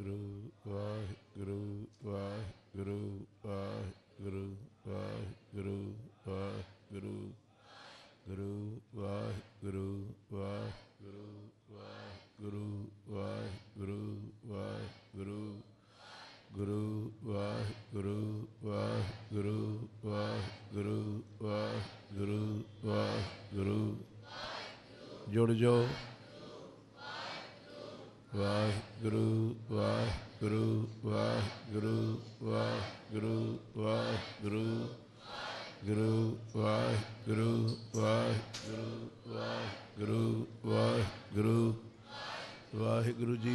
ਗੁਰੂ ਵਾਹਿਗੁਰੂ ਵਾਹਿਗੁਰੂ ਵਾਹਿਗੁਰੂ ਵਾਹਿਗੁਰੂ ਵਾਹਿਗੁਰੂ ਗੁਰੂ ਵਾਹਿਗੁਰੂ ਵਾਹਿਗੁਰੂ ਵਾਹਿਗੁਰੂ ਵਾਹਿਗੁਰੂ ਵਾਹਿਗੁਰੂ ਗੁਰੂ ਵਾਹਿਗੁਰੂ ਵਾਹਿਗੁਰੂ ਵਾਹਿਗੁਰੂ ਵਾਹਿਗੁਰੂ ਵਾਹਿਗੁਰੂ ਜੁੜ ਜਾਓ ਵਾਹਿਗੁਰੂ ਵਾਹਿਗੁਰੂ ਵਾਹਿਗੁਰੂ ਵਾਹਿਗੁਰੂ ਵਾਹਿਗੁਰੂ ਗੁਰੂ ਵਾਹਿਗੁਰੂ ਵਾਹਿਗੁਰੂ ਵਾਹਿਗੁਰੂ ਵਾਹਿਗੁਰੂ ਵਾਹਿਗੁਰੂ ਜੀ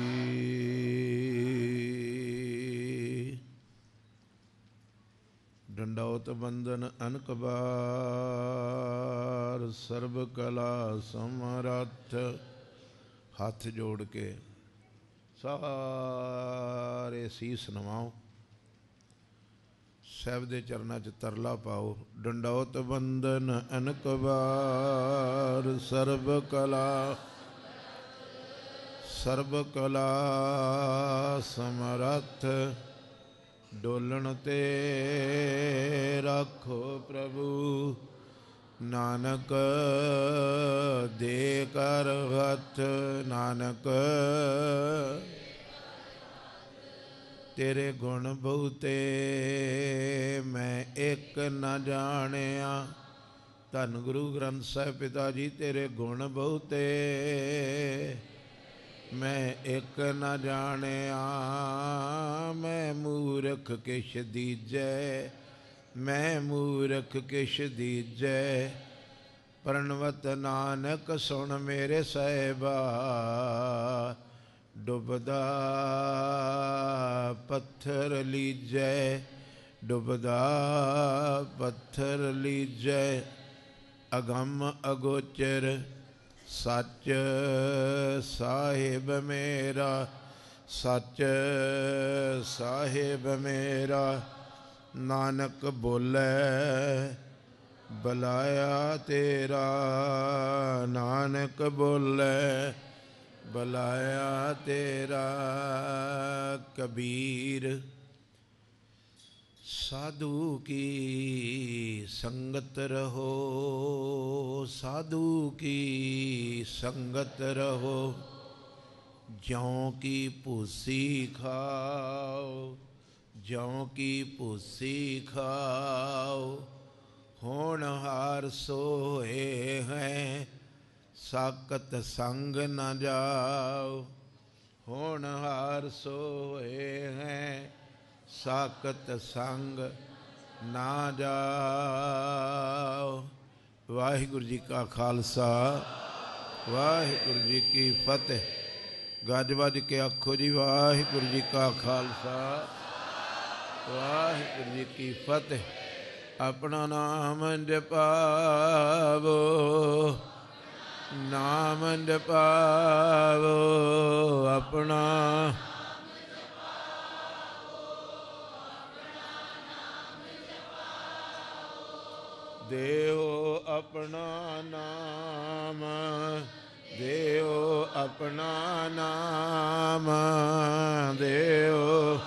ਡੰਡਾਉਤ ਬੰਦਨ ਅਨਕਬਾਰ ਸਰਬ ਕਲਾ ਸਮਰੱਥ ਹੱਥ ਜੋੜ ਕੇ ਸਾਰੇ ਸੀਸ ਨਵਾਓ ਸਹਿਬ ਦੇ ਚਰਨਾਂ 'ਚ ਤਰਲਾ ਪਾਓ ਡੰਡੌਤ ਬੰਦਨ ਅਨਕਵਾਰ ਸਰਬ ਕਲਾ ਸਰਬ ਕਲਾ ਸਮਰੱਥ ਡੋਲਣ ਤੇ ਰੱਖੋ ਪ੍ਰਭੂ ਨਾਨਕ ਦੇ ਕਰ ਹੱਥ ਨਾਨਕ ਤੇਰੇ ਗੁਣ ਬਹੁਤੇ ਮੈਂ ਇੱਕ ਨਾ ਜਾਣਿਆ ਧੰਨ ਗੁਰੂ ਗ੍ਰੰਥ ਸਾਹਿਬ ਪਿਤਾ ਜੀ ਤੇਰੇ ਗੁਣ ਬਹੁਤੇ ਮੈਂ ਇੱਕ ਨਾ ਜਾਣਿਆ ਮੈਂ ਮੂਰਖ ਕਿਛ ਦੀਜੈ ਮੈਂ ਮੂਰਖ ਕਿਛ ਦੀਜੈ ਪਰਨਵਤ ਨਾਨਕ ਸੁਣ ਮੇਰੇ ਸਹਿਬਾ ਡੁੱਬਦਾ ਪੱਥਰ ਲੀਜੈ ਡੁੱਬਦਾ ਪੱਥਰ ਲੀਜੈ ਅਗੰਮ ਅਗੋਚਰ ਸੱਚ ਸਾਹਿਬ ਮੇਰਾ ਸੱਚ ਸਾਹਿਬ ਮੇਰਾ ਨਾਨਕ ਬੋਲੇ ਬਲਾਇਆ ਤੇਰਾ ਨਾਨਕ ਬੋਲੇ ਬਲਾਇਆ ਤੇਰਾ ਕਬੀਰ ਸਾਧੂ ਕੀ ਸੰਗਤ ਰਹੋ ਸਾਧੂ ਕੀ ਸੰਗਤ ਰਹੋ ਜਿਉਂ ਕੀ ਭੂਸੀ ਖਾਓ ਜਿਉ ਕੀ ਭੂਸੀ ਖਾਓ ਹੋਣ ਹਾਰ ਸੋਏ ਹੈ ਸਾਕਤ ਸੰਗ ਨ ਜਾਓ ਹੋਣ ਹਾਰ ਸੋਏ ਹੈ ਸਾਕਤ ਸੰਗ ਨਾ ਜਾਓ ਵਾਹਿਗੁਰੂ ਜੀ ਕਾ ਖਾਲਸਾ ਵਾਹਿਗੁਰੂ ਜੀ ਕੀ ਫਤਿਹ ਗੱਜ ਵੱਜ ਕੇ ਆਖੋ ਜੀ ਵਾਹਿਗੁਰੂ ਜੀ ਕਾ ਖਾਲਸਾ ਵਾਹਿਗੁਰੂ ਜੀ ਕੀ ਫਤਿਹ ਆਪਣਾ ਨਾਮ ਜਪਾਵੋ ਨਾਮ ਜਪਾਵੋ ਆਪਣਾ ਦੇਓ ਆਪਣਾ ਨਾਮ ਦੇਓ ਆਪਣਾ ਨਾਮ ਦੇਓ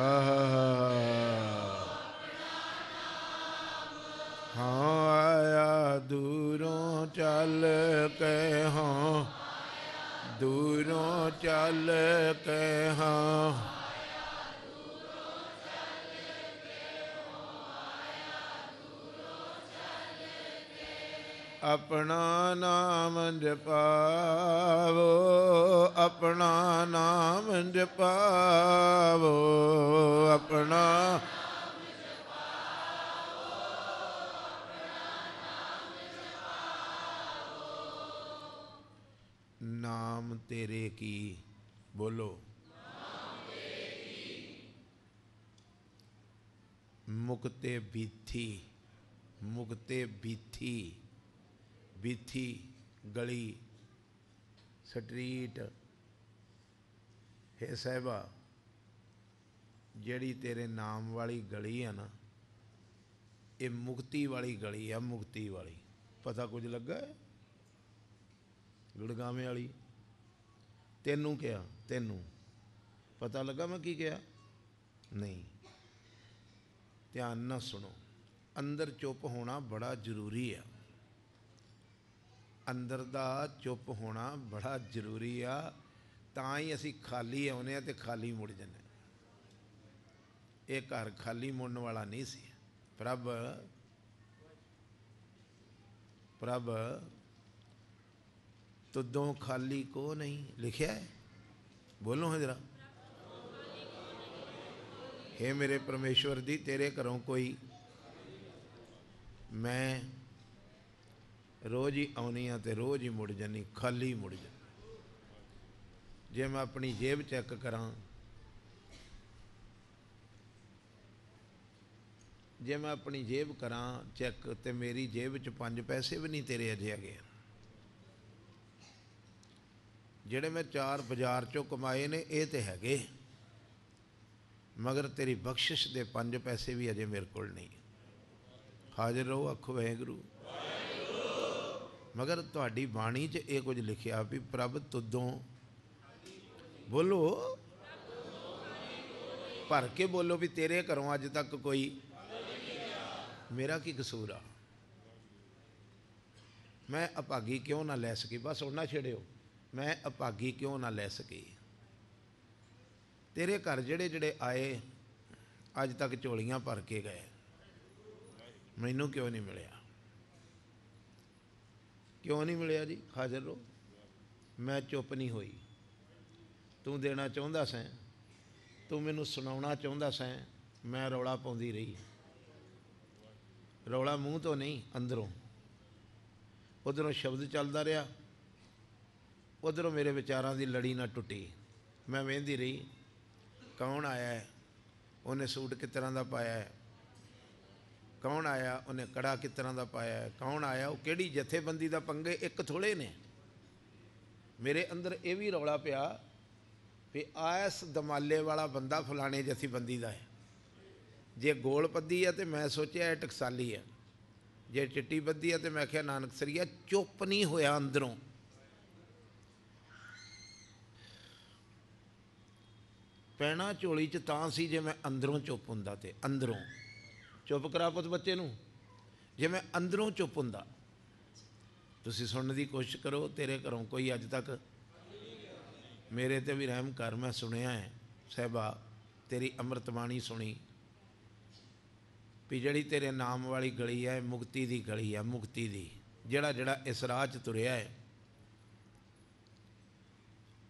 हाँ आया दूरों चल के हाँ दूरों चल के हाँ अपना नाम जपावो अपना नाम जपावो अपना नाम तेरे की बोलो मुक्ते भी थी मुक्ते भी ਵਿਥੀ ਗਲੀ ਸਟਰੀਟ ਹੈ ਸਹਿਬਾ ਜਿਹੜੀ ਤੇਰੇ ਨਾਮ ਵਾਲੀ ਗਲੀ ਆ ਨਾ ਇਹ ਮੁਕਤੀ ਵਾਲੀ ਗਲੀ ਆ ਮੁਕਤੀ ਵਾਲੀ ਪਤਾ ਕੁਝ ਲੱਗਾ ਹੈ ਗੁੜਗਾਵੇਂ ਵਾਲੀ ਤੈਨੂੰ ਕਿਹਾ ਤੈਨੂੰ ਪਤਾ ਲੱਗਾ ਮੈਂ ਕੀ ਕਿਹਾ ਨਹੀਂ ਧਿਆਨ ਨਾਲ ਸੁਣੋ ਅੰਦਰ ਚੁੱਪ ਹੋਣਾ ਬੜਾ ਜ਼ਰੂਰੀ ਆ ਅੰਦਰ ਦਾ ਚੁੱਪ ਹੋਣਾ ਬੜਾ ਜ਼ਰੂਰੀ ਆ ਤਾਂ ਹੀ ਅਸੀਂ ਖਾਲੀ ਆਉਨੇ ਆ ਤੇ ਖਾਲੀ ਮੁੜ ਜੰਨੇ ਇਹ ਘਰ ਖਾਲੀ ਮੁੜਨ ਵਾਲਾ ਨਹੀਂ ਸੀ ਪ੍ਰਭ ਪ੍ਰਭ ਤੁਦੋਂ ਖਾਲੀ ਕੋ ਨਹੀਂ ਲਿਖਿਆ ਹੈ ਬੋਲੋ ਹਜ਼ਰਾ हे मेरे परमेश्वर दी तेरे घरों कोई मैं ਰੋਜ਼ ਹੀ ਆਉਣੀ ਆ ਤੇ ਰੋਜ਼ ਹੀ ਮੁੜ ਜਾਨੀ ਖਾਲੀ ਮੁੜ ਜਾਨੀ ਜੇ ਮੈਂ ਆਪਣੀ ਜੇਬ ਚੈੱਕ ਕਰਾਂ ਜੇ ਮੈਂ ਆਪਣੀ ਜੇਬ ਕਰਾਂ ਚੈੱਕ ਤੇ ਮੇਰੀ ਜੇਬ ਵਿੱਚ 5 ਪੈਸੇ ਵੀ ਨਹੀਂ ਤੇਰੇ ਅਜੇ ਗਏ ਜਿਹੜੇ ਮੈਂ ਚਾਰ ਬਾਜ਼ਾਰ ਚੋਂ ਕਮਾਏ ਨੇ ਇਹ ਤੇ ਹੈਗੇ ਮਗਰ ਤੇਰੀ ਬਖਸ਼ਿਸ਼ ਦੇ 5 ਪੈਸੇ ਵੀ ਅਜੇ ਮੇਰੇ ਕੋਲ ਨਹੀਂ ਹਾਜ਼ਰ ਰਹੋ ਅੱਖ ਵਾਹਿਗੁਰੂ ਮਗਰ ਤੁਹਾਡੀ ਬਾਣੀ 'ਚ ਇਹ ਕੁਝ ਲਿਖਿਆ ਵੀ ਪ੍ਰਭ ਤੁਦੋਂ ਬੋਲੋ ਭਰ ਕੇ ਬੋਲੋ ਵੀ ਤੇਰੇ ਘਰੋਂ ਅੱਜ ਤੱਕ ਕੋਈ ਮੇਰਾ ਕੀ ਕਸੂਰ ਆ ਮੈਂ ਅਭਾਗੀ ਕਿਉਂ ਨਾ ਲੈ ਸਕੀ ਬਸ ਉਹਨਾਂ ਛੇੜਿਓ ਮੈਂ ਅਭਾਗੀ ਕਿਉਂ ਨਾ ਲੈ ਸਕੀ ਤੇਰੇ ਘਰ ਜਿਹੜੇ ਜਿਹੜੇ ਆਏ ਅੱਜ ਤੱਕ ਝੋਲੀਆਂ ਭਰ ਕੇ ਗਏ ਮੈਨੂੰ ਕਿਉਂ ਨਹੀਂ ਮਿਲਿਆ ਕਿਉਂ ਨਹੀਂ ਮਿਲਿਆ ਜੀ ਹਾਜ਼ਰ ਰੋ ਮੈਂ ਚੁੱਪ ਨਹੀਂ ਹੋਈ ਤੂੰ ਦੇਣਾ ਚਾਹੁੰਦਾ ਸੈਂ ਤੂੰ ਮੈਨੂੰ ਸੁਣਾਉਣਾ ਚਾਹੁੰਦਾ ਸੈਂ ਮੈਂ ਰੌਲਾ ਪਾਉਂਦੀ ਰਹੀ ਰੌਲਾ ਮੂੰਹ ਤੋਂ ਨਹੀਂ ਅੰਦਰੋਂ ਉਧਰੋਂ ਸ਼ਬਦ ਚੱਲਦਾ ਰਿਹਾ ਉਧਰੋਂ ਮੇਰੇ ਵਿਚਾਰਾਂ ਦੀ ਲੜੀ ਨਾ ਟੁੱਟੀ ਮੈਂ ਵੇਂਦੀ ਰਹੀ ਕੌਣ ਆਇਆ ਹੈ ਉਹਨੇ ਸੂਟ ਕਿਤਰਾਂ ਤਰ੍ਹਾਂ ਦਾ ਪਾਇਆ ਹੈ ਕੌਣ ਆਇਆ ਉਹਨੇ ਕੜਾ ਕਿ ਤਰ੍ਹਾਂ ਦਾ ਪਾਇਆ ਕੌਣ ਆਇਆ ਉਹ ਕਿਹੜੀ ਜਥੇਬੰਦੀ ਦਾ ਪੰਗੇ ਇੱਕ ਥੋੜੇ ਨੇ ਮੇਰੇ ਅੰਦਰ ਇਹ ਵੀ ਰੌਲਾ ਪਿਆ ਵੀ ਆਇਸ ਦਮਾਲੇ ਵਾਲਾ ਬੰਦਾ ਫਲਾਣੇ ਜਥੇਬੰਦੀ ਦਾ ਹੈ ਜੇ ਗੋਲ ਪੱਦੀ ਹੈ ਤੇ ਮੈਂ ਸੋਚਿਆ ਇਹ ਟਕਸਾਲੀ ਹੈ ਜੇ ਚਿੱਟੀ ਬੱਦੀ ਹੈ ਤੇ ਮੈਂ ਕਿਹਾ ਨਾਨਕ ਸਰੀਆ ਚੁੱਪ ਨਹੀਂ ਹੋਇਆ ਅੰਦਰੋਂ ਪੈਣਾ ਝੋਲੀ 'ਚ ਤਾਂ ਸੀ ਜੇ ਮੈਂ ਅੰਦਰੋਂ ਚੁੱਪ ਹੁੰਦਾ ਤੇ ਅੰਦਰੋਂ ਚੁੱਪ ਕਰਾ ਪੁੱਤ ਬੱਚੇ ਨੂੰ ਜਿਵੇਂ ਅੰਦਰੋਂ ਚੁੱਪ ਹੁੰਦਾ ਤੁਸੀਂ ਸੁਣਨ ਦੀ ਕੋਸ਼ਿਸ਼ ਕਰੋ ਤੇਰੇ ਘਰੋਂ ਕੋਈ ਅੱਜ ਤੱਕ ਮੇਰੇ ਤੇ ਵੀ ਰਹਿਮ ਕਰ ਮੈਂ ਸੁਣਿਆ ਹੈ ਸਹਿਬਾ ਤੇਰੀ ਅੰਮ੍ਰਿਤ ਬਾਣੀ ਸੁਣੀ ਵੀ ਜਿਹੜੀ ਤੇਰੇ ਨਾਮ ਵਾਲੀ ਗਲੀ ਹੈ ਮੁਕਤੀ ਦੀ ਗਲੀ ਹੈ ਮੁਕਤੀ ਦੀ ਜਿਹੜਾ ਜਿਹੜਾ ਇਸ ਰਾਹ 'ਚ ਤੁਰਿਆ ਹੈ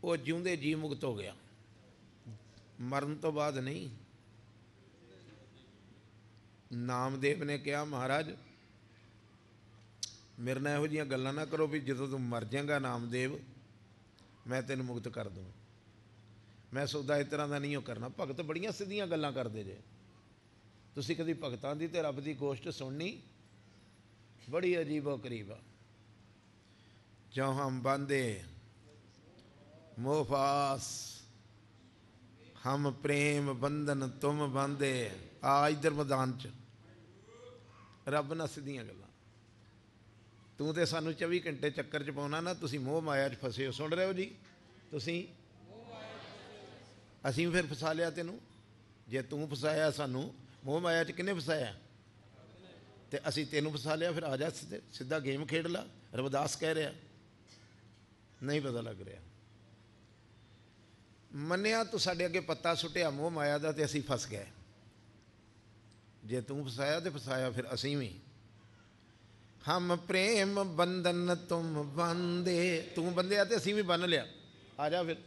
ਉਹ ਜਿਉਂਦੇ ਜੀ ਮੁਕਤ ਹੋ ਗਿਆ ਮਰਨ ਤੋਂ ਬਾਅਦ ਨਹੀਂ ਨਾਮਦੇਵ ਨੇ ਕਿਹਾ ਮਹਾਰਾਜ ਮੇਰੇ ਨਾਲ ਇਹੋ ਜੀਆਂ ਗੱਲਾਂ ਨਾ ਕਰੋ ਵੀ ਜਦੋਂ ਤੂੰ ਮਰ ਜਾਏਗਾ ਨਾਮਦੇਵ ਮੈਂ ਤੈਨੂੰ ਮੁਕਤ ਕਰ ਦੂੰ ਮੈਂ ਸੌਦਾ ਇਸ ਤਰ੍ਹਾਂ ਦਾ ਨਹੀਂ ਉਹ ਕਰਨਾ ਭਗਤ ਬੜੀਆਂ ਸਿੱਧੀਆਂ ਗੱਲਾਂ ਕਰਦੇ ਜੇ ਤੁਸੀਂ ਕਦੀ ਭਗਤਾਂ ਦੀ ਤੇ ਰੱਬ ਦੀ ਗੋਸ਼ਟ ਸੁਣਨੀ ਬੜੀ ਅਜੀਬੋ ਕਰੀਬ ਆ ਜੋ ਹਮ ਬੰਦੇ ਮੋਫਾਸ ਹਮ ਪ੍ਰੇਮ ਬੰਧਨ ਤੁਮ ਬੰਦੇ ਆ ਇਧਰ ਮੈਦਾਨ ਚ ਰੱਬ ਨਾਲ ਸਿੱਧੀਆਂ ਗੱਲਾਂ ਤੂੰ ਤੇ ਸਾਨੂੰ 24 ਘੰਟੇ ਚੱਕਰ ਚ ਪਾਉਣਾ ਨਾ ਤੁਸੀਂ ਮੋਹ ਮਾਇਆ ਚ ਫਸੇ ਹੋ ਸੁਣ ਰਹੇ ਹੋ ਜੀ ਤੁਸੀਂ ਅਸੀਂ ਫਿਰ ਫਸਾ ਲਿਆ ਤੈਨੂੰ ਜੇ ਤੂੰ ਫਸਾਇਆ ਸਾਨੂੰ ਮੋਹ ਮਾਇਆ ਚ ਕਿਨੇ ਫਸਾਇਆ ਤੇ ਅਸੀਂ ਤੈਨੂੰ ਫਸਾ ਲਿਆ ਫਿਰ ਆ ਜਾ ਸਿੱਧਾ ਗੇਮ ਖੇਡ ਲਾ ਰਵਿਦਾਸ ਕਹਿ ਰਿਹਾ ਨਹੀਂ ਪਤਾ ਲੱਗ ਰਿਹਾ ਮੰਨਿਆ ਤੂੰ ਸਾਡੇ ਅੱਗੇ ਪੱਤਾ ਸੁੱਟਿਆ ਮੋਹ ਮਾਇਆ ਦਾ ਤੇ ਅਸੀਂ ਫਸ ਗਏ जे तू फसाया तो फसाया फिर असी भी हम प्रेम बंधन तुम बंदे तू बंदे तो असी भी बन लिया आ जा फिर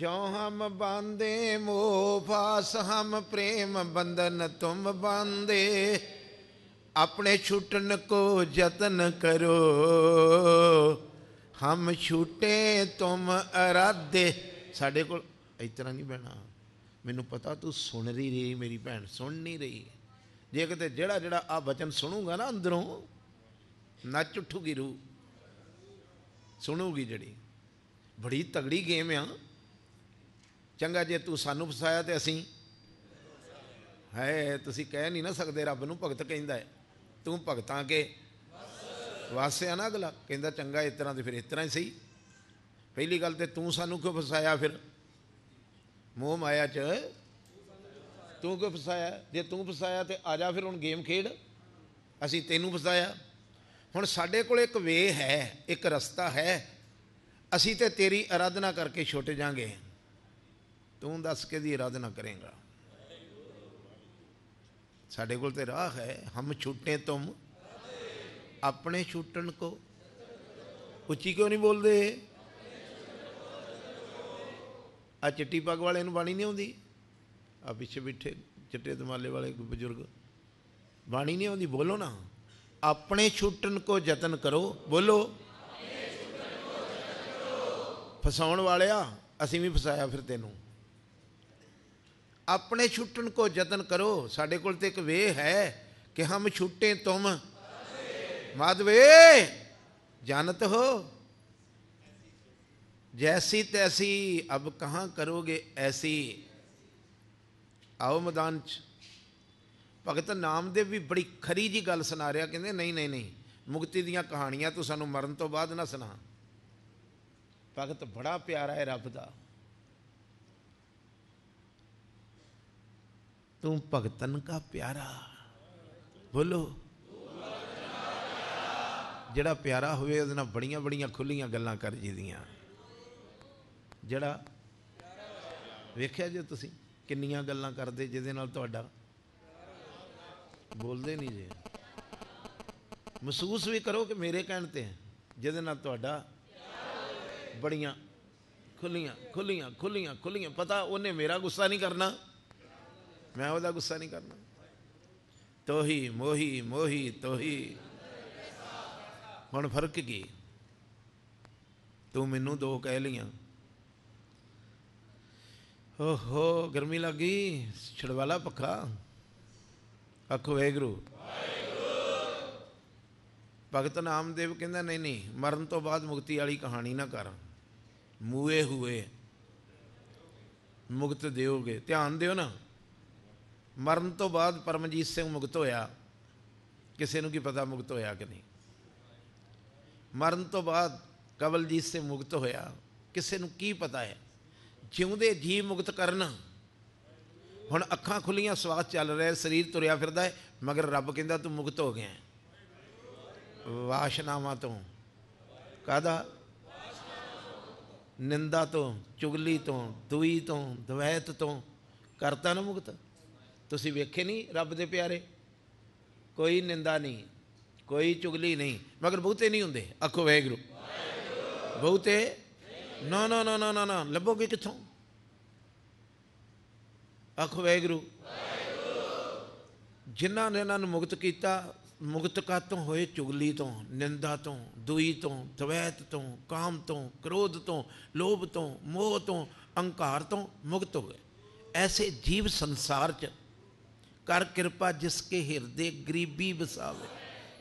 जो हम बंदे मोह पास हम प्रेम बंधन तुम बंदे अपने छुटन को जतन करो हम छूटे तुम अराधे साढ़े को तरह नहीं बहना ਮੈਨੂੰ ਪਤਾ ਤੂੰ ਸੁਣ ਰਹੀ ਰਹੀ ਮੇਰੀ ਭੈਣ ਸੁਣ ਨਹੀਂ ਰਹੀ ਜੇ ਕਿਤੇ ਜਿਹੜਾ ਜਿਹੜਾ ਆ ਬਚਨ ਸੁਣੂਗਾ ਨਾ ਅੰਦਰੋਂ ਨੱਚ ਉੱਠੂਗੀ ਰੂ ਸੁਣੂਗੀ ਜਿਹੜੀ ਬੜੀ ਤਗੜੀ ਗੇਮ ਆ ਚੰਗਾ ਜੇ ਤੂੰ ਸਾਨੂੰ ਫਸਾਇਆ ਤੇ ਅਸੀਂ ਹੈ ਤੁਸੀਂ ਕਹਿ ਨਹੀਂ ਨਾ ਸਕਦੇ ਰੱਬ ਨੂੰ ਭਗਤ ਕਹਿੰਦਾ ਹੈ ਤੂੰ ਭਗਤਾਂ ਕੇ ਵਾਸਿਆ ਨਾ ਅਗਲਾ ਕਹਿੰਦਾ ਚੰਗਾ ਇਸ ਤਰ੍ਹਾਂ ਤੇ ਫਿਰ ਇਸ ਤਰ੍ਹਾਂ ਹੀ ਸਹੀ ਪਹਿਲੀ ਗੱਲ ਤੇ ਤੂੰ ਸਾਨੂੰ ਕਿਉਂ ਫਸਾਇਆ ਫਿਰ ਮੋਹ ਮਾਇਆ 'ਚ ਤੂੰ ਕਿਉਂ ਫਸਾਇਆ ਜੇ ਤੂੰ ਫਸਾਇਆ ਤੇ ਆ ਜਾ ਫਿਰ ਹੁਣ ਗੇਮ ਖੇਡ ਅਸੀਂ ਤੈਨੂੰ ਫਸਾਇਆ ਹੁਣ ਸਾਡੇ ਕੋਲ ਇੱਕ ਵੇ ਹੈ ਇੱਕ ਰਸਤਾ ਹੈ ਅਸੀਂ ਤੇ ਤੇਰੀ ਅਰਾਧਨਾ ਕਰਕੇ ਛੁੱਟ ਜਾਾਂਗੇ ਤੂੰ ਦੱਸ ਕੇ ਦੀ ਅਰਾਧਨਾ ਕਰੇਗਾ ਸਾਡੇ ਕੋਲ ਤੇ ਰਾਹ ਹੈ ਹਮ ਛੁੱਟੇ ਤੁਮ ਆਪਣੇ ਛੁੱਟਣ ਕੋ ਉੱਚੀ ਕਿਉਂ ਨਹੀਂ ਬੋਲਦੇ ਆ ਚਿੱਟੀ ਪੱਗ ਵਾਲੇ ਨੂੰ ਬਾਣੀ ਨਹੀਂ ਆਉਂਦੀ ਆ ਪਿੱਛੇ ਬਿਠੇ ਚਿੱਟੇ ਦਮਾਲੇ ਵਾਲੇ ਬਜ਼ੁਰਗ ਬਾਣੀ ਨਹੀਂ ਆਉਂਦੀ ਬੋਲੋ ਨਾ ਆਪਣੇ ਛੁੱਟਣ ਕੋ ਯਤਨ ਕਰੋ ਬੋਲੋ ਫਸਾਉਣ ਵਾਲਿਆ ਅਸੀਂ ਵੀ ਫਸਾਇਆ ਫਿਰ ਤੈਨੂੰ ਆਪਣੇ ਛੁੱਟਣ ਕੋ ਯਤਨ ਕਰੋ ਸਾਡੇ ਕੋਲ ਤੇ ਇੱਕ ਵੇ ਹੈ ਕਿ ਹਮ ਛੁੱਟੇ ਤੁਮ ਮਾਦਵੇ ਜਾਣਤ ਹੋ ਜੈਸੀ ਤੈਸੀ ਅਬ ਕਹਾਂ ਕਰੋਗੇ ਐਸੀ ਆਓ ਮੈਦਾਨ 'ਚ ਭਗਤ ਨਾਮਦੇਵ ਵੀ ਬੜੀ ਖਰੀ ਜੀ ਗੱਲ ਸੁਣਾ ਰਿਹਾ ਕਹਿੰਦੇ ਨਹੀਂ ਨਹੀਂ ਨਹੀਂ ਮੁਕਤੀ ਦੀਆਂ ਕਹਾਣੀਆਂ ਤੂੰ ਸਾਨੂੰ ਮਰਨ ਤੋਂ ਬਾਅਦ ਨਾ ਸੁਣਾ ਭਗਤ ਬੜਾ ਪਿਆਰਾ ਹੈ ਰੱਬ ਦਾ ਤੂੰ ਭਗਤਨ ਦਾ ਪਿਆਰਾ ਬੋਲੋ ਜਿਹੜਾ ਪਿਆਰਾ ਹੋਵੇ ਉਹਦੇ ਨਾਲ ਬੜੀਆਂ ਬੜੀਆਂ ਖੁੱਲੀਆਂ ਗੱਲਾਂ ਕਰ ਜੀਦੀਆਂ ਜਿਹੜਾ ਵੇਖਿਆ ਜੇ ਤੁਸੀਂ ਕਿੰਨੀਆਂ ਗੱਲਾਂ ਕਰਦੇ ਜਿਹਦੇ ਨਾਲ ਤੁਹਾਡਾ ਬੋਲਦੇ ਨਹੀਂ ਜੇ ਮਹਿਸੂਸ ਵੀ ਕਰੋ ਕਿ ਮੇਰੇ ਕਹਿਣ ਤੇ ਹੈ ਜਿਹਦੇ ਨਾਲ ਤੁਹਾਡਾ ਬੜੀਆਂ ਖੁੱਲੀਆਂ ਖੁੱਲੀਆਂ ਖੁੱਲੀਆਂ ਖੁੱਲੀਆਂ ਪਤਾ ਉਹਨੇ ਮੇਰਾ ਗੁੱਸਾ ਨਹੀਂ ਕਰਨਾ ਮੈਂ ਉਹਦਾ ਗੁੱਸਾ ਨਹੀਂ ਕਰਨਾ ਤੋਹੀ ਮੋਹੀ ਮੋਹੀ ਤੋਹੀ ਹੁਣ ਫਰਕ ਕੀ ਤੂੰ ਮੈਨੂੰ ਦੋ ਕਹਿ ਲੀਆਂ ਓਹੋ ਗਰਮੀ ਲੱਗੀ ਛੜਵਾਲਾ ਪੱਖਾ ਅੱਖੋ ਵੇਗਰੂ ਭਗਤ ਨਾਮਦੇਵ ਕਹਿੰਦਾ ਨਹੀਂ ਨਹੀਂ ਮਰਨ ਤੋਂ ਬਾਅਦ ਮੁਕਤੀ ਵਾਲੀ ਕਹਾਣੀ ਨਾ ਕਰ ਮੂਏ ਹੋਏ ਮੁਕਤ ਦਿਓਗੇ ਧਿਆਨ ਦਿਓ ਨਾ ਮਰਨ ਤੋਂ ਬਾਅਦ ਪਰਮਜੀਤ ਸਿੰਘ ਮੁਕਤ ਹੋਇਆ ਕਿਸੇ ਨੂੰ ਕੀ ਪਤਾ ਮੁਕਤ ਹੋਇਆ ਕਿ ਨਹੀਂ ਮਰਨ ਤੋਂ ਬਾਅਦ ਕਵਲਜੀਤ ਸਿੰਘ ਮੁਕਤ ਹੋਇਆ ਕਿਸੇ ਨੂੰ ਕੀ ਪਤਾ ਹੈ ਜਿਉਂਦੇ ਜੀ ਮੁਕਤ ਕਰਨਾ ਹੁਣ ਅੱਖਾਂ ਖੁੱਲੀਆਂ ਸਵਾਸ ਚੱਲ ਰਿਹਾ ਸਰੀਰ ਤੁਰਿਆ ਫਿਰਦਾ ਹੈ ਮਗਰ ਰੱਬ ਕਹਿੰਦਾ ਤੂੰ ਮੁਕਤ ਹੋ ਗਿਆ ਵਾਸ਼ਨਾਵਾਂ ਤੋਂ ਕਾਦਾ ਨਿੰਦਾ ਤੋਂ ਚੁਗਲੀ ਤੋਂ ਦੁਈ ਤੋਂ ਦਵੈਤ ਤੋਂ ਕਰਤਾ ਨਾ ਮੁਕਤ ਤੁਸੀਂ ਵੇਖੇ ਨਹੀਂ ਰੱਬ ਦੇ ਪਿਆਰੇ ਕੋਈ ਨਿੰਦਾ ਨਹੀਂ ਕੋਈ ਚੁਗਲੀ ਨਹੀਂ ਮਗਰ ਬਹੁਤੇ ਨਹੀਂ ਹੁੰਦੇ ਆਖੋ ਵੈਗਰੂ ਬਹੁਤੇ ਨਾ ਨਾ ਨਾ ਨਾ ਨਾ ਲੱਭੋਗੇ ਕਿੱਥੋਂ ਆਖੋ ਵੈਗਰੂ ਜਿਨ੍ਹਾਂ ਨੇ ਇਹਨਾਂ ਨੂੰ ਮੁਕਤ ਕੀਤਾ ਮੁਕਤ ਕਾਤੋਂ ਹੋਏ ਚੁਗਲੀ ਤੋਂ ਨਿੰਦਾ ਤੋਂ ਦੁਈ ਤੋਂ ਦਵੈਤ ਤੋਂ ਕਾਮ ਤੋਂ ਕ੍ਰੋਧ ਤੋਂ ਲੋਭ ਤੋਂ ਮੋਹ ਤੋਂ ਅਹੰਕਾਰ ਤੋਂ ਮੁਕਤ ਹੋ ਗਏ ਐਸੇ ਜੀਵ ਸੰਸਾਰ 'ਚ ਕਰ ਕਿਰਪਾ ਜਿਸ ਕੇ ਹਿਰਦੇ ਗਰੀਬੀ ਵਸਾਵੇ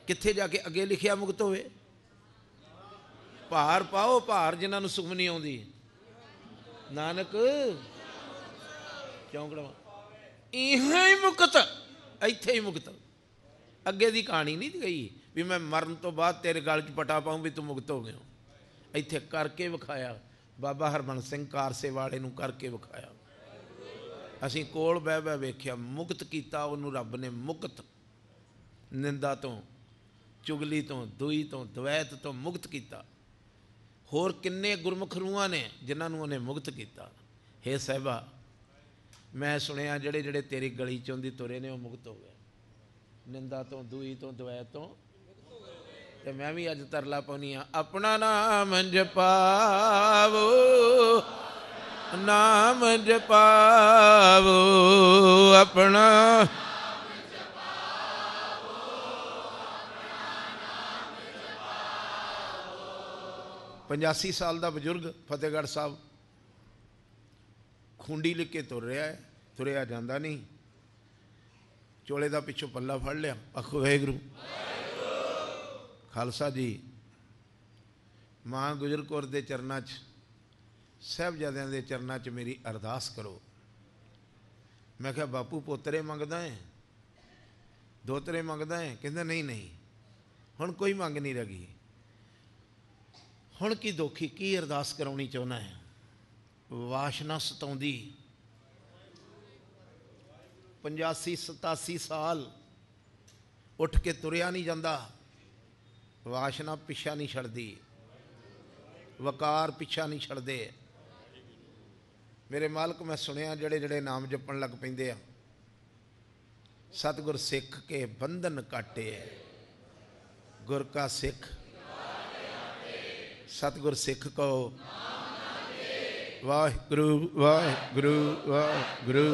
ਕਿੱਥੇ ਜਾ ਕੇ ਅੱਗੇ ਲਿਖਿਆ ਮੁਕਤ ਹੋਵੇ ਭਾਰ ਪਾਓ ਭਾਰ ਜਿਨ੍ਹਾਂ ਨੂੰ ਸੁਖ ਨਹੀਂ ਆਉਂਦੀ ਨਾਨਕ ਚੌਂਕੜਾ ਇਹਾਂ ਹੀ ਮੁਕਤ ਇੱਥੇ ਹੀ ਮੁਕਤ ਅੱਗੇ ਦੀ ਕਹਾਣੀ ਨਹੀਂ ਗਈ ਵੀ ਮੈਂ ਮਰਨ ਤੋਂ ਬਾਅਦ ਤੇਰੇ ਗਲ 'ਚ ਪਟਾ ਪਾਉਂ ਵੀ ਤੂੰ ਮੁਕਤ ਹੋ ਗਿਆ ਇੱਥੇ ਕਰਕੇ ਵਿਖਾਇਆ ਬਾਬਾ ਹਰਮਨ ਸਿੰਘ ਕਾਰਸੇ ਵਾਲੇ ਨੂੰ ਕਰਕੇ ਵਿਖਾਇਆ ਅਸੀਂ ਕੋਲ ਬਹਿ ਬਹਿ ਵੇਖਿਆ ਮੁਕਤ ਕੀਤਾ ਉਹਨੂੰ ਰੱਬ ਨੇ ਮੁਕਤ ਨਿੰਦਾ ਤੋਂ ਚੁਗਲੀ ਤੋਂ ਦੁਈ ਤੋਂ ਦਵੈਤ ਤੋਂ ਮੁਕਤ ਕੀਤਾ ਹੋਰ ਕਿੰਨੇ ਗੁਰਮੁਖ ਰੂਹਾਂ ਨੇ ਜਿਨ੍ਹਾਂ ਨੂੰ ਉਹਨੇ ਮੁਕਤ ਕੀਤਾ हे ਸਹਿਬਾ ਮੈਂ ਸੁਣਿਆ ਜਿਹੜੇ ਜਿਹੜੇ ਤੇਰੀ ਗਲੀ ਚੋਂ ਦੀ ਤੁਰੇ ਨੇ ਉਹ ਮੁਕਤ ਹੋ ਗਏ ਨਿੰਦਾ ਤੋਂ ਦੂਈ ਤੋਂ ਦਵੈ ਤੋਂ ਤੇ ਮੈਂ ਵੀ ਅੱਜ ਤਰਲਾ ਪਾਉਣੀ ਆ ਆਪਣਾ ਨਾਮ ਜਪਾਵੋ ਨਾਮ ਜਪਾਵੋ ਆਪਣਾ 85 ਸਾਲ ਦਾ ਬਜ਼ੁਰਗ ਫਤਿਹਗੜ੍ਹ ਸਾਹਿਬ ਖੁੰਡੀ ਲਿਖ ਕੇ ਤੁਰ ਰਿਹਾ ਹੈ ਤੁਰਿਆ ਜਾਂਦਾ ਨਹੀਂ ਚੋਲੇ ਦਾ ਪਿੱਛੋਂ ਪੱਲਾ ਫੜ ਲਿਆ ਆਖੋ ਵਾਹਿਗੁਰੂ ਖਾਲਸਾ ਜੀ ਮਾਂ ਗੁਜਰ ਕੌਰ ਦੇ ਚਰਨਾਂ 'ਚ ਸਹਿਬਜ਼ਾਦਿਆਂ ਦੇ ਚਰਨਾਂ 'ਚ ਮੇਰੀ ਅਰਦਾਸ ਕਰੋ ਮੈਂ ਕਿਹਾ ਬਾਪੂ ਪੋਤਰੇ ਮੰਗਦਾ ਹੈ ਦੋਤਰੇ ਮੰਗਦਾ ਹੈ ਕਹਿੰਦਾ ਨਹੀਂ ਨਹੀਂ ਹੁਣ ਕੋਈ ਮੰਗ ਨਹੀਂ ਰਹੀ ਹੁਣ ਕੀ ਦੋਖੀ ਕੀ ਅਰਦਾਸ ਕਰਾਉਣੀ ਚਾਹੁੰਦਾ ਹੈ ਵਾਸ਼ਨਾ ਸਤਾਉਂਦੀ 85 87 ਸਾਲ ਉੱਠ ਕੇ ਤੁਰਿਆ ਨਹੀਂ ਜਾਂਦਾ ਵਾਸ਼ਨਾ ਪਿੱਛਾ ਨਹੀਂ ਛੱਡਦੀ ਵਕਾਰ ਪਿੱਛਾ ਨਹੀਂ ਛੱਡਦੇ ਮੇਰੇ ਮਾਲਕ ਮੈਂ ਸੁਣਿਆ ਜਿਹੜੇ ਜਿਹੜੇ ਨਾਮ ਜਪਣ ਲੱਗ ਪੈਂਦੇ ਆ ਸਤਗੁਰ ਸਿੱਖ ਕੇ ਬੰਧਨ ਕਾਟੇ ਗੁਰ ਕਾ ਸਿੱਖ ਸਤਗੁਰ ਸਿੱਖ ਕਹੋ ਵਾਹਿਗੁਰੂ ਵਾਹਿਗੁਰੂ ਵਾਹਿਗੁਰੂ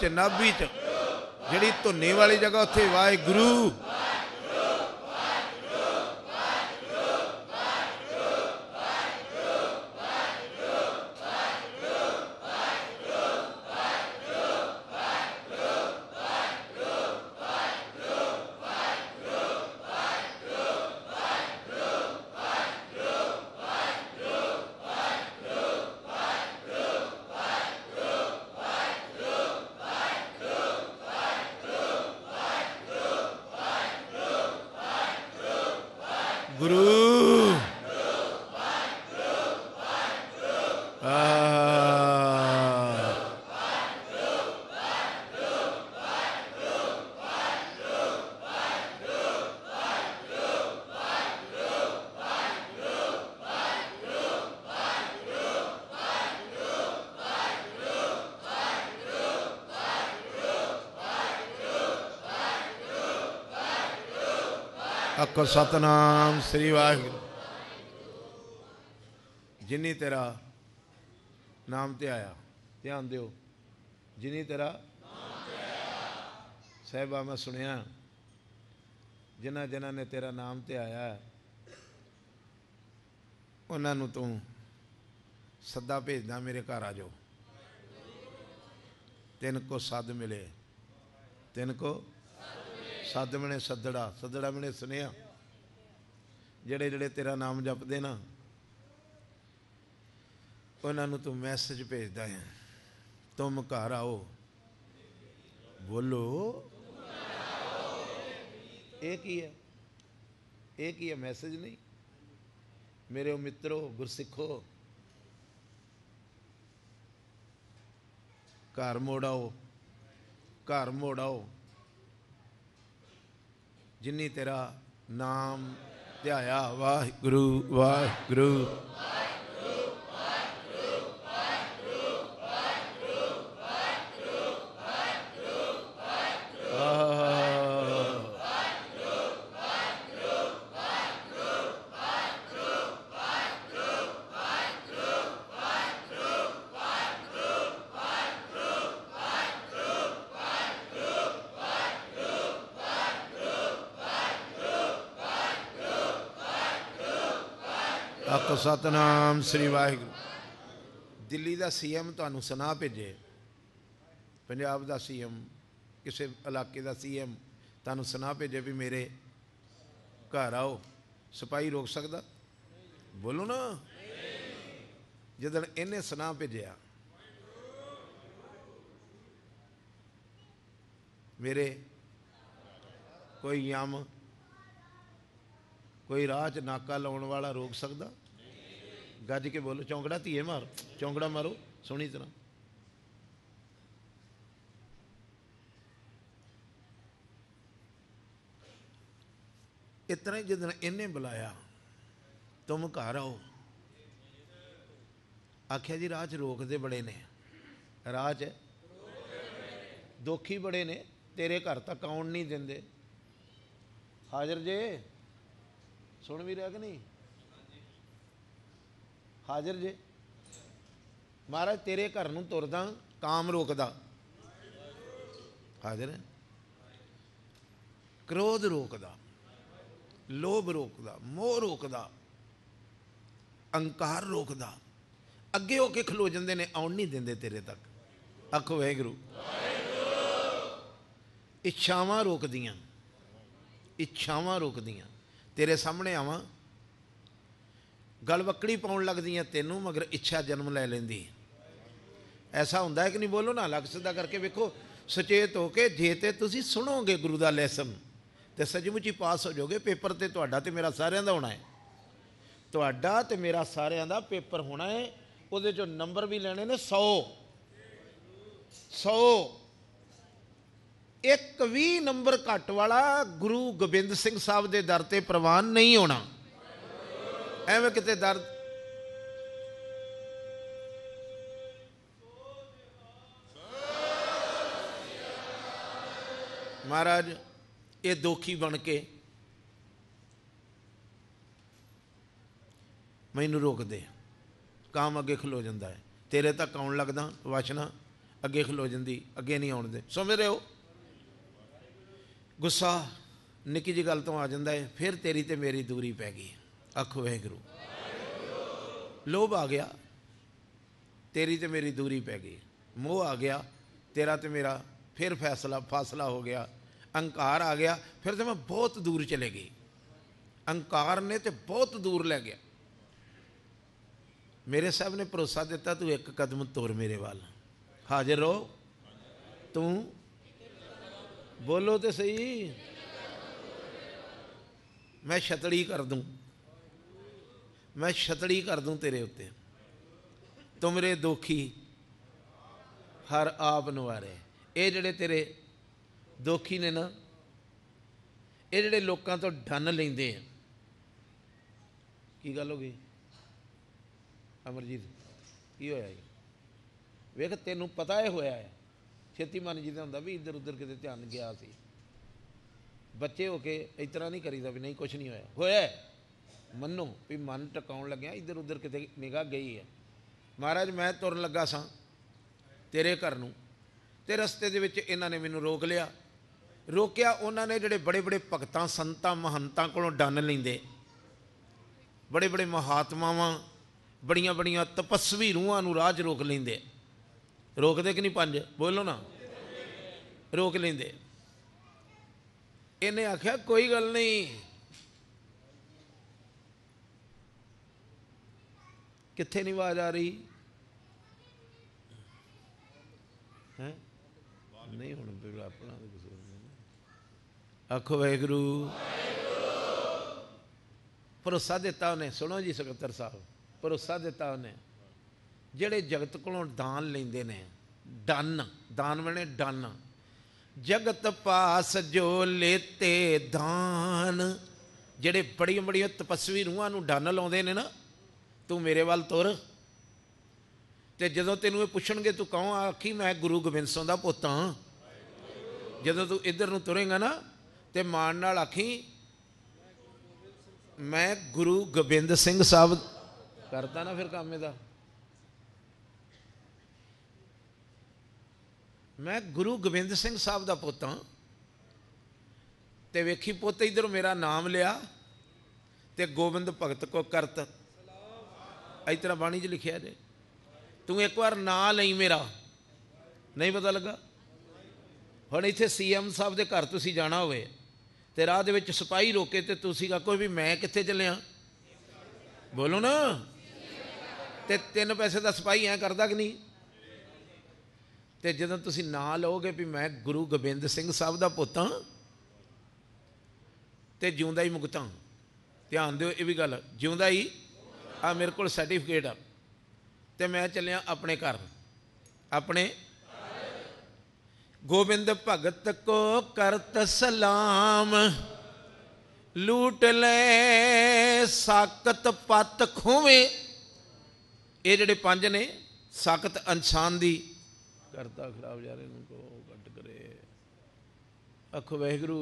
ਚ ਨਾਭੀ ਚ ਜਿਹੜੀ ਧੁੰਨੇ ਵਾਲੀ ਜਗ੍ਹਾ ਉੱਥੇ ਵਾਹਿਗੁਰੂ ਆਖੋ ਸਤਨਾਮ ਸ੍ਰੀ ਵਾਹਿਗੁਰੂ ਜਿਨੀ ਤੇਰਾ ਨਾਮ ਤੇ ਆਇਆ ਧਿਆਨ ਦਿਓ ਜਿਨੀ ਤੇਰਾ ਸਹਿਬਾ ਮੈਂ ਸੁਣਿਆ ਜਿਨ੍ਹਾਂ ਜਿਨ੍ਹਾਂ ਨੇ ਤੇਰਾ ਨਾਮ ਤੇ ਆਇਆ ਉਹਨਾਂ ਨੂੰ ਤੂੰ ਸੱਦਾ ਭੇਜਦਾ ਮੇਰੇ ਘਰ ਆ ਜਾਓ ਤਿੰਨ ਕੋ ਸਾਧ ਮਿਲੇ ਤੈਨ ਕੋ ਸੱਦ ਬਣੇ ਸੱਦੜਾ ਸੱਦੜਾ ਬਣੇ ਸੁਨੇਹਾ ਜਿਹੜੇ ਜਿਹੜੇ ਤੇਰਾ ਨਾਮ ਜਪਦੇ ਨਾ ਉਹਨਾਂ ਨੂੰ ਤੂੰ ਮੈਸੇਜ ਭੇਜਦਾ ਹੈ ਤੁਮ ਘਰ ਆਓ ਬੋਲੋ ਇਹ ਕੀ ਹੈ ਇਹ ਕੀ ਹੈ ਮੈਸੇਜ ਨਹੀਂ ਮੇਰੇ ਉਹ ਮਿੱਤਰੋ ਗੁਰਸਿੱਖੋ ਘਰ ਮੋੜਾਓ ਘਰ ਮੋੜਾਓ ਜਿਨੀ ਤੇਰਾ ਨਾਮ ਧਿਆਇਆ ਵਾਹਿਗੁਰੂ ਵਾਹਿਗੁਰੂ ਸਤਨਾਮ ਸ੍ਰੀ ਵਾਹਿਗੁਰੂ ਦਿੱਲੀ ਦਾ ਸੀਐਮ ਤੁਹਾਨੂੰ ਸੁਣਾ ਭੇਜੇ ਪੰਜਾਬ ਦਾ ਸੀਐਮ ਕਿਸੇ ਇਲਾਕੇ ਦਾ ਸੀਐਮ ਤੁਹਾਨੂੰ ਸੁਣਾ ਭੇਜੇ ਵੀ ਮੇਰੇ ਘਰ ਆਓ ਸਪਾਈ ਰੋਕ ਸਕਦਾ ਬੋਲੋ ਨਾ ਜਦੋਂ ਇਹਨੇ ਸੁਣਾ ਭੇਜਿਆ ਮੇਰੇ ਕੋਈ ਯਮ ਕੋਈ ਰਾਹ 'ਚ ਨਾਕਾ ਲਾਉਣ ਵਾਲਾ ਰੋਕ ਸਕਦਾ ਗੱਜ ਕੇ ਬੋਲੋ ਚੌਂਕੜਾ ਧੀਏ ਮਾਰ ਚੌਂਕੜਾ ਮਾਰੋ ਸੁਣੀ ਤਰ੍ਹਾਂ ਇਤਨੇ ਜਿੰਨ ਇਹਨੇ ਬੁਲਾਇਆ ਤੁਮ ਘਰ ਆਓ ਆਖਿਆ ਜੀ ਰਾਜ ਰੋਕਦੇ ਬੜੇ ਨੇ ਰਾਜ 'ਚ ਦੋਖੀ ਬੜੇ ਨੇ ਤੇਰੇ ਘਰ ਤੱਕ ਆਉਣ ਨਹੀਂ ਦਿੰਦੇ ਹਾਜ਼ਰ ਜੇ ਸੁਣ ਵੀ ਰਿਹਾ ਕਿ ਨਹੀਂ ਹਾਜ਼ਰ ਜੇ ਮਹਾਰਾਜ ਤੇਰੇ ਘਰ ਨੂੰ ਤੁਰਦਾ ਕਾਮ ਰੋਕਦਾ ਹਾਜ਼ਰ ਹੈ ਕ੍ਰੋਧ ਰੋਕਦਾ ਲੋਭ ਰੋਕਦਾ ਮੋਹ ਰੋਕਦਾ ਅਹੰਕਾਰ ਰੋਕਦਾ ਅੱਗੇ ਹੋ ਕੇ ਖਲੋ ਜਾਂਦੇ ਨੇ ਆਉਣ ਨਹੀਂ ਦਿੰਦੇ ਤੇਰੇ ਤੱਕ ਵੇ ਗੁਰੂ ਇੱਛਾਵਾਂ ਰੋਕਦੀਆਂ ਇੱਛਾਵਾਂ ਰੋਕਦੀਆਂ ਤੇਰੇ ਸਾਹਮਣੇ ਆਵਾਂ ਗਲਵਕੜੀ ਪਾਉਣ ਲੱਗਦੀਆਂ ਤੈਨੂੰ ਮਗਰ ਇੱਛਾ ਜਨਮ ਲੈ ਲੈਂਦੀ ਐਸਾ ਹੁੰਦਾ ਹੈ ਕਿ ਨਹੀਂ ਬੋਲੋ ਨਾ ਅਲੱਗ ਸਦਾ ਕਰਕੇ ਵੇਖੋ ਸੁਚੇਤ ਹੋ ਕੇ ਜੇ ਤੇ ਤੁਸੀਂ ਸੁਣੋਗੇ ਗੁਰੂ ਦਾ ਲੈਸਨ ਤੇ ਸੱਚਮੁੱਚੀ ਪਾਸ ਹੋ ਜਾਓਗੇ ਪੇਪਰ ਤੇ ਤੁਹਾਡਾ ਤੇ ਮੇਰਾ ਸਾਰਿਆਂ ਦਾ ਹੋਣਾ ਹੈ ਤੁਹਾਡਾ ਤੇ ਮੇਰਾ ਸਾਰਿਆਂ ਦਾ ਪੇਪਰ ਹੋਣਾ ਹੈ ਉਹਦੇ ਚੋਂ ਨੰਬਰ ਵੀ ਲੈਣੇ ਨੇ 100 100 ਇੱਕ ਵੀ ਨੰਬਰ ਘੱਟ ਵਾਲਾ ਗੁਰੂ ਗੋਬਿੰਦ ਸਿੰਘ ਸਾਹਿਬ ਦੇ ਦਰ ਤੇ ਪ੍ਰਵਾਨ ਨਹੀਂ ਹੋਣਾ ਐਵੇਂ ਕਿਤੇ ਦਰਦ ਮਹਾਰਾਜ ਇਹ ਦੋਖੀ ਬਣ ਕੇ ਮੈਨੂੰ ਰੋਕਦੇ ਕਾਮ ਅੱਗੇ ਖਲੋ ਜਾਂਦਾ ਹੈ ਤੇਰੇ ਤੱਕ ਆਉਣ ਲੱਗਦਾ ਵਾਸ਼ਨਾ ਅੱਗੇ ਖਲੋ ਜਾਂਦੀ ਅੱਗੇ ਨਹੀਂ ਆਉਣ ਦੇ ਸਮਝ ਰਹੇ ਹੋ ਗੁੱਸਾ ਨਿੱਕੀ ਜੀ ਗੱਲ ਤੋਂ ਆ ਜਾਂਦਾ ਹੈ ਫਿਰ ਤੇਰੀ ਤੇ ਮੇਰੀ ਦੂਰੀ ਪੈ ਗਈ अख वाहगुरु लोभ आ गया तेरी तो मेरी दूरी पै गई मोह आ गया तेरा तो मेरा फिर फैसला फासला हो गया अंकार आ गया फिर तो मैं बहुत दूर चले गई अंकार ने तो बहुत दूर ले गया मेरे साहब ने भरोसा दिता तू एक कदम तोर मेरे वाल हाजिर रहो तू बोलो तो सही मैं छतड़ी कर दूँ ਮੈਂ ਛਤੜੀ ਕਰ ਦੂੰ ਤੇਰੇ ਉੱਤੇ ਤੁਮਰੇ ਦੋਖੀ ਹਰ ਆਪ ਨਵਾਰੇ ਇਹ ਜਿਹੜੇ ਤੇਰੇ ਦੋਖੀ ਨੇ ਨਾ ਇਹ ਜਿਹੜੇ ਲੋਕਾਂ ਤੋਂ ਡੰਨ ਲੈਂਦੇ ਆ ਕੀ ਗੱਲ ਹੋ ਗਈ ਅਮਰਜੀਤ ਕੀ ਹੋਇਆ ਜੀ ਵੇਖ ਤੈਨੂੰ ਪਤਾ ਇਹ ਹੋਇਆ ਹੈ ਛੇਤੀ ਮਨ ਜੀ ਦਾ ਹੁੰਦਾ ਵੀ ਇੱਧਰ ਉੱਧਰ ਕਿਤੇ ਧਿਆਨ ਗਿਆ ਸੀ ਬੱਚੇ ਹੋ ਕੇ ਇਤਰਾ ਨਹੀਂ ਕਰੀਦਾ ਵੀ ਨਹੀਂ ਕੁਝ ਨਹੀਂ ਹੋਇਆ ਹੋਇਆ ਮੰਨੋ ਵੀ ਮਨ ਟਿਕਾਉਣ ਲੱਗਿਆ ਇੱਧਰ ਉੱਧਰ ਕਿਤੇ ਨਿਗਾਹ ਗਈ ਹੈ ਮਹਾਰਾਜ ਮੈਂ ਤੁਰਨ ਲੱਗਾ ਸਾਂ ਤੇਰੇ ਘਰ ਨੂੰ ਤੇ ਰਸਤੇ ਦੇ ਵਿੱਚ ਇਹਨਾਂ ਨੇ ਮੈਨੂੰ ਰੋਕ ਲਿਆ ਰੋਕਿਆ ਉਹਨਾਂ ਨੇ ਜਿਹੜੇ ਬੜੇ ਬੜੇ ਭਗਤਾਂ ਸੰਤਾਂ ਮਹੰਤਾਂ ਕੋਲੋਂ ਡੰਨ ਲੈਂਦੇ ਬੜੇ ਬੜੇ ਮਹਾਤਮਾਵਾਂ ਬੜੀਆਂ ਬੜੀਆਂ ਤਪਸਵੀ ਰੂਹਾਂ ਨੂੰ ਰਾਜ ਰੋਕ ਲੈਂਦੇ ਰੋਕਦੇ ਕਿ ਨਹੀਂ ਪੰਜ ਬੋਲੋ ਨਾ ਰੋਕ ਲੈਂਦੇ ਇਹਨੇ ਆਖਿਆ ਕੋਈ ਗੱਲ ਨਹੀਂ ਕਿੱਥੇ ਨਹੀਂ ਆਵਾਜ਼ ਆ ਰਹੀ ਹੈ ਨਹੀਂ ਹੁਣ ਬਿਲਕੁਲ ਆਪਣਾ ਤੇ ਕਿਸੇ ਨੂੰ ਆਖੋ ਵਾਹਿਗੁਰੂ ਪਰੋਸਾ ਦਿੱਤਾ ਉਹਨੇ ਸੁਣੋ ਜੀ ਸਕੱਤਰ ਸਾਹਿਬ ਪਰੋਸਾ ਦਿੱਤਾ ਉਹਨੇ ਜਿਹੜੇ ਜਗਤ ਕੋਲੋਂ ਦਾਨ ਲੈਂਦੇ ਨੇ ਦਾਨ ਦਾਨ ਵਣੇ ਦਾਨ ਜਗਤ ਪਾਸ ਜੋ ਲੇਤੇ ਦਾਨ ਜਿਹੜੇ ਬੜੀਆਂ ਬੜੀਆਂ ਤਪਸਵੀ ਰੂਹਾਂ ਨੂੰ ਡਨ ਲਾਉਂਦੇ ਨੇ ਨਾ ਤੂੰ ਮੇਰੇ ਵੱਲ ਤੁਰ ਤੇ ਜਦੋਂ ਤੈਨੂੰ ਇਹ ਪੁੱਛਣਗੇ ਤੂੰ ਕਹੋ ਆਖੀ ਮੈਂ ਗੁਰੂ ਗੋਬਿੰਦ ਸਿੰਘ ਦਾ ਪੁੱਤ ਹਾਂ ਜਦੋਂ ਤੂੰ ਇੱਧਰ ਨੂੰ ਤੁਰੇਗਾ ਨਾ ਤੇ ਮਾਨ ਨਾਲ ਆਖੀ ਮੈਂ ਗੁਰੂ ਗੋਬਿੰਦ ਸਿੰਘ ਸਾਹਿਬ ਕਰਦਾ ਨਾ ਫਿਰ ਕੰਮ ਇਹਦਾ ਮੈਂ ਗੁਰੂ ਗੋਬਿੰਦ ਸਿੰਘ ਸਾਹਿਬ ਦਾ ਪੁੱਤ ਹਾਂ ਤੇ ਵੇਖੀ ਪੁੱਤ ਇਧਰ ਮੇਰਾ ਨਾਮ ਲਿਆ ਤੇ ਗੋਬਿੰਦ ਭਗਤ ਕੋ ਕਰਤ ਇਸ ਤਰ੍ਹਾਂ ਬਾਣੀ 'ਚ ਲਿਖਿਆ ਜੇ ਤੂੰ ਇੱਕ ਵਾਰ ਨਾਂ ਲਈ ਮੇਰਾ ਨਹੀਂ ਪਤਾ ਲੱਗਾ ਹੁਣ ਇੱਥੇ ਸੀਐਮ ਸਾਹਿਬ ਦੇ ਘਰ ਤੁਸੀਂ ਜਾਣਾ ਹੋਵੇ ਤੇ ਰਾਹ ਦੇ ਵਿੱਚ ਸਿਪਾਹੀ ਰੋਕੇ ਤੇ ਤੁਸੀਂ ਕਹੋ ਵੀ ਮੈਂ ਕਿੱਥੇ ਚੱਲਿਆ ਬੋਲੋ ਨਾ ਤੇ ਤਿੰਨ ਪੈਸੇ ਦਾ ਸਿਪਾਹੀ ਐ ਕਰਦਾ ਕਿ ਨਹੀਂ ਤੇ ਜਦੋਂ ਤੁਸੀਂ ਨਾਂ ਲਓਗੇ ਵੀ ਮੈਂ ਗੁਰੂ ਗੋਬਿੰਦ ਸਿੰਘ ਸਾਹਿਬ ਦਾ ਪੁੱਤ ਹਾਂ ਤੇ ਜਿਉਂਦਾ ਹੀ ਮੁਕਤਾਂ ਧਿਆਨ ਦਿਓ ਇਹ ਵੀ ਗੱਲ ਜਿਉਂਦਾ ਹੀ ਆ ਮੇਰੇ ਕੋਲ ਸਰਟੀਫਿਕੇਟ ਆ ਤੇ ਮੈਂ ਚੱਲਿਆ ਆਪਣੇ ਘਰ ਆਪਣੇ ਗੋਬਿੰਦ ਭਗਤ ਕੋ ਕਰਤ ਸਲਾਮ ਲੂਟ ਲੈ ਸਾਕਤ ਪਤ ਖੋਵੇਂ ਇਹ ਜਿਹੜੇ ਪੰਜ ਨੇ ਸਾਕਤ ਇਨਸਾਨ ਦੀ ਕਰਤਾ ਖਰਾਬ ਜਾ ਰਹੇ ਨੂੰ ਕੋ ਘਟ ਕਰੇ ਅਖ ਵੈਗਰੂ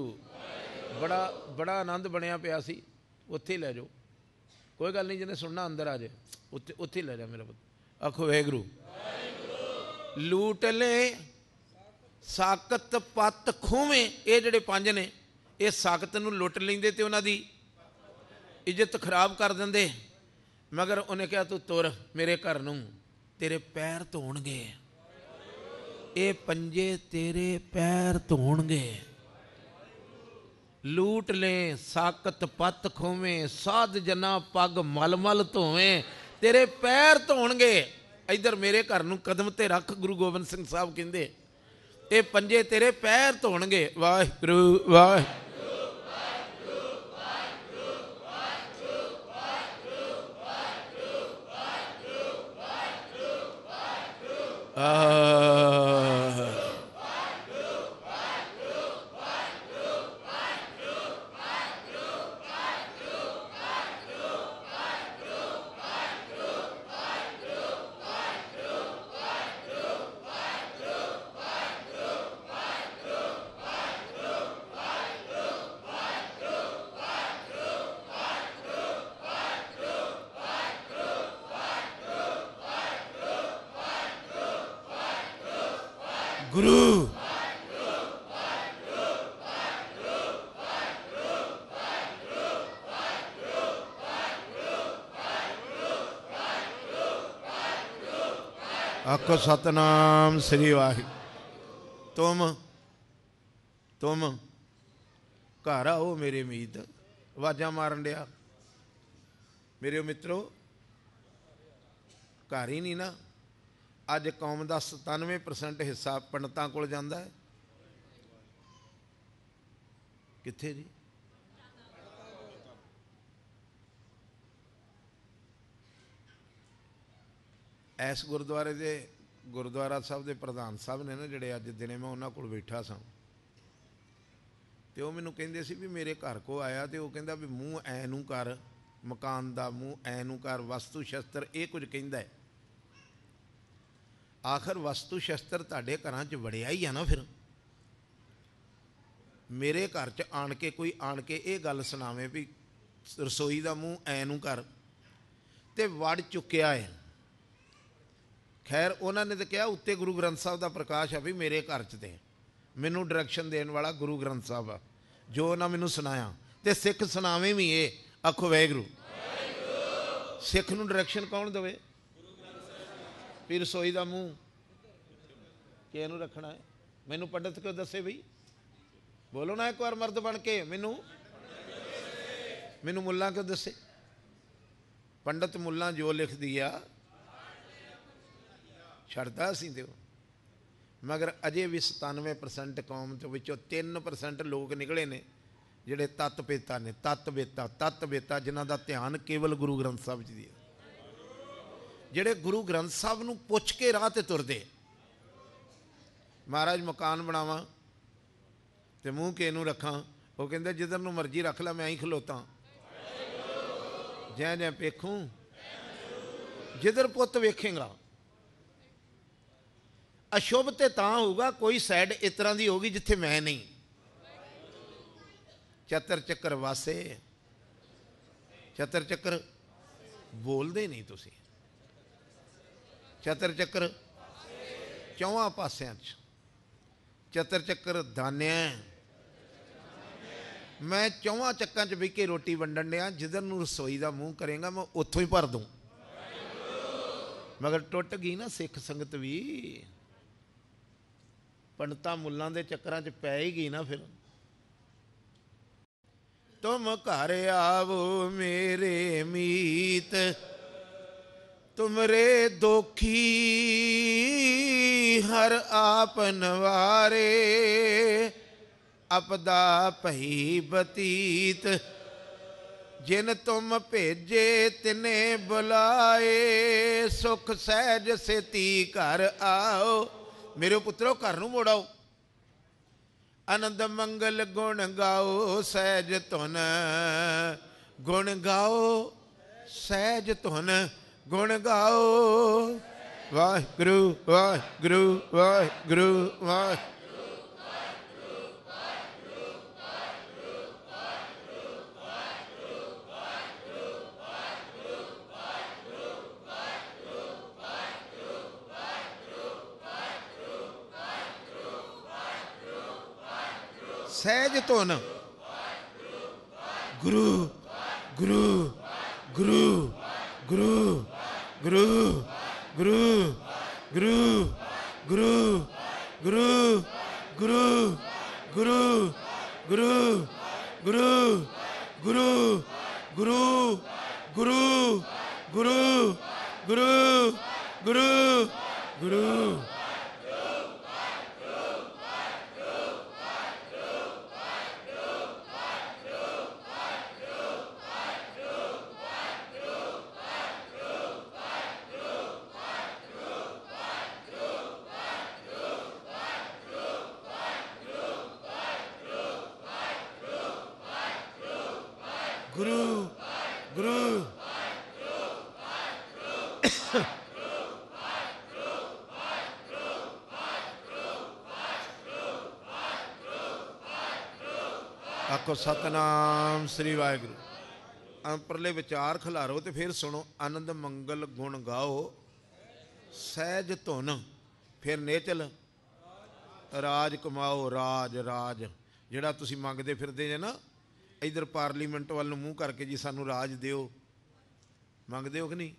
ਬੜਾ ਬੜਾ ਆਨੰਦ ਬਣਿਆ ਪਿਆ ਸੀ ਉੱਥੇ ਲੈ ਜਾਓ ਕੋਈ ਗੱਲ ਨਹੀਂ ਜਿਹਨੇ ਸੁਣਨਾ ਅੰਦਰ ਆ ਜੇ ਉੱਥੇ ਉੱਥੇ ਲੈ ਜਾ ਮੇਰਾ ਪੁੱਤ ਆਖੋ ਵਾਹਿਗੁਰੂ ਲੂਟ ਲੈ ਸਾਕਤ ਪਤ ਖੂਵੇਂ ਇਹ ਜਿਹੜੇ ਪੰਜ ਨੇ ਇਹ ਸਾਕਤ ਨੂੰ ਲੁੱਟ ਲੈਂਦੇ ਤੇ ਉਹਨਾਂ ਦੀ ਇੱਜ਼ਤ ਖਰਾਬ ਕਰ ਦਿੰਦੇ ਮਗਰ ਉਹਨੇ ਕਿਹਾ ਤੂੰ ਤੁਰ ਮੇਰੇ ਘਰ ਨੂੰ ਤੇਰੇ ਪੈਰ ਧੋਣਗੇ ਇਹ ਪੰਜੇ ਤੇਰੇ ਪੈਰ ਧੋਣਗੇ ਲੂਟ ਲੈ ਸਾਕਤ ਪਤ ਖੋਵੇਂ ਸਾਧ ਜਨਾ ਪਗ ਮਲਮਲ ਧੋਵੇਂ ਤੇਰੇ ਪੈਰ ਧੋਣਗੇ ਇਧਰ ਮੇਰੇ ਘਰ ਨੂੰ ਕਦਮ ਤੇ ਰੱਖ ਗੁਰੂ ਗੋਬਿੰਦ ਸਿੰਘ ਸਾਹਿਬ ਕਹਿੰਦੇ ਇਹ ਪੰਜੇ ਤੇਰੇ ਪੈਰ ਧੋਣਗੇ ਵਾਹਿਗੁਰੂ ਵਾਹਿਗੁਰੂ ਵਾਹਿਗੁਰੂ ਵਾਹਿਗੁਰੂ ਵਾਹਿਗੁਰੂ ਵਾਹਿਗੁਰੂ ਵਾਹਿਗੁਰੂ ਵਾਹਿਗੁਰੂ ਵਾਹਿਗੁਰੂ ਵਾਹਿਗੁਰੂ ਆਹ ਵਾਹਿਗੁਰੂ ਆਖੋ ਸਤਨਾਮ ਸ੍ਰੀ ਵਾਹਿਗੁਰੂ ਤੁਮ ਤੁਮ ਘਰ ਆਓ ਮੇਰੇ ਮੀਤ ਆਵਾਜ਼ਾਂ ਮਾਰਨ ਡਿਆ ਮੇਰੇ ਮਿੱਤਰੋ ਘਰ ਹੀ ਨਹੀਂ ਨਾ ਅੱਜ ਕੌਮ ਦਾ 97% ਹਿੱਸਾ ਪੰਡਤਾਂ ਕੋਲ ਜਾਂਦਾ ਹੈ ਕਿੱਥੇ ਜੀ ਐਸ ਗੁਰਦੁਆਰੇ ਦੇ ਗੁਰਦੁਆਰਾ ਸਾਹਿਬ ਦੇ ਪ੍ਰਧਾਨ ਸਾਹਿਬ ਨੇ ਨਾ ਜਿਹੜੇ ਅੱਜ ਦਿਨੇ ਮੈਂ ਉਹਨਾਂ ਕੋਲ ਬੈਠਾ ਸਾਂ ਤੇ ਉਹ ਮੈਨੂੰ ਕਹਿੰਦੇ ਸੀ ਵੀ ਮੇਰੇ ਘਰ ਕੋ ਆਇਆ ਤੇ ਉਹ ਕਹਿੰਦਾ ਵੀ ਮੂੰਹ ਐ ਨੂੰ ਕਰ ਮਕਾਨ ਦਾ ਮੂੰਹ ਐ ਨੂੰ ਕਰ ਵਸਤੂ ਸ਼ਸਤਰ ਇਹ ਕੁਝ ਕਹਿੰਦਾ ਹੈ ਆਖਰ ਵਸਤੂ ਸ਼ਸਤਰ ਤੁਹਾਡੇ ਘਰਾਂ 'ਚ ਵੜਿਆ ਹੀ ਆ ਨਾ ਫਿਰ ਮੇਰੇ ਘਰ 'ਚ ਆਣ ਕੇ ਕੋਈ ਆਣ ਕੇ ਇਹ ਗੱਲ ਸੁਣਾਵੇ ਵੀ ਰਸੋਈ ਦਾ ਮੂੰਹ ਐ ਨੂੰ ਕਰ ਤੇ ਵੜ ਚੁੱਕਿਆ ਹੈ ਖੈਰ ਉਹਨਾਂ ਨੇ ਤਾਂ ਕਿਹਾ ਉੱਤੇ ਗੁਰੂ ਗ੍ਰੰਥ ਸਾਹਿਬ ਦਾ ਪ੍ਰਕਾਸ਼ ਆ ਵੀ ਮੇਰੇ ਘਰ 'ਚ ਤੇ ਮੈਨੂੰ ਡਾਇਰੈਕਸ਼ਨ ਦੇਣ ਵਾਲਾ ਗੁਰੂ ਗ੍ਰੰਥ ਸਾਹਿਬ ਆ ਜੋ ਉਹਨਾਂ ਮੈਨੂੰ ਸੁਣਾਇਆ ਤੇ ਸਿੱਖ ਸੁਣਾਵੇਂ ਵੀ ਇਹ ਆਖੋ ਵੈਗੁਰੂ ਸਿੱਖ ਨੂੰ ਡਾਇਰੈਕਸ਼ਨ ਕੌਣ ਦੇਵੇ ਵੀ ਰਸੋਈ ਦਾ ਮੂੰਹ ਕਿ ਇਹਨੂੰ ਰੱਖਣਾ ਹੈ ਮੈਨੂੰ ਪੰਡਤ ਕਿਉਂ ਦੱਸੇ ਬਈ ਬੋਲੋ ਨਾ ਇੱਕ ਵਾਰ ਮਰਦ ਬਣ ਕੇ ਮੈਨੂੰ ਮੈਨੂੰ ਮੁੱਲਾ ਕਿਉਂ ਦੱਸੇ ਪੰਡਤ ਮੁੱਲਾ ਜੋ ਲਿਖਦੀ ਆ ਛੜਦਾ ਸੀ ਦਿਓ ਮਗਰ ਅਜੇ ਵੀ 97% ਕੌਮ ਦੇ ਵਿੱਚੋਂ 3% ਲੋਕ ਨਿਕਲੇ ਨੇ ਜਿਹੜੇ ਤਤ ਪੇਤਾ ਨੇ ਤਤ ਵੇਤਾ ਤਤ ਵੇਤਾ ਜਿਨ੍ਹਾਂ ਦਾ ਧਿਆਨ ਕੇਵਲ ਗੁਰੂ ਗ੍ਰੰਥ ਸਾਹਿਬ ਜੀ ਦੀ ਹੈ ਜਿਹੜੇ ਗੁਰੂ ਗ੍ਰੰਥ ਸਾਹਿਬ ਨੂੰ ਪੁੱਛ ਕੇ ਰਾਹ ਤੇ ਤੁਰਦੇ ਮਹਾਰਾਜ ਮਕਾਨ ਬਣਾਵਾਂ ਤੇ ਮੂੰਹ ਕੇ ਨੂੰ ਰੱਖਾਂ ਉਹ ਕਹਿੰਦੇ ਜਿੱਧਰ ਨੂੰ ਮਰਜ਼ੀ ਰੱਖ ਲੈ ਮੈਂ ਐਂ ਖਲੋਤਾ ਜੈ ਜੈ ਪੇਖੂ ਜਿੱਧਰ ਪੁੱਤ ਵੇਖੇਗਾ ਅਸ਼ੁਭ ਤੇ ਤਾਂ ਹੋਊਗਾ ਕੋਈ ਸਾਈਡ ਇਸ ਤਰ੍ਹਾਂ ਦੀ ਹੋਗੀ ਜਿੱਥੇ ਮੈਂ ਨਹੀਂ ਚਤਰ ਚੱਕਰ ਵਾਸੇ ਚਤਰ ਚੱਕਰ ਬੋਲਦੇ ਨਹੀਂ ਤੁਸੀਂ ਚਤਰ ਚੱਕਰ ਚੌਹਾਂ ਪਾਸਿਆਂ 'ਚ ਚਤਰ ਚੱਕਰ ਦਾਨਿਆ ਮੈਂ ਚੌਹਾਂ ਚੱਕਾਂ 'ਚ ਵਿਕੇ ਕੇ ਰੋਟੀ ਵੰਡਣ ਆ ਜਿੱਧਰ ਨੂੰ ਰਸੋਈ ਦਾ ਮੂੰਹ ਕਰੇਗਾ ਮੈਂ ਉੱਥੋਂ ਹੀ ਭਰ ਦੂੰ ਮਗਰ ਟੁੱਟ ਗਈ ਨਾ ਸਿੱਖ ਸੰਗਤ ਵੀ ਪੰਡਤਾਂ ਮੁੱਲਾਂ ਦੇ ਚੱਕਰਾਂ 'ਚ ਪੈ ਹੀ ਗਈ ਨਾ ਫਿਰ ਤੁਮ ਘਰ ਆਵੋ ਮੇਰੇ ਮੀਤ ਤੁਮਰੇ ਦੋਖੀ ਹਰ ਆਪ ਨਵਾਰੇ ਅਪਦਾ ਭਈ ਬਤੀਤ ਜਿਨ ਤੁਮ ਭੇਜੇ ਤਿਨੇ ਬੁਲਾਏ ਸੁਖ ਸਹਿਜ ਸਤੀ ਘਰ ਆਓ ਮੇਰੇ ਪੁੱਤਰੋ ਘਰ ਨੂੰ ਮੋੜਾਓ ਆਨੰਦ ਮੰਗਲ ਗੁਣ ਗਾਓ ਸਹਿਜ ਧੁਨ ਗੁਣ ਗਾਓ ਸਹਿਜ ਧੁਨ ਗੁਣ ਗਾਓ ਵਾਹਿਗੁਰੂ ਵਾਹਿਗੁਰੂ ਵਾਹਿਗੁਰੂ ਵਾਹਿਗੁਰੂ ਸਹਿਜ ਧੁਨ ਗੁਰੂ ਗੁਰੂ ਗੁਰੂ ਗੁਰੂ ਗੁਰੂ ਗੁਰੂ ਗੁਰੂ ਗੁਰੂ ਗੁਰੂ ਗੁਰੂ ਗੁਰੂ ਗੁਰੂ ਗੁਰੂ ਗੁਰੂ ਗੁਰੂ ਗੁਰੂ ਗੁਰੂ ਗੁਰੂ ਗੁਰੂ ਗੁਰੂ ਆਖੋ ਸਤਨਾਮ ਸ੍ਰੀ ਵਾਹਿਗੁਰੂ ਅੰਪਰਲੇ ਵਿਚਾਰ ਖਿਲਾਰੋ ਤੇ ਫਿਰ ਸੁਣੋ ਆਨੰਦ ਮੰਗਲ ਗੁਣ ਗਾਓ ਸਹਿਜ ਧੁਨ ਫਿਰ ਨੇਚਲ ਰਾਜ ਕਮਾਓ ਰਾਜ ਰਾਜ ਜਿਹੜਾ ਤੁਸੀਂ ਮੰਗਦੇ ਫਿਰਦੇ ਜੇ ਨਾ ਇਧਰ ਪਾਰਲੀਮੈਂਟ ਵੱਲ ਨੂੰ ਮੂੰਹ ਕਰਕੇ ਜੀ ਸਾਨੂੰ ਰਾਜ ਦਿਓ ਮੰਗਦੇ ਹੋ ਕਿ ਨਹੀਂ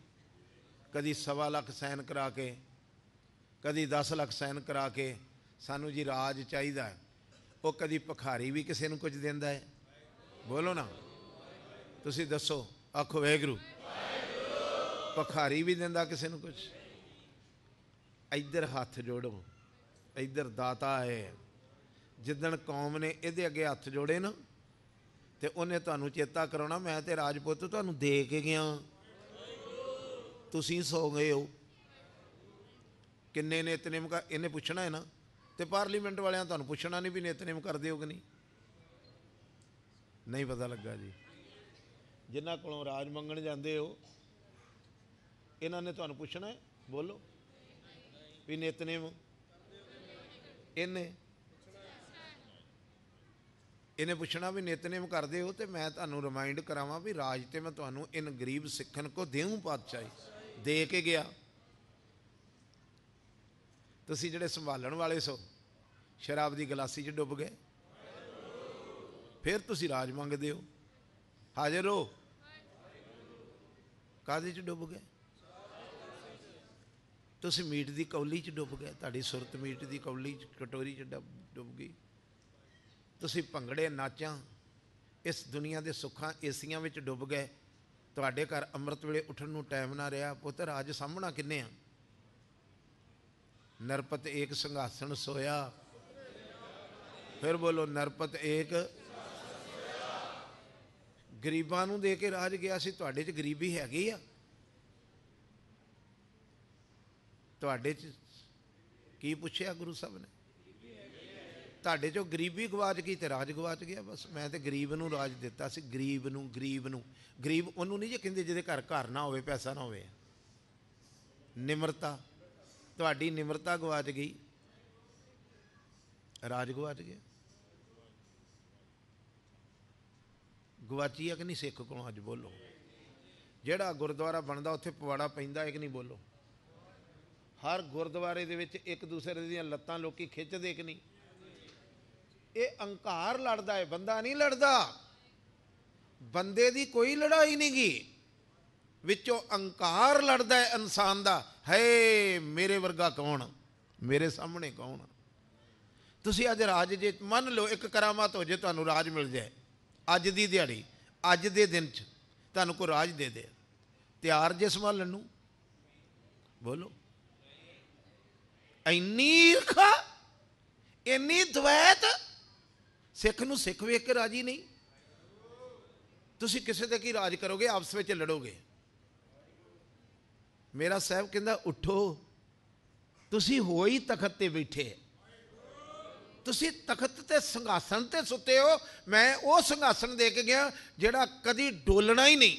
ਕਦੀ ਸਵਾ ਲੱਖ ਸੈਨ ਕਰਾ ਕੇ ਕਦੀ 10 ਲੱਖ ਸੈਨ ਕਰਾ ਕੇ ਸਾਨੂੰ ਜੀ ਰਾਜ ਚਾਹੀਦਾ ਹੈ ਉਹ ਕਦੀ ਭਖਾਰੀ ਵੀ ਕਿਸੇ ਨੂੰ ਕੁਝ ਦਿੰਦਾ ਹੈ ਬੋਲੋ ਨਾ ਤੁਸੀਂ ਦੱਸੋ ਆਖੋ ਵੈਗਰੂ ਭਖਾਰੀ ਵੀ ਦਿੰਦਾ ਕਿਸੇ ਨੂੰ ਕੁਝ ਇੱਧਰ ਹੱਥ ਜੋੜੋ ਇੱਧਰ ਦਾਤਾ ਹੈ ਜਿੱਦਣ ਕੌਮ ਨੇ ਇਹਦੇ ਅੱਗੇ ਹੱਥ ਜੋੜੇ ਨਾ ਤੇ ਉਹਨੇ ਤੁਹਾਨੂੰ ਚੇਤਾ ਕਰਾਉਣਾ ਮੈਂ ਤੇ ਰਾਜਪੁੱਤ ਤੁਹਾਨੂੰ ਦੇ ਕੇ ਗਿਆ ਤੁਸੀਂ ਸੌ ਗਏ ਹੋ ਕਿੰਨੇ ਨੇ ਇਤਨੇ ਇਹਨੇ ਪੁੱਛਣਾ ਹੈ ਨਾ ਤੇ ਪਾਰਲੀਮੈਂਟ ਵਾਲਿਆਂ ਤੁਹਾਨੂੰ ਪੁੱਛਣਾ ਨਹੀਂ ਵੀ ਨਿਤਨੇਮ ਕਰਦੇ ਹੋ ਕਿ ਨਹੀਂ ਨਹੀਂ ਪਤਾ ਲੱਗਾ ਜੀ ਜਿਨ੍ਹਾਂ ਕੋਲੋਂ ਰਾਜ ਮੰਗਣ ਜਾਂਦੇ ਹੋ ਇਹਨਾਂ ਨੇ ਤੁਹਾਨੂੰ ਪੁੱਛਣਾ ਹੈ ਬੋਲੋ ਵੀ ਨਿਤਨੇਮ ਇਹਨੇ ਇਹਨੇ ਪੁੱਛਣਾ ਵੀ ਨਿਤਨੇਮ ਕਰਦੇ ਹੋ ਤੇ ਮੈਂ ਤੁਹਾਨੂੰ ਰਿਮਾਈਂਡ ਕਰਾਵਾਂ ਵੀ ਰਾਜ ਤੇ ਮੈਂ ਤੁਹਾਨੂੰ ਇਨ ਗਰੀਬ ਸਿੱਖਣ ਕੋ ਦੇਉਂ ਪਾਤਸ਼ਾਹੀ ਦੇ ਕੇ ਗਿਆ ਤੁਸੀਂ ਜਿਹੜੇ ਸੰਭਾਲਣ ਵਾਲੇ ਸੋ ਸ਼ਰਾਬ ਦੀ ਗਲਾਸੀ 'ਚ ਡੁੱਬ ਗਏ ਫਿਰ ਤੁਸੀਂ ਰਾਜ ਮੰਗਦੇ ਹੋ ਹਾਜ਼ਰ ਹੋ ਕਾਦੇ 'ਚ ਡੁੱਬ ਗਏ ਤੁਸੀਂ ਮੀਟ ਦੀ ਕੌਲੀ 'ਚ ਡੁੱਬ ਗਏ ਤੁਹਾਡੀ ਸੁਰਤ ਮੀਟ ਦੀ ਕੌਲੀ 'ਚ ਕਟੋਰੀ 'ਚ ਡੁੱਬ ਗਈ ਤੁਸੀਂ ਭੰਗੜੇ ਨਾਚਾਂ ਇਸ ਦੁਨੀਆ ਦੇ ਸੁੱਖਾਂ ਏਸੀਆਂ ਵਿੱਚ ਡੁੱਬ ਗਏ ਤੁਹਾਡੇ ਘਰ ਅੰਮ੍ਰਿਤ ਵੇਲੇ ਉੱਠਣ ਨੂੰ ਟਾਈਮ ਨਾ ਰਿਹਾ ਪੁੱਤਰ ਅੱਜ ਸਾਹਮਣਾ ਕਿੰਨੇ ਆ ਨਰਪਤ ਏਕ ਸੰਘਾਸਣ ਸੋਇਆ ਫਿਰ ਬੋਲੋ ਨਰਪਤ ਏਕ ਗਰੀਬਾਂ ਨੂੰ ਦੇ ਕੇ ਰਾਜ ਗਿਆ ਸੀ ਤੁਹਾਡੇ 'ਚ ਗਰੀਬੀ ਹੈਗੀ ਆ ਤੁਹਾਡੇ 'ਚ ਕੀ ਪੁੱਛਿਆ ਗੁਰੂ ਸਾਹਿਬ ਨੇ ਤੁਹਾਡੇ 'ਚੋਂ ਗਰੀਬੀ ਗਵਾਚ ਗਈ ਤੇ ਰਾਜ ਗਵਾਚ ਗਿਆ ਬਸ ਮੈਂ ਤੇ ਗਰੀਬ ਨੂੰ ਰਾਜ ਦਿੱਤਾ ਸੀ ਗਰੀਬ ਨੂੰ ਗਰੀਬ ਨੂੰ ਗਰੀਬ ਉਹਨੂੰ ਨਹੀਂ ਜੇ ਕਹਿੰਦੇ ਜਿਹਦੇ ਘਰ ਘਰ ਨਾ ਹੋਵੇ ਪੈਸਾ ਨਾ ਹੋਵੇ ਨਿਮਰਤਾ ਤੁਹਾਡੀ ਨਿਮਰਤਾ ਗਵਾਚ ਗਈ ਰਾਜ ਗਵਾਚ ਗਿਆ ਗਵਾਚੀ ਆ ਕਿ ਨਹੀਂ ਸਿੱਖ ਕੋਲੋਂ ਅੱਜ ਬੋਲੋ ਜਿਹੜਾ ਗੁਰਦੁਆਰਾ ਬਣਦਾ ਉੱਥੇ ਪਵਾੜਾ ਪੈਂਦਾ ਹੈ ਕਿ ਨਹੀਂ ਬੋਲੋ ਹਰ ਗੁਰਦੁਆਰੇ ਦੇ ਵਿੱਚ ਇੱਕ ਦੂਸਰੇ ਦੀਆਂ ਲੱਤਾਂ ਲੋਕੀ ਖਿੱਚਦੇ ਕਿ ਨਹੀਂ ਇਹ ਅਹੰਕਾਰ ਲੜਦਾ ਹੈ ਬੰਦਾ ਨਹੀਂ ਲੜਦਾ ਬੰਦੇ ਦੀ ਕੋਈ ਲੜਾਈ ਨਹੀਂ ਗਈ ਵਿੱਚੋਂ ਅਹੰਕਾਰ ਲੜਦਾ ਹੈ ਇਨਸਾਨ ਦਾ ਹੇ ਮੇਰੇ ਵਰਗਾ ਕੌਣ ਮੇਰੇ ਸਾਹਮਣੇ ਕੌਣ ਤੁਸੀਂ ਅੱਜ ਰਾਜ ਜੇ ਮੰਨ ਲਓ ਇੱਕ ਕਰਾਮਾਤ ਹੋ ਜੇ ਤੁਹਾਨੂੰ ਰਾਜ ਮਿਲ ਜਾਏ ਅੱਜ ਦੀ ਦਿਹਾੜੀ ਅੱਜ ਦੇ ਦਿਨ 'ਚ ਤੁਹਾਨੂੰ ਕੋ ਰਾਜ ਦੇ ਦੇ ਤਿਆਰ ਜੇ ਸੰਭਾਲਣ ਨੂੰ ਬੋਲੋ ਇੰਨੀ ਈਰਖਾ ਇੰਨੀ ਦਵੈਤ ਸਿੱਖ ਨੂੰ ਸਿੱਖ ਵੇਖ ਕੇ ਰਾਜੀ ਨਹੀਂ ਤੁਸੀਂ ਕਿਸੇ ਤੇ ਕੀ ਰਾਜ ਕਰੋਗੇ ਆਪਸ ਵਿੱਚ ਲੜੋਗੇ ਮੇਰਾ ਸਾਹਿਬ ਕਹਿੰਦਾ ਉਠੋ ਤੁਸੀਂ ਹੋਈ ਤਖਤ ਤੇ ਬੈਠੇ ਤੁਸੀਂ ਤਖਤ ਤੇ ਸੰਘਾਸਣ ਤੇ ਸੁੱਤੇ ਹੋ ਮੈਂ ਉਹ ਸੰਘਾਸਣ ਦੇ ਕੇ ਗਿਆ ਜਿਹੜਾ ਕਦੀ ਡੋਲਣਾ ਹੀ ਨਹੀਂ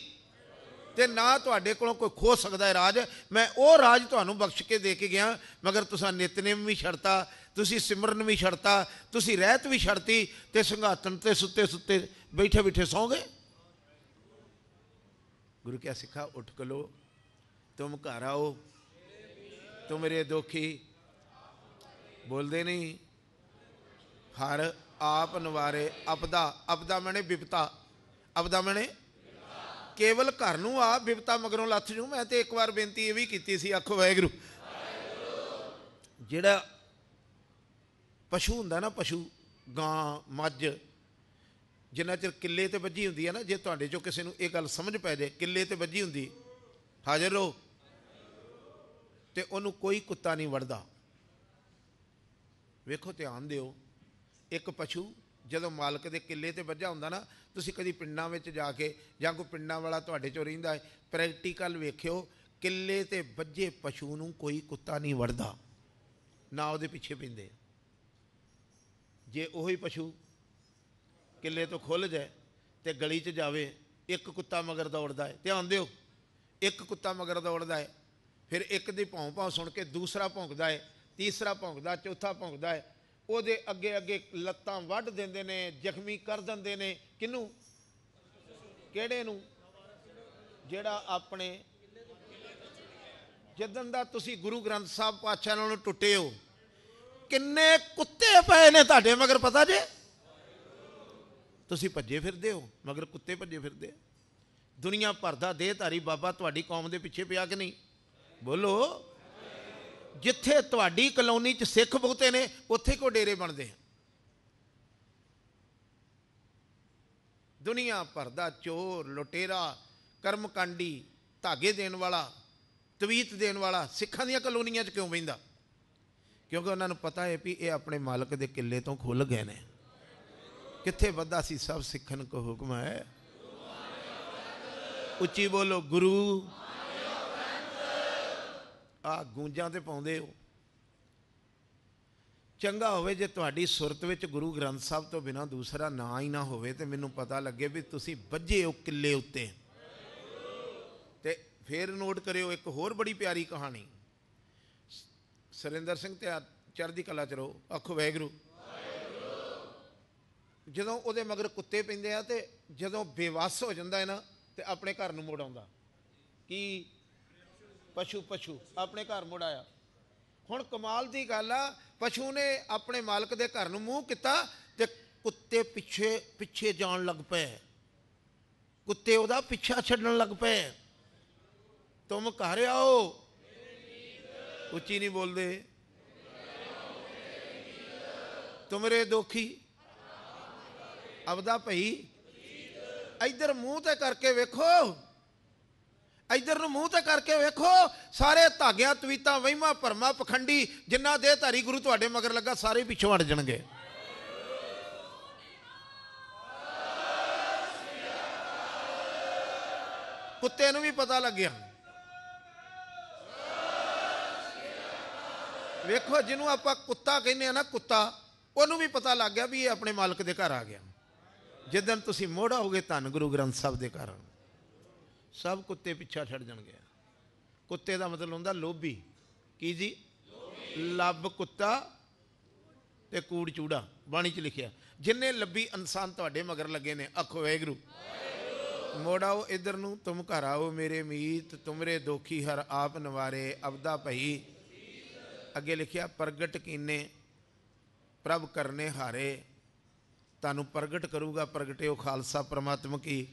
ਤੇ ਨਾ ਤੁਹਾਡੇ ਕੋਲੋਂ ਕੋਈ ਖੋ ਸਕਦਾ ਹੈ ਰਾਜ ਮੈਂ ਉਹ ਰਾਜ ਤੁਹਾਨੂੰ ਬਖਸ਼ ਕੇ ਦੇ ਕੇ ਗਿਆ ਮਗਰ ਤੁਸੀਂ ਨਿਤਨੇਮ ਵੀ ਛੜਤਾ ਤੁਸੀਂ ਸਿਮਰਨ ਵੀ ਛੜਤਾ ਤੁਸੀਂ ਰਹਿਤ ਵੀ ਛੜਤੀ ਤੇ ਸੰਗਾਤਨ ਤੇ ਸੁੱਤੇ ਸੁੱਤੇ ਬੈਠੇ ਬੈਠੇ ਸੌਂ ਗਏ ਗੁਰੂ ਕਿਆ ਸਿੱਖਾ ਉੱਠ ਕਲੋ ਤੁਮ ਘਰ ਆਓ तुम ਮੇਰੇ ਦੁਖੀ ਬੋਲਦੇ ਨਹੀਂ ਹਰ ਆਪ ਨਵਾਰੇ ਅਪਦਾ ਅਪਦਾ ਮੈਨੇ ਵਿਪਤਾ ਅਪਦਾ ਮੈਨੇ ਕੇਵਲ ਘਰ ਨੂੰ ਆ ਵਿਪਤਾ ਮਗਰੋਂ ਲੱਥ ਜੂ ਮੈਂ ਤੇ ਇੱਕ ਵਾਰ ਬੇਨਤੀ ਇਹ ਵੀ ਕੀਤੀ ਸੀ ਆਖੋ ਵਾਹਿਗੁਰੂ ਜਿਹੜਾ ਪਸ਼ੂ ਹੁੰਦਾ ਨਾ ਪਸ਼ੂ ਗਾਂ ਮੱਝ ਜਿੰਨਾ ਚਿਰ ਕਿੱਲੇ ਤੇ ਵੱਜੀ ਹੁੰਦੀ ਹੈ ਨਾ ਜੇ ਤੁਹਾਡੇ ਚੋਂ ਕਿਸੇ ਨੂੰ ਇਹ ਗੱਲ ਸਮਝ ਪੈ ਜਾਏ ਕਿੱਲੇ ਤੇ ਵੱਜੀ ਹੁੰਦੀ ਹਾਜ਼ਰ ਰਹੋ ਤੇ ਉਹਨੂੰ ਕੋਈ ਕੁੱਤਾ ਨਹੀਂ ਵੜਦਾ ਵੇਖੋ ਧਿਆਨ ਦਿਓ ਇੱਕ ਪਸ਼ੂ ਜਦੋਂ ਮਾਲਕ ਦੇ ਕਿੱਲੇ ਤੇ ਵੱਜਾ ਹੁੰਦਾ ਨਾ ਤੁਸੀਂ ਕਦੀ ਪਿੰਡਾਂ ਵਿੱਚ ਜਾ ਕੇ ਜਾਂ ਕੋਈ ਪਿੰਡਾਂ ਵਾਲਾ ਤੁਹਾਡੇ ਚੋਂ ਰਹਿੰਦਾ ਹੈ ਪ੍ਰੈਕਟੀਕਲ ਵੇਖਿਓ ਕਿੱਲੇ ਤੇ ਵੱਜੇ ਪਸ਼ੂ ਨੂੰ ਕੋਈ ਕੁੱਤਾ ਨਹੀਂ ਵੜਦਾ ਨਾ ਉਹਦੇ ਪਿੱਛੇ ਪਿੰਦੇ ਜੇ ਉਹੀ ਪਸ਼ੂ ਕਿੱਲੇ ਤੋਂ ਖੁੱਲ ਜਾਏ ਤੇ ਗਲੀ 'ਚ ਜਾਵੇ ਇੱਕ ਕੁੱਤਾ ਮਗਰ ਦੌੜਦਾ ਹੈ ਧਿਆਨ ਦਿਓ ਇੱਕ ਕੁੱਤਾ ਮਗਰ ਦੌੜਦਾ ਹੈ ਫਿਰ ਇੱਕ ਦੀ ਭੌਂ ਭੌਂ ਸੁਣ ਕੇ ਦੂਸਰਾ ਭੌਂਕਦਾ ਹੈ ਤੀਸਰਾ ਭੌਂਕਦਾ ਚੌਥਾ ਭੌਂਕਦਾ ਹੈ ਉਹਦੇ ਅੱਗੇ ਅੱਗੇ ਲੱਤਾਂ ਵੱਢ ਦਿੰਦੇ ਨੇ ਜ਼ਖਮੀ ਕਰ ਦਿੰਦੇ ਨੇ ਕਿਨੂੰ ਕਿਹੜੇ ਨੂੰ ਜਿਹੜਾ ਆਪਣੇ ਜਦੋਂ ਦਾ ਤੁਸੀਂ ਗੁਰੂ ਗ੍ਰੰਥ ਸਾਹਿਬ ਪਾਤਸ਼ਾਹ ਨਾਲੋਂ ਟੁੱਟੇ ਹੋ ਕਿੰਨੇ ਕੁੱਤੇ ਪਏ ਨੇ ਤੁਹਾਡੇ ਮਗਰ ਪਤਾ ਜੇ ਤੁਸੀਂ ਭੱਜੇ ਫਿਰਦੇ ਹੋ ਮਗਰ ਕੁੱਤੇ ਭੱਜੇ ਫਿਰਦੇ ਦੁਨੀਆ ਭਰ ਦਾ ਦੇਹਧਾਰੀ ਬਾਬਾ ਤੁਹਾਡੀ ਕੌਮ ਦੇ ਪਿੱਛੇ ਪਿਆ ਕਿ ਨਹੀਂ ਬੋਲੋ ਜਿੱਥੇ ਤੁਹਾਡੀ ਕਲੋਨੀ 'ਚ ਸਿੱਖ ਬਹੁਤੇ ਨੇ ਉੱਥੇ ਕੋ ਡੇਰੇ ਬਣਦੇ ਆ ਦੁਨੀਆ ਭਰ ਦਾ ਚੋਰ ਲੁਟੇਰਾ ਕਰਮਕਾਂਡੀ ਧਾਗੇ ਦੇਣ ਵਾਲਾ ਤਵੀਤ ਦੇਣ ਵਾਲਾ ਸਿੱਖਾਂ ਦੀਆਂ ਕਲੋਨੀਆਂ 'ਚ ਕਿਉਂ ਬੈਂਦਾ ਕਿਉਂਕਿ ਉਹਨਾਂ ਨੂੰ ਪਤਾ ਹੈ ਵੀ ਇਹ ਆਪਣੇ ਮਾਲਕ ਦੇ ਕਿੱਲੇ ਤੋਂ ਖੁੱਲ ਗਏ ਨੇ ਕਿੱਥੇ ਵੱਧਾ ਸੀ ਸਭ ਸਿੱਖਣ ਕੋ ਹੁਕਮ ਹੈ ਉੱਚੀ ਬੋਲੋ ਗੁਰੂ ਆ ਗੂੰਜਾਂ ਤੇ ਪਾਉਂਦੇ ਹੋ ਚੰਗਾ ਹੋਵੇ ਜੇ ਤੁਹਾਡੀ ਸੁਰਤ ਵਿੱਚ ਗੁਰੂ ਗ੍ਰੰਥ ਸਾਹਿਬ ਤੋਂ ਬਿਨਾ ਦੂਸਰਾ ਨਾਂ ਹੀ ਨਾ ਹੋਵੇ ਤੇ ਮੈਨੂੰ ਪਤਾ ਲੱਗੇ ਵੀ ਤੁਸੀਂ ਵੱਜੇ ਹੋ ਕਿੱਲੇ ਉੱਤੇ ਤੇ ਫੇਰ ਨੋਟ ਕਰਿਓ ਇੱਕ ਹੋਰ ਬੜੀ ਪਿਆਰੀ ਕਹਾਣੀ ਸਰਿੰਦਰ ਸਿੰਘ ਤੇ ਚੜ੍ਹਦੀ ਕਲਾ ਚ ਰੋ ਅੱਖ ਵੈਗਰੂ ਜਦੋਂ ਉਹਦੇ ਮਗਰ ਕੁੱਤੇ ਪੈਂਦੇ ਆ ਤੇ ਜਦੋਂ ਬੇਵੱਸ ਹੋ ਜਾਂਦਾ ਹੈ ਨਾ ਤੇ ਆਪਣੇ ਘਰ ਨੂੰ ਮੋੜ ਆਉਂਦਾ ਕੀ ਪਸ਼ੂ ਪਸ਼ੂ ਆਪਣੇ ਘਰ ਮੁੜ ਆਇਆ ਹੁਣ ਕਮਾਲ ਦੀ ਗੱਲ ਆ ਪਸ਼ੂ ਨੇ ਆਪਣੇ ਮਾਲਕ ਦੇ ਘਰ ਨੂੰ ਮੂੰਹ ਕੀਤਾ ਤੇ ਕੁੱਤੇ ਪਿੱਛੇ ਪਿੱਛੇ ਜਾਣ ਲੱਗ ਪਏ ਕੁੱਤੇ ਉਹਦਾ ਪਿੱਛਾ ਛੱਡਣ ਲੱਗ ਪਏ ਤੁਮ ਘਰ ਆਓ ਉੱਚੀ ਨਹੀਂ ਬੋਲਦੇ ਤੁਮਰੇ ਦੋਖੀ ਅਬਦਾ ਭਈ ਇਧਰ ਮੂੰਹ ਤੇ ਕਰਕੇ ਵੇਖੋ ਇਧਰ ਨੂੰ ਮੂੰਹ ਤੇ ਕਰਕੇ ਵੇਖੋ ਸਾਰੇ ਧਾਗਿਆਂ ਤਵੀਤਾ ਵਹਿਮਾ ਭਰਮਾ ਪਖੰਡੀ ਜਿੰਨਾ ਦੇ ਧਾਰੀ ਗੁਰੂ ਤੁਹਾਡੇ ਮਗਰ ਲੱਗਾ ਸਾਰੇ ਪਿੱਛੋਂ ਹਟ ਜਾਣਗੇ ਕੁੱਤੇ ਨੂੰ ਵੀ ਪਤਾ ਲੱਗਿਆ ਵੇਖੋ ਜਿਹਨੂੰ ਆਪਾਂ ਕੁੱਤਾ ਕਹਿੰਦੇ ਆ ਨਾ ਕੁੱਤਾ ਉਹਨੂੰ ਵੀ ਪਤਾ ਲੱਗ ਗਿਆ ਵੀ ਇਹ ਆਪਣੇ ਮਾਲਕ ਦੇ ਘਰ ਆ ਗਿਆ ਜਿੱਦਨ ਤੁਸੀਂ ਮੋੜਾ ਹੋਗੇ ਧੰਨ ਗੁਰੂ ਗ੍ਰੰਥ ਸਾਹਿਬ ਦੇ ਘਰ ਸਭ ਕੁੱਤੇ ਪਿੱਛਾ ਛੱਡ ਜਾਣਗੇ ਕੁੱਤੇ ਦਾ ਮਤਲਬ ਹੁੰਦਾ ਲੋਭੀ ਕੀ ਜੀ ਲੱਭ ਕੁੱਤਾ ਤੇ ਕੂੜ ਚੂੜਾ ਬਾਣੀ 'ਚ ਲਿਖਿਆ ਜਿੰਨੇ ਲੱਭੀ ਇਨਸਾਨ ਤੁਹਾਡੇ ਮਗਰ ਲੱਗੇ ਨੇ ਆਖੋ ਵੈਗਰੂ ਮੋੜਾਓ ਇਧਰ ਨੂੰ ਤੁਮ ਘਰ ਆਓ ਮੇਰੇ ਮੀਤ ਤੁਮਰੇ ਦੋਖੀ ਹਰ ਆਪ ਨਵਾਰੇ ਅਬਦਾ ਭਈ ਅੱਗੇ ਲਿਖਿਆ ਪ੍ਰਗਟ ਕੀਨੇ ਪ੍ਰਭ ਕਰਨੇ ਹਾਰੇ ਤੁਹਾਨੂੰ ਪ੍ਰਗਟ ਕਰੂਗਾ ਪ੍ਰਗਟਿਓ ਖਾਲਸਾ ਪ੍ਰਮਾਤਮ ਕੀ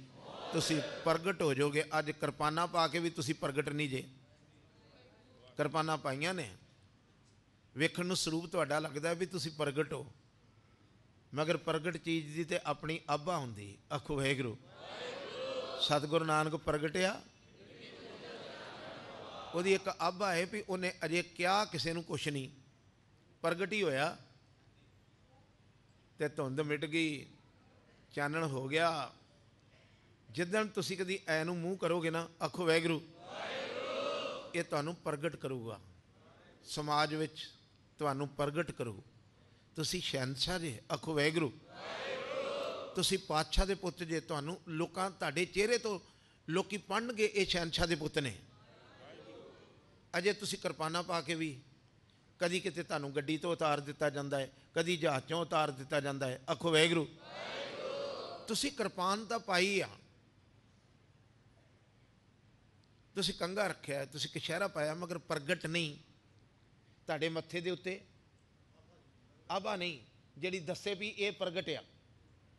ਤੁਸੀਂ ਪ੍ਰਗਟ ਹੋ ਜਾਓਗੇ ਅੱਜ ਕਿਰਪਾਨਾ ਪਾ ਕੇ ਵੀ ਤੁਸੀਂ ਪ੍ਰਗਟ ਨਹੀਂ ਜੇ ਕਿਰਪਾਨਾ ਪਾਈਆਂ ਨੇ ਵੇਖਣ ਨੂੰ ਸਰੂਪ ਤੁਹਾਡਾ ਲੱਗਦਾ ਵੀ ਤੁਸੀਂ ਪ੍ਰਗਟ ਹੋ ਮਗਰ ਪ੍ਰਗਟ ਚੀਜ਼ ਦੀ ਤੇ ਆਪਣੀ ਆਭਾ ਹੁੰਦੀ ਆਖੋ ਵਾਹਿਗੁਰੂ ਸਤਿਗੁਰੂ ਨਾਨਕ ਪ੍ਰਗਟਿਆ ਉਹਦੀ ਇੱਕ ਆਭਾ ਹੈ ਵੀ ਉਹਨੇ ਅਜੇ ਕਿਹਾ ਕਿਸੇ ਨੂੰ ਕੁਛ ਨਹੀਂ ਪ੍ਰਗਟ ਹੀ ਹੋਇਆ ਤੇ ਧੁੰਦ ਮਿਟ ਗਈ ਚਾਨਣ ਹੋ ਗਿਆ ਜਿੱਦਣ ਤੁਸੀਂ ਕਦੀ ਐ ਨੂੰ ਮੂੰਹ ਕਰੋਗੇ ਨਾ ਅਖੋ ਵੈਗਰੂ ਵੈਗਰੂ ਇਹ ਤੁਹਾਨੂੰ ਪ੍ਰਗਟ ਕਰੂਗਾ ਸਮਾਜ ਵਿੱਚ ਤੁਹਾਨੂੰ ਪ੍ਰਗਟ ਕਰੂ ਤੁਸੀਂ ਸ਼ੈਨਸ਼ਾ ਜੇ ਅਖੋ ਵੈਗਰੂ ਵੈਗਰੂ ਤੁਸੀਂ ਪਾਤਸ਼ਾਹ ਦੇ ਪੁੱਤ ਜੇ ਤੁਹਾਨੂੰ ਲੋਕਾਂ ਤੁਹਾਡੇ ਚਿਹਰੇ ਤੋਂ ਲੋਕੀ ਪੜਨਗੇ ਇਹ ਸ਼ੈਨਸ਼ਾ ਦੇ ਪੁੱਤ ਨੇ ਅਜੇ ਤੁਸੀਂ ਕਿਰਪਾਨਾ ਪਾ ਕੇ ਵੀ ਕਦੀ ਕਿਤੇ ਤੁਹਾਨੂੰ ਗੱਡੀ ਤੋਂ ਉਤਾਰ ਦਿੱਤਾ ਜਾਂਦਾ ਹੈ ਕਦੀ ਜਹਾਜ਼ ਚੋਂ ਉਤਾਰ ਦਿੱਤਾ ਜਾਂਦਾ ਹੈ ਵੈਗਰੂ ਵੈਗਰੂ ਤੁਸੀਂ ਕਿਰਪਾਨ ਤਾਂ ਪਾਈ ਆ ਤੁਸੀਂ ਕੰਗਾ ਰੱਖਿਆ ਤੁਸੀਂ ਕਿਸ਼ਹਿਰਾ ਪਾਇਆ ਮਗਰ ਪ੍ਰਗਟ ਨਹੀਂ ਤੁਹਾਡੇ ਮੱਥੇ ਦੇ ਉੱਤੇ ਆਭਾ ਨਹੀਂ ਜਿਹੜੀ ਦੱਸੇ ਵੀ ਇਹ ਪ੍ਰਗਟਿਆ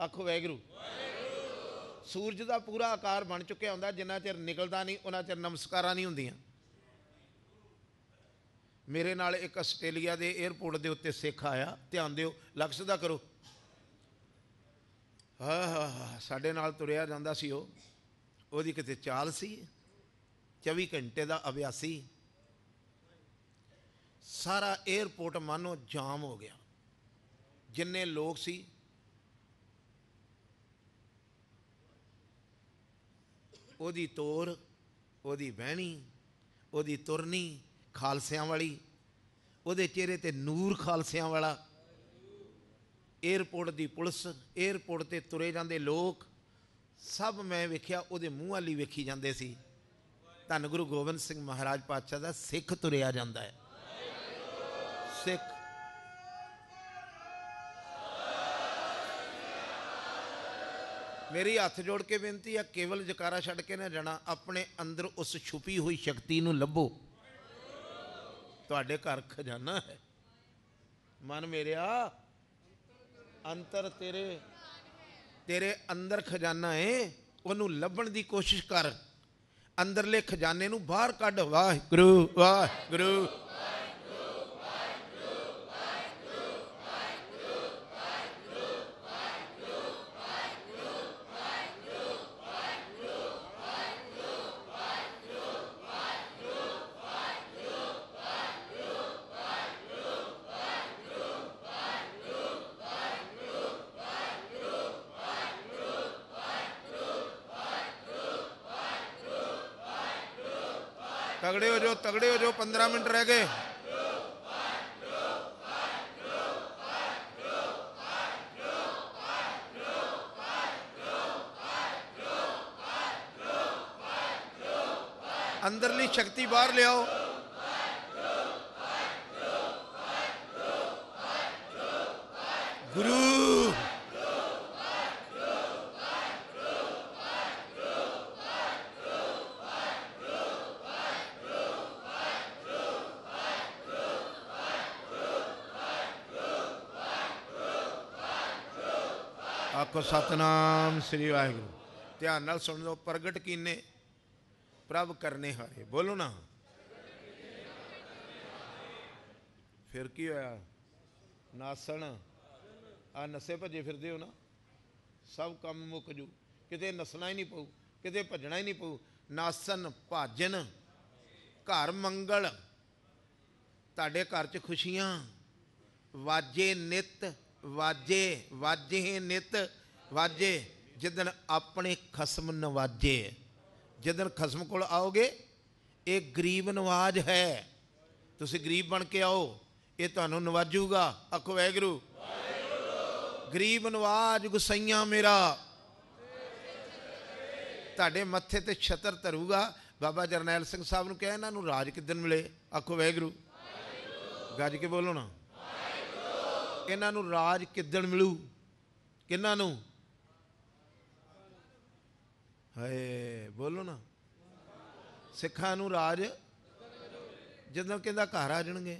ਆਖੋ ਵੈਗਰੂ ਸੂਰਜ ਦਾ ਪੂਰਾ ਆਕਾਰ ਬਣ ਚੁੱਕਿਆ ਹੁੰਦਾ ਜਿੰਨਾ ਚਿਰ ਨਿਕਲਦਾ ਨਹੀਂ ਉਹਨਾਂ ਚਿਰ ਨਮਸਕਾਰਾਂ ਨਹੀਂ ਹੁੰਦੀਆਂ ਮੇਰੇ ਨਾਲ ਇੱਕ ਆਸਟ੍ਰੇਲੀਆ ਦੇ 에어ਪੋਰਟ ਦੇ ਉੱਤੇ ਸਿੱਖ ਆਇਆ ਧਿਆਨ ਦਿਓ ਲਕਸ ਦਾ ਕਰੋ ਹਾ ਹਾ ਸਾਡੇ ਨਾਲ ਤੁਰਿਆ ਜਾਂਦਾ ਸੀ ਉਹ ਉਹਦੀ ਕਿਤੇ ਚਾਲ ਸੀ 24 ਘੰਟੇ ਦਾ ਅਭਿਆਸੀ ਸਾਰਾ 에어ਪੋਰਟ ਮਾਨੋ ਜਾਮ ਹੋ ਗਿਆ ਜਿੰਨੇ ਲੋਕ ਸੀ ਉਹਦੀ ਤੋਰ ਉਹਦੀ ਬਹਿਣੀ ਉਹਦੀ ਤੁਰਨੀ ਖਾਲਸਿਆਂ ਵਾਲੀ ਉਹਦੇ ਚਿਹਰੇ ਤੇ ਨੂਰ ਖਾਲਸਿਆਂ ਵਾਲਾ 에어ਪੋਰਟ ਦੀ ਪੁਲਿਸ 에어ਪੋਰਟ ਤੇ ਤੁਰੇ ਜਾਂਦੇ ਲੋਕ ਸਭ ਮੈਂ ਵੇਖਿਆ ਉਹਦੇ ਮੂੰਹ ਵਾਲੀ ਵੇਖੀ ਜਾਂਦੇ ਸੀ ਧੰਨ ਗੁਰੂ ਗੋਬਿੰਦ ਸਿੰਘ ਮਹਾਰਾਜ ਪਾਤਸ਼ਾਹ ਦਾ ਸਿੱਖ ਤੁਰਿਆ ਜਾਂਦਾ ਹੈ ਸਿੱਖ ਮੇਰੀ ਹੱਥ ਜੋੜ ਕੇ ਬੇਨਤੀ ਹੈ ਕੇਵਲ ਜਕਾਰਾ ਛੱਡ ਕੇ ਨਾ ਜਾਣਾ ਆਪਣੇ ਅੰਦਰ ਉਸ ਛੁਪੀ ਹੋਈ ਸ਼ਕਤੀ ਨੂੰ ਲੱਭੋ ਤੁਹਾਡੇ ਘਰ ਖਜ਼ਾਨਾ ਹੈ ਮਨ ਮੇਰਿਆ ਅੰਤਰ ਤੇਰੇ ਤੇਰੇ ਅੰਦਰ ਖਜ਼ਾਨਾ ਹੈ ਉਹਨੂੰ ਲੱਭਣ ਦੀ ਕੋਸ਼ਿਸ਼ ਕਰ ਅੰਦਰਲੇ ਖਜ਼ਾਨੇ ਨੂੰ ਬਾਹਰ ਕੱਢ ਵਾਹਿਗੁਰੂ ਵਾਹਿਗੁਰੂ पड़ेंगे अंदरली शक्ति बाहर ले आओ गुरु ਆਖੋ ਸਤਨਾਮ ਸ੍ਰੀ ਵਾਹਿਗੁਰੂ ਧਿਆਨ ਨਾਲ ਸੁਣ ਲਓ ਪ੍ਰਗਟ ਕੀਨੇ ਪ੍ਰਭ ਕਰਨੇ ਹਾਰੇ ਬੋਲੋ ਨਾ ਫਿਰ ਕੀ ਹੋਇਆ ਨਾਸਣ ਆ ਨਸੇ ਭਜੇ ਫਿਰਦੇ ਹੋ ਨਾ ਸਭ ਕੰਮ ਮੁੱਕ ਜੂ ਕਿਤੇ ਨਸਣਾ ਹੀ ਨਹੀਂ ਪਊ ਕਿਤੇ ਭਜਣਾ ਹੀ ਨਹੀਂ ਪਊ ਨਾਸਣ ਭਾਜਨ ਘਰ ਮੰਗਲ ਤੁਹਾਡੇ ਘਰ 'ਚ ਖੁਸ਼ੀਆਂ ਵਾਜੇ ਨਿਤ ਵਾਜੇ ਵਾਜੇ ਨਿਤ ਵਾਜੇ ਜਿੱਦਣ ਆਪਣੇ ਖਸਮ ਨਵਾਜੇ ਜਿੱਦਣ ਖਸਮ ਕੋਲ ਆਓਗੇ ਇਹ ਗਰੀਬ ਨਵਾਜ ਹੈ ਤੁਸੀਂ ਗਰੀਬ ਬਣ ਕੇ ਆਓ ਇਹ ਤੁਹਾਨੂੰ ਨਵਾਜੂਗਾ ਅਖੋ ਵੈਗਰੂ ਗਰੀਬ ਨਵਾਜ ਗੁਸਈਆ ਮੇਰਾ ਤੁਹਾਡੇ ਮੱਥੇ ਤੇ ਛਤਰ ਧਰੂਗਾ ਬਾਬਾ ਜਰਨੈਲ ਸਿੰਘ ਸਾਹਿਬ ਨੂੰ ਕਹੇ ਇਹਨਾਂ ਨੂੰ ਰਾਜ ਕਿਦਨ ਮਿਲੇ ਅਖੋ ਵੈਗਰੂ ਗੱਜ ਕੇ ਬੋਲੋ ਨਾ ਇਹਨਾਂ ਨੂੰ ਰਾਜ ਕਿਦਨ ਮਿਲੂ ਕਿੰਨਾਂ ਨੂੰ ਹਏ ਬੋਲੋ ਨਾ ਸਿੱਖਾਂ ਨੂੰ ਰਾਜ ਜਦੋਂ ਕਹਿੰਦਾ ਘਰ ਆ ਜਾਣਗੇ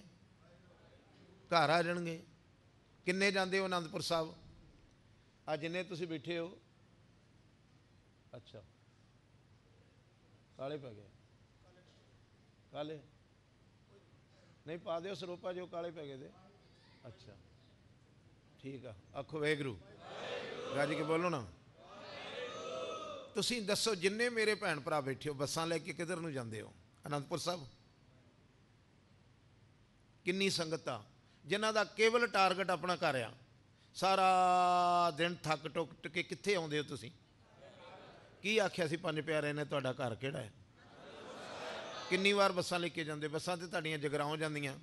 ਘਰ ਆ ਜਾਣਗੇ ਕਿੰਨੇ ਜਾਂਦੇ ਹੋ ਅਨੰਦਪੁਰ ਸਾਹਿਬ ਆ ਜਿੰਨੇ ਤੁਸੀਂ ਬੈਠੇ ਹੋ ਅੱਛਾ ਕਾਲੇ ਪੈ ਗਏ ਕਾਲੇ ਨਹੀਂ ਪਾ ਦਿਓ ਸਰੋਪਾ ਜੋ ਕਾਲੇ ਪੈ ਗਏ ਦੇ ਅੱਛਾ ਠੀਕ ਆ ਆਖੋ ਵੇਗਰੂ ਗਾਜੀ ਕੇ ਬੋਲੋ ਨਾ ਤੁਸੀਂ ਦੱਸੋ ਜਿੰਨੇ ਮੇਰੇ ਭੈਣ ਭਰਾ ਬੈਠੇ ਹੋ ਬੱਸਾਂ ਲੈ ਕੇ ਕਿੱਧਰ ਨੂੰ ਜਾਂਦੇ ਹੋ ਅਨੰਦਪੁਰ ਸਾਹਿਬ ਕਿੰਨੀ ਸੰਗਤ ਆ ਜਿਨ੍ਹਾਂ ਦਾ ਕੇਵਲ ਟਾਰਗੇਟ ਆਪਣਾ ਘਰ ਆ ਸਾਰਾ ਦਿਨ ਥੱਕ ਟੁੱਕ ਕੇ ਕਿੱਥੇ ਆਉਂਦੇ ਹੋ ਤੁਸੀਂ ਕੀ ਆਖਿਆ ਸੀ ਪੰਜ ਪਿਆਰੇ ਨੇ ਤੁਹਾਡਾ ਘਰ ਕਿਹੜਾ ਹੈ ਕਿੰਨੀ ਵਾਰ ਬੱਸਾਂ ਲੈ ਕੇ ਜਾਂਦੇ ਬੱਸਾਂ ਤੇ ਤੁਹਾਡੀਆਂ ਜਗਰਾਉਂ ਜਾਂਦੀਆਂ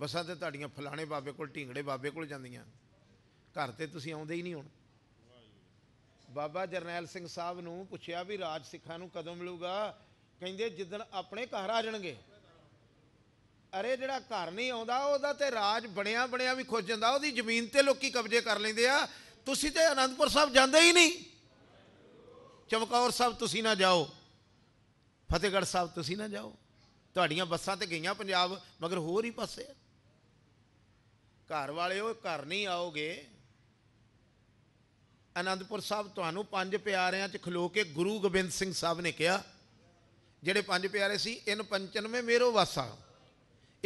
ਬੱਸਾਂ ਤੇ ਤੁਹਾਡੀਆਂ ਫਲਾਣੇ ਬਾਬੇ ਕੋਲ ਢਿੰਗੜੇ ਬਾਬੇ ਕੋਲ ਜਾਂਦੀਆਂ ਘਰ ਤੇ ਤੁਸੀਂ ਆਉਂਦੇ ਹੀ ਨਹੀਂ ਹੁਣ ਬਾਬਾ ਜਰਨੈਲ ਸਿੰਘ ਸਾਹਿਬ ਨੂੰ ਪੁੱਛਿਆ ਵੀ ਰਾਜ ਸਿੱਖਾਂ ਨੂੰ ਕਦੋਂ ਮਿਲੂਗਾ ਕਹਿੰਦੇ ਜਿੱਦਣ ਆਪਣੇ ਘਰ ਆ ਜਾਣਗੇ ਅਰੇ ਜਿਹੜਾ ਘਰ ਨਹੀਂ ਆਉਂਦਾ ਉਹਦਾ ਤੇ ਰਾਜ ਬਣਿਆ ਬਣਿਆ ਵੀ ਖੁੱਜ ਜਾਂਦਾ ਉਹਦੀ ਜ਼ਮੀਨ ਤੇ ਲੋਕੀ ਕਬਜ਼ੇ ਕਰ ਲੈਂਦੇ ਆ ਤੁਸੀਂ ਤੇ ਅਨੰਦਪੁਰ ਸਾਹਿਬ ਜਾਂਦੇ ਹੀ ਨਹੀਂ ਚਮਕੌਰ ਸਾਹਿਬ ਤੁਸੀਂ ਨਾ ਜਾਓ ਫਤਿਹਗੜ੍ਹ ਸਾਹਿਬ ਤੁਸੀਂ ਨਾ ਜਾਓ ਤੁਹਾਡੀਆਂ ਬੱਸਾਂ ਤੇ ਗਈਆਂ ਪੰਜਾਬ ਮਗਰ ਹੋਰ ਹੀ ਪਾਸੇ ਘਰ ਵਾਲਿਓ ਘਰ ਨਹੀਂ ਆਓਗੇ ਅਨੰਦਪੁਰ ਸਾਹਿਬ ਤੁਹਾਨੂੰ ਪੰਜ ਪਿਆਰਿਆਂ 'ਚ ਖਲੋ ਕੇ ਗੁਰੂ ਗੋਬਿੰਦ ਸਿੰਘ ਸਾਹਿਬ ਨੇ ਕਿਹਾ ਜਿਹੜੇ ਪੰਜ ਪਿਆਰੇ ਸੀ ਇਨ ਪੰਚਨਵੇਂ ਮੇਰੋ ਵਾਸਾ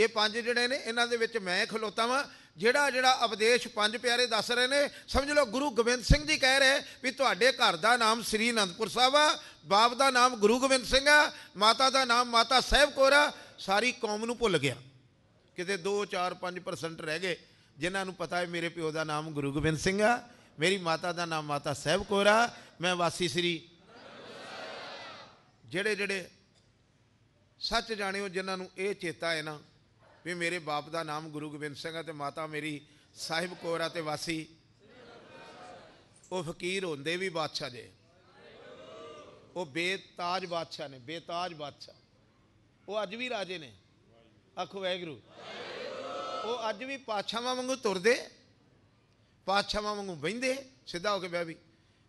ਇਹ ਪੰਜ ਜਿਹੜੇ ਨੇ ਇਹਨਾਂ ਦੇ ਵਿੱਚ ਮੈਂ ਖਲੋਤਾ ਵਾਂ ਜਿਹੜਾ ਜਿਹੜਾ ਉਪਦੇਸ਼ ਪੰਜ ਪਿਆਰੇ ਦੱਸ ਰਹੇ ਨੇ ਸਮਝ ਲਓ ਗੁਰੂ ਗੋਬਿੰਦ ਸਿੰਘ ਜੀ ਕਹਿ ਰਹੇ ਵੀ ਤੁਹਾਡੇ ਘਰ ਦਾ ਨਾਮ ਸ੍ਰੀ ਅਨੰਦਪੁਰ ਸਾਹਿਬ ਆ ਬਾਪ ਦਾ ਨਾਮ ਗੁਰੂ ਗੋਬਿੰਦ ਸਿੰਘ ਆ ਮਾਤਾ ਦਾ ਨਾਮ ਮਾਤਾ ਸਾਹਿਬ ਕੋਰਾ ਸਾਰੀ ਕੌਮ ਨੂੰ ਭੁੱਲ ਗਿਆ ਕਿਤੇ 2 4 5% ਰਹਿ ਗਏ ਜਿਨ੍ਹਾਂ ਨੂੰ ਪਤਾ ਹੈ ਮੇਰੇ ਪਿਓ ਦਾ ਨਾਮ ਗੁਰੂ ਗੋਬਿੰਦ ਸਿੰਘ ਆ ਮੇਰੀ ਮਾਤਾ ਦਾ ਨਾਮ ਮਾਤਾ ਸਹਿਬ ਕੋਰਾ ਮੈਂ ਵਾਸੀ ਸ੍ਰੀ ਜਿਹੜੇ ਜਿਹੜੇ ਸੱਚ ਜਾਣਿਓ ਜਿਨ੍ਹਾਂ ਨੂੰ ਇਹ ਚੇਤਾ ਹੈ ਨਾ ਵੀ ਮੇਰੇ ਬਾਪ ਦਾ ਨਾਮ ਗੁਰੂ ਗੋਬਿੰਦ ਸਿੰਘ ਹੈ ਤੇ ਮਾਤਾ ਮੇਰੀ ਸਾਹਿਬ ਕੋਰਾ ਤੇ ਵਾਸੀ ਉਹ ਫਕੀਰ ਹੁੰਦੇ ਵੀ ਬਾਦਸ਼ਾਹ ਦੇ ਉਹ ਬੇਤਾਜ ਬਾਦਸ਼ਾਹ ਨੇ ਬੇਤਾਜ ਬਾਦਸ਼ਾਹ ਉਹ ਅੱਜ ਵੀ ਰਾਜੇ ਨੇ ਆਖੋ ਵੈਗਰੂ ਉਹ ਅੱਜ ਵੀ ਪਾਛਾਵਾਂ ਵਾਂਗੂ ਤੁਰਦੇ ਪਾਤਸ਼ਾਹਾਂ ਵਾਂਗੂ ਬੈਂਦੇ ਸਿੱਧਾ ਹੋ ਕੇ ਬਹਿ ਵੀ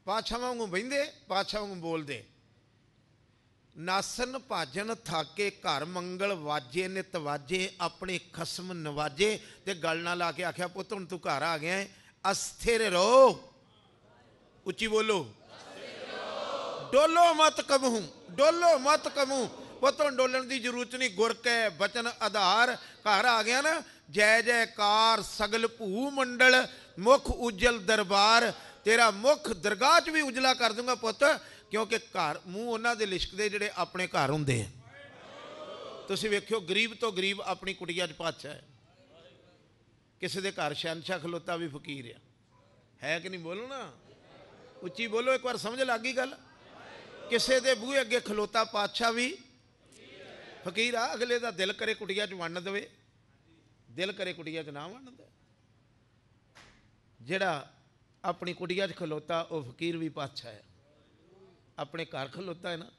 ਪਾਤਸ਼ਾਹਾਂ ਵਾਂਗੂ ਬੈਂਦੇ ਪਾਤਸ਼ਾਹ ਵਾਂਗੂ ਬੋਲਦੇ ਨਾਸਨ ਭਾਜਨ ਥਾਕੇ ਘਰ ਮੰਗਲ ਵਾਜੇ ਨਿਤ ਵਾਜੇ ਆਪਣੇ ਖਸਮ ਨਵਾਜੇ ਤੇ ਗੱਲ ਨਾਲ ਲਾ ਕੇ ਆਖਿਆ ਪੁੱਤ ਹੁਣ ਤੂੰ ਘਰ ਆ ਗਿਆ ਅਸਥਿਰ ਰੋ ਉੱਚੀ ਬੋਲੋ ਡੋਲੋ ਮਤ ਕਮੂ ਡੋਲੋ ਮਤ ਕਮੂ ਪੁੱਤੋਂ ਡੋਲਣ ਦੀ ਜ਼ਰੂਰਤ ਨਹੀਂ ਗੁਰ ਕੈ ਬਚਨ ਆਧਾਰ ਘਰ ਆ ਗਿਆ ਨਾ ਜੈ ਜੈਕਾਰ ਸਗਲ ਭੂ ਮੰਡਲ ਮੁਖ ਉਜਲ ਦਰਬਾਰ ਤੇਰਾ ਮੁਖ ਦਰਗਾਹ 'ਚ ਵੀ ਉਜਲਾ ਕਰ ਦੂੰਗਾ ਪੁੱਤ ਕਿਉਂਕਿ ਘਰ ਮੂੰਹ ਉਹਨਾਂ ਦੇ ਲਿਸ਼ਕਦੇ ਜਿਹੜੇ ਆਪਣੇ ਘਰ ਹੁੰਦੇ ਆ ਤੁਸੀਂ ਵੇਖਿਓ ਗਰੀਬ ਤੋਂ ਗਰੀਬ ਆਪਣੀ ਕੁਟੀਆ 'ਚ ਪਾਛਾ ਹੈ ਕਿਸੇ ਦੇ ਘਰ ਸ਼ਹਿਨशाह ਖਲੋਤਾ ਵੀ ਫਕੀਰ ਆ ਹੈ ਕਿ ਨਹੀਂ ਬੋਲੋ ਨਾ ਉੱਚੀ ਬੋਲੋ ਇੱਕ ਵਾਰ ਸਮਝ ਲੱਗ ਗਈ ਗੱਲ ਕਿਸੇ ਦੇ ਬੂਹੇ ਅੱਗੇ ਖਲੋਤਾ ਪਾਛਾ ਵੀ ਫਕੀਰ ਆ ਅਗਲੇ ਦਾ ਦਿਲ ਕਰੇ ਕੁਟੀਆ 'ਚ ਵੰਡ ਦੇਵੇ ਦਿਲ ਕਰੇ ਕੁਟੀਆ 'ਚ ਨਾ ਦੇ ਜਿਹੜਾ ਆਪਣੀ ਕੁੜੀਆ 'ਚ ਖਲੋਤਾ ਉਹ ਫਕੀਰ ਵੀ ਪਾਛਾ ਹੈ ਆਪਣੇ ਘਰ ਖਲੋਤਾ ਹੈ ਨਾ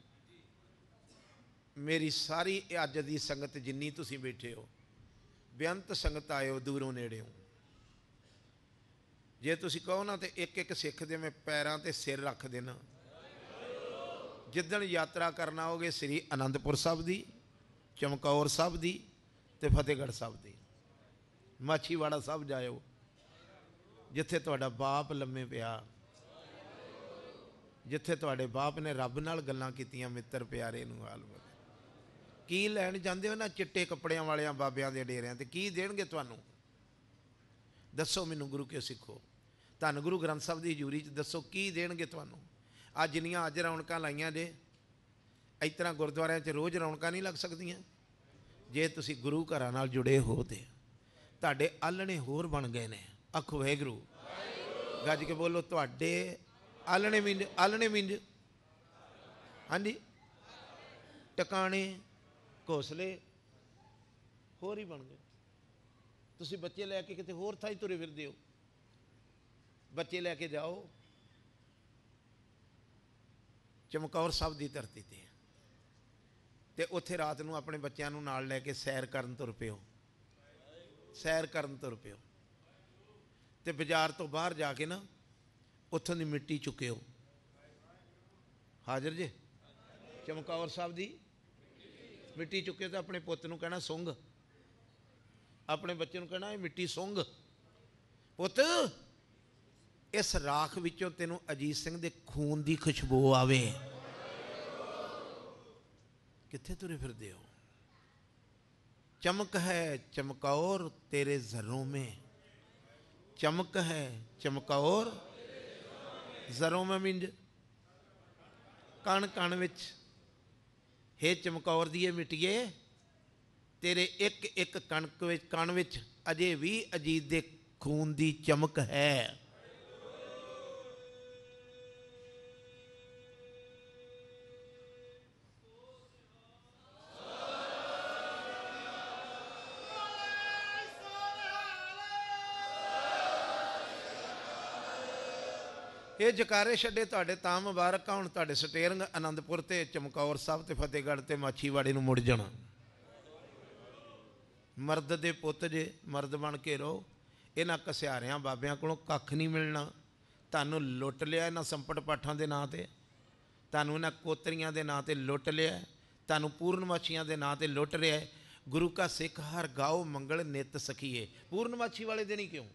ਮੇਰੀ ਸਾਰੀ ਅੱਜ ਦੀ ਸੰਗਤ ਜਿੰਨੀ ਤੁਸੀਂ ਬੈਠੇ ਹੋ ਬੇਅੰਤ ਸੰਗਤ ਆਇਓ ਦੂਰੋਂ ਨੇੜਿਓਂ ਜੇ ਤੁਸੀਂ ਕਹੋ ਨਾ ਤੇ ਇੱਕ ਇੱਕ ਸਿੱਖ ਦੇ ਮੈਂ ਪੈਰਾਂ ਤੇ ਸਿਰ ਰੱਖ ਦੇਣਾ ਜਿੱਦਣ ਯਾਤਰਾ ਕਰਨਾ ਹੋਗੇ ਸ੍ਰੀ ਅਨੰਦਪੁਰ ਸਾਹਿਬ ਦੀ ਚਮਕੌਰ ਸਾਹਿਬ ਦੀ ਤੇ ਫਤਿਹਗੜ੍ਹ ਸਾਹਿਬ ਦੀ ਮਾਛੀਵਾੜਾ ਸਾਹਿਬ ਜਾਇਓ ਜਿੱਥੇ ਤੁਹਾਡਾ ਬਾਪ ਲੰਮੇ ਪਿਆ ਜਿੱਥੇ ਤੁਹਾਡੇ ਬਾਪ ਨੇ ਰੱਬ ਨਾਲ ਗੱਲਾਂ ਕੀਤੀਆਂ ਮਿੱਤਰ ਪਿਆਰੇ ਨੂੰ ਹਾਲ ਕੀ ਲੈਣ ਜਾਂਦੇ ਹੋ ਨਾ ਚਿੱਟੇ ਕੱਪੜਿਆਂ ਵਾਲਿਆਂ ਬਾਬਿਆਂ ਦੇ ਡੇਰਿਆਂ ਤੇ ਕੀ ਦੇਣਗੇ ਤੁਹਾਨੂੰ ਦੱਸੋ ਮੈਨੂੰ ਗੁਰੂ ਕੀ ਸਿੱਖੋ ਧੰਨ ਗੁਰੂ ਗ੍ਰੰਥ ਸਾਹਿਬ ਦੀ ਹਜ਼ੂਰੀ 'ਚ ਦੱਸੋ ਕੀ ਦੇਣਗੇ ਤੁਹਾਨੂੰ ਆ ਜਿੰਨੀਆਂ ਅੱਜ ਰੌਣਕਾਂ ਲਾਈਆਂ ਦੇ ਇਤਨਾ ਗੁਰਦੁਆਰਿਆਂ 'ਚ ਰੋਜ਼ ਰੌਣਕਾਂ ਨਹੀਂ ਲੱਗ ਸਕਦੀਆਂ ਜੇ ਤੁਸੀਂ ਗੁਰੂ ਘਰਾਂ ਨਾਲ ਜੁੜੇ ਹੋ ਤੇ ਤੁਹਾਡੇ ਆਲਣੇ ਹੋਰ ਬਣ ਗਏ ਨੇ ਆਖੋ ਵੈਗਰੂ ਗੱਜ ਕੇ ਬੋਲੋ ਤੁਹਾਡੇ ਆਲਣੇ ਮਿੰਜ ਆਲਣੇ ਮਿੰਜ ਹਾਂਜੀ ਟਿਕਾਣੇ ਘੋਸਲੇ ਹੋਰ ਹੀ ਬਣ ਗਏ ਤੁਸੀਂ ਬੱਚੇ ਲੈ ਕੇ ਕਿਤੇ ਹੋਰ ਥਾਈ ਤੁਰੇ ਫਿਰਦੇ ਹੋ ਬੱਚੇ ਲੈ ਕੇ ਜਾਓ ਚਮਕੌਰ ਸਾਹਿਬ ਦੀ ਧਰਤੀ ਤੇ ਤੇ ਉੱਥੇ ਰਾਤ ਨੂੰ ਆਪਣੇ ਬੱਚਿਆਂ ਨੂੰ ਨਾਲ ਲੈ ਕੇ ਸੈਰ ਕਰਨ ਤੁਰ ਪਿਓ ਸੈਰ ਕਰਨ ਤੁਰ ਪਿਓ ਤੇ ਬਾਜ਼ਾਰ ਤੋਂ ਬਾਹਰ ਜਾ ਕੇ ਨਾ ਉੱਥੋਂ ਦੀ ਮਿੱਟੀ ਚੁੱਕਿਓ ਹਾਜ਼ਰ ਜੀ ਚਮਕੌਰ ਸਾਹਿਬ ਦੀ ਮਿੱਟੀ ਚੁੱਕਿਓ ਤਾਂ ਆਪਣੇ ਪੁੱਤ ਨੂੰ ਕਹਿਣਾ ਸੁੰਘ ਆਪਣੇ ਬੱਚੇ ਨੂੰ ਕਹਿਣਾ ਇਹ ਮਿੱਟੀ ਸੁੰਘ ਪੁੱਤ ਇਸ ਰਾਖ ਵਿੱਚੋਂ ਤੈਨੂੰ ਅਜੀਤ ਸਿੰਘ ਦੇ ਖੂਨ ਦੀ ਖੁਸ਼ਬੂ ਆਵੇ ਕਿੱਥੇ ਤੁਰੇ ਫਿਰਦੇ ਹੋ ਚਮਕ ਹੈ ਚਮਕੌਰ ਤੇਰੇ ਜ਼ਰੋਂ ਮੇਂ ਚਮਕ ਹੈ ਚਮਕੌਰ ਜ਼ਰੋਂ ਮਿੰਜ ਕਣ ਕਣ ਵਿੱਚ ਹੇ ਚਮਕੌਰ ਦੀਏ ਮਿਟਿਏ ਤੇਰੇ ਇੱਕ ਇੱਕ ਕਣਕ ਵਿੱਚ ਕਣ ਵਿੱਚ ਅਜੇ ਵੀ ਅਜੀਤ ਦੇ ਖੂਨ ਦੀ ਚਮਕ ਹੈ ਇਹ ਜਕਾਰੇ ਛੱਡੇ ਤੁਹਾਡੇ ਤਾਂ ਮੁਬਾਰਕ ਹੋਣ ਤੁਹਾਡੇ ਸਟੇਰਿੰਗ ਆਨੰਦਪੁਰ ਤੇ ਚਮਕੌਰ ਸਾਹਿਬ ਤੇ ਫਤਿਹਗੜ੍ਹ ਤੇ ਮਾਛੀਵਾੜੇ ਨੂੰ ਮੁੜ ਜਾਣਾ ਮਰਦ ਦੇ ਪੁੱਤ ਜੇ ਮਰਦ ਬਣ ਕੇ ਰਹੋ ਇਹਨਾਂ ਕਸਿਆਰਿਆਂ ਬਾਬਿਆਂ ਕੋਲੋਂ ਕੱਖ ਨਹੀਂ ਮਿਲਣਾ ਤੁਹਾਨੂੰ ਲੁੱਟ ਲਿਆ ਇਹਨਾਂ ਸੰਪਟ ਪਾਠਾਂ ਦੇ ਨਾਂ ਤੇ ਤੁਹਾਨੂੰ ਇਹਨਾਂ ਕੋਤਰੀਆਂ ਦੇ ਨਾਂ ਤੇ ਲੁੱਟ ਲਿਆ ਤੁਹਾਨੂੰ ਮਾਛੀਆਂ ਦੇ ਨਾਂ ਤੇ ਲੁੱਟ ਰਿਹਾ ਗੁਰੂ ਕਾ ਸਿੱਖ ਹਰ ਗਾਉ ਮੰਗਲ ਨਿਤ ਸਖੀਏ ਮਾਛੀ ਵਾਲੇ ਦਿਨ ਹੀ ਕਿਉਂ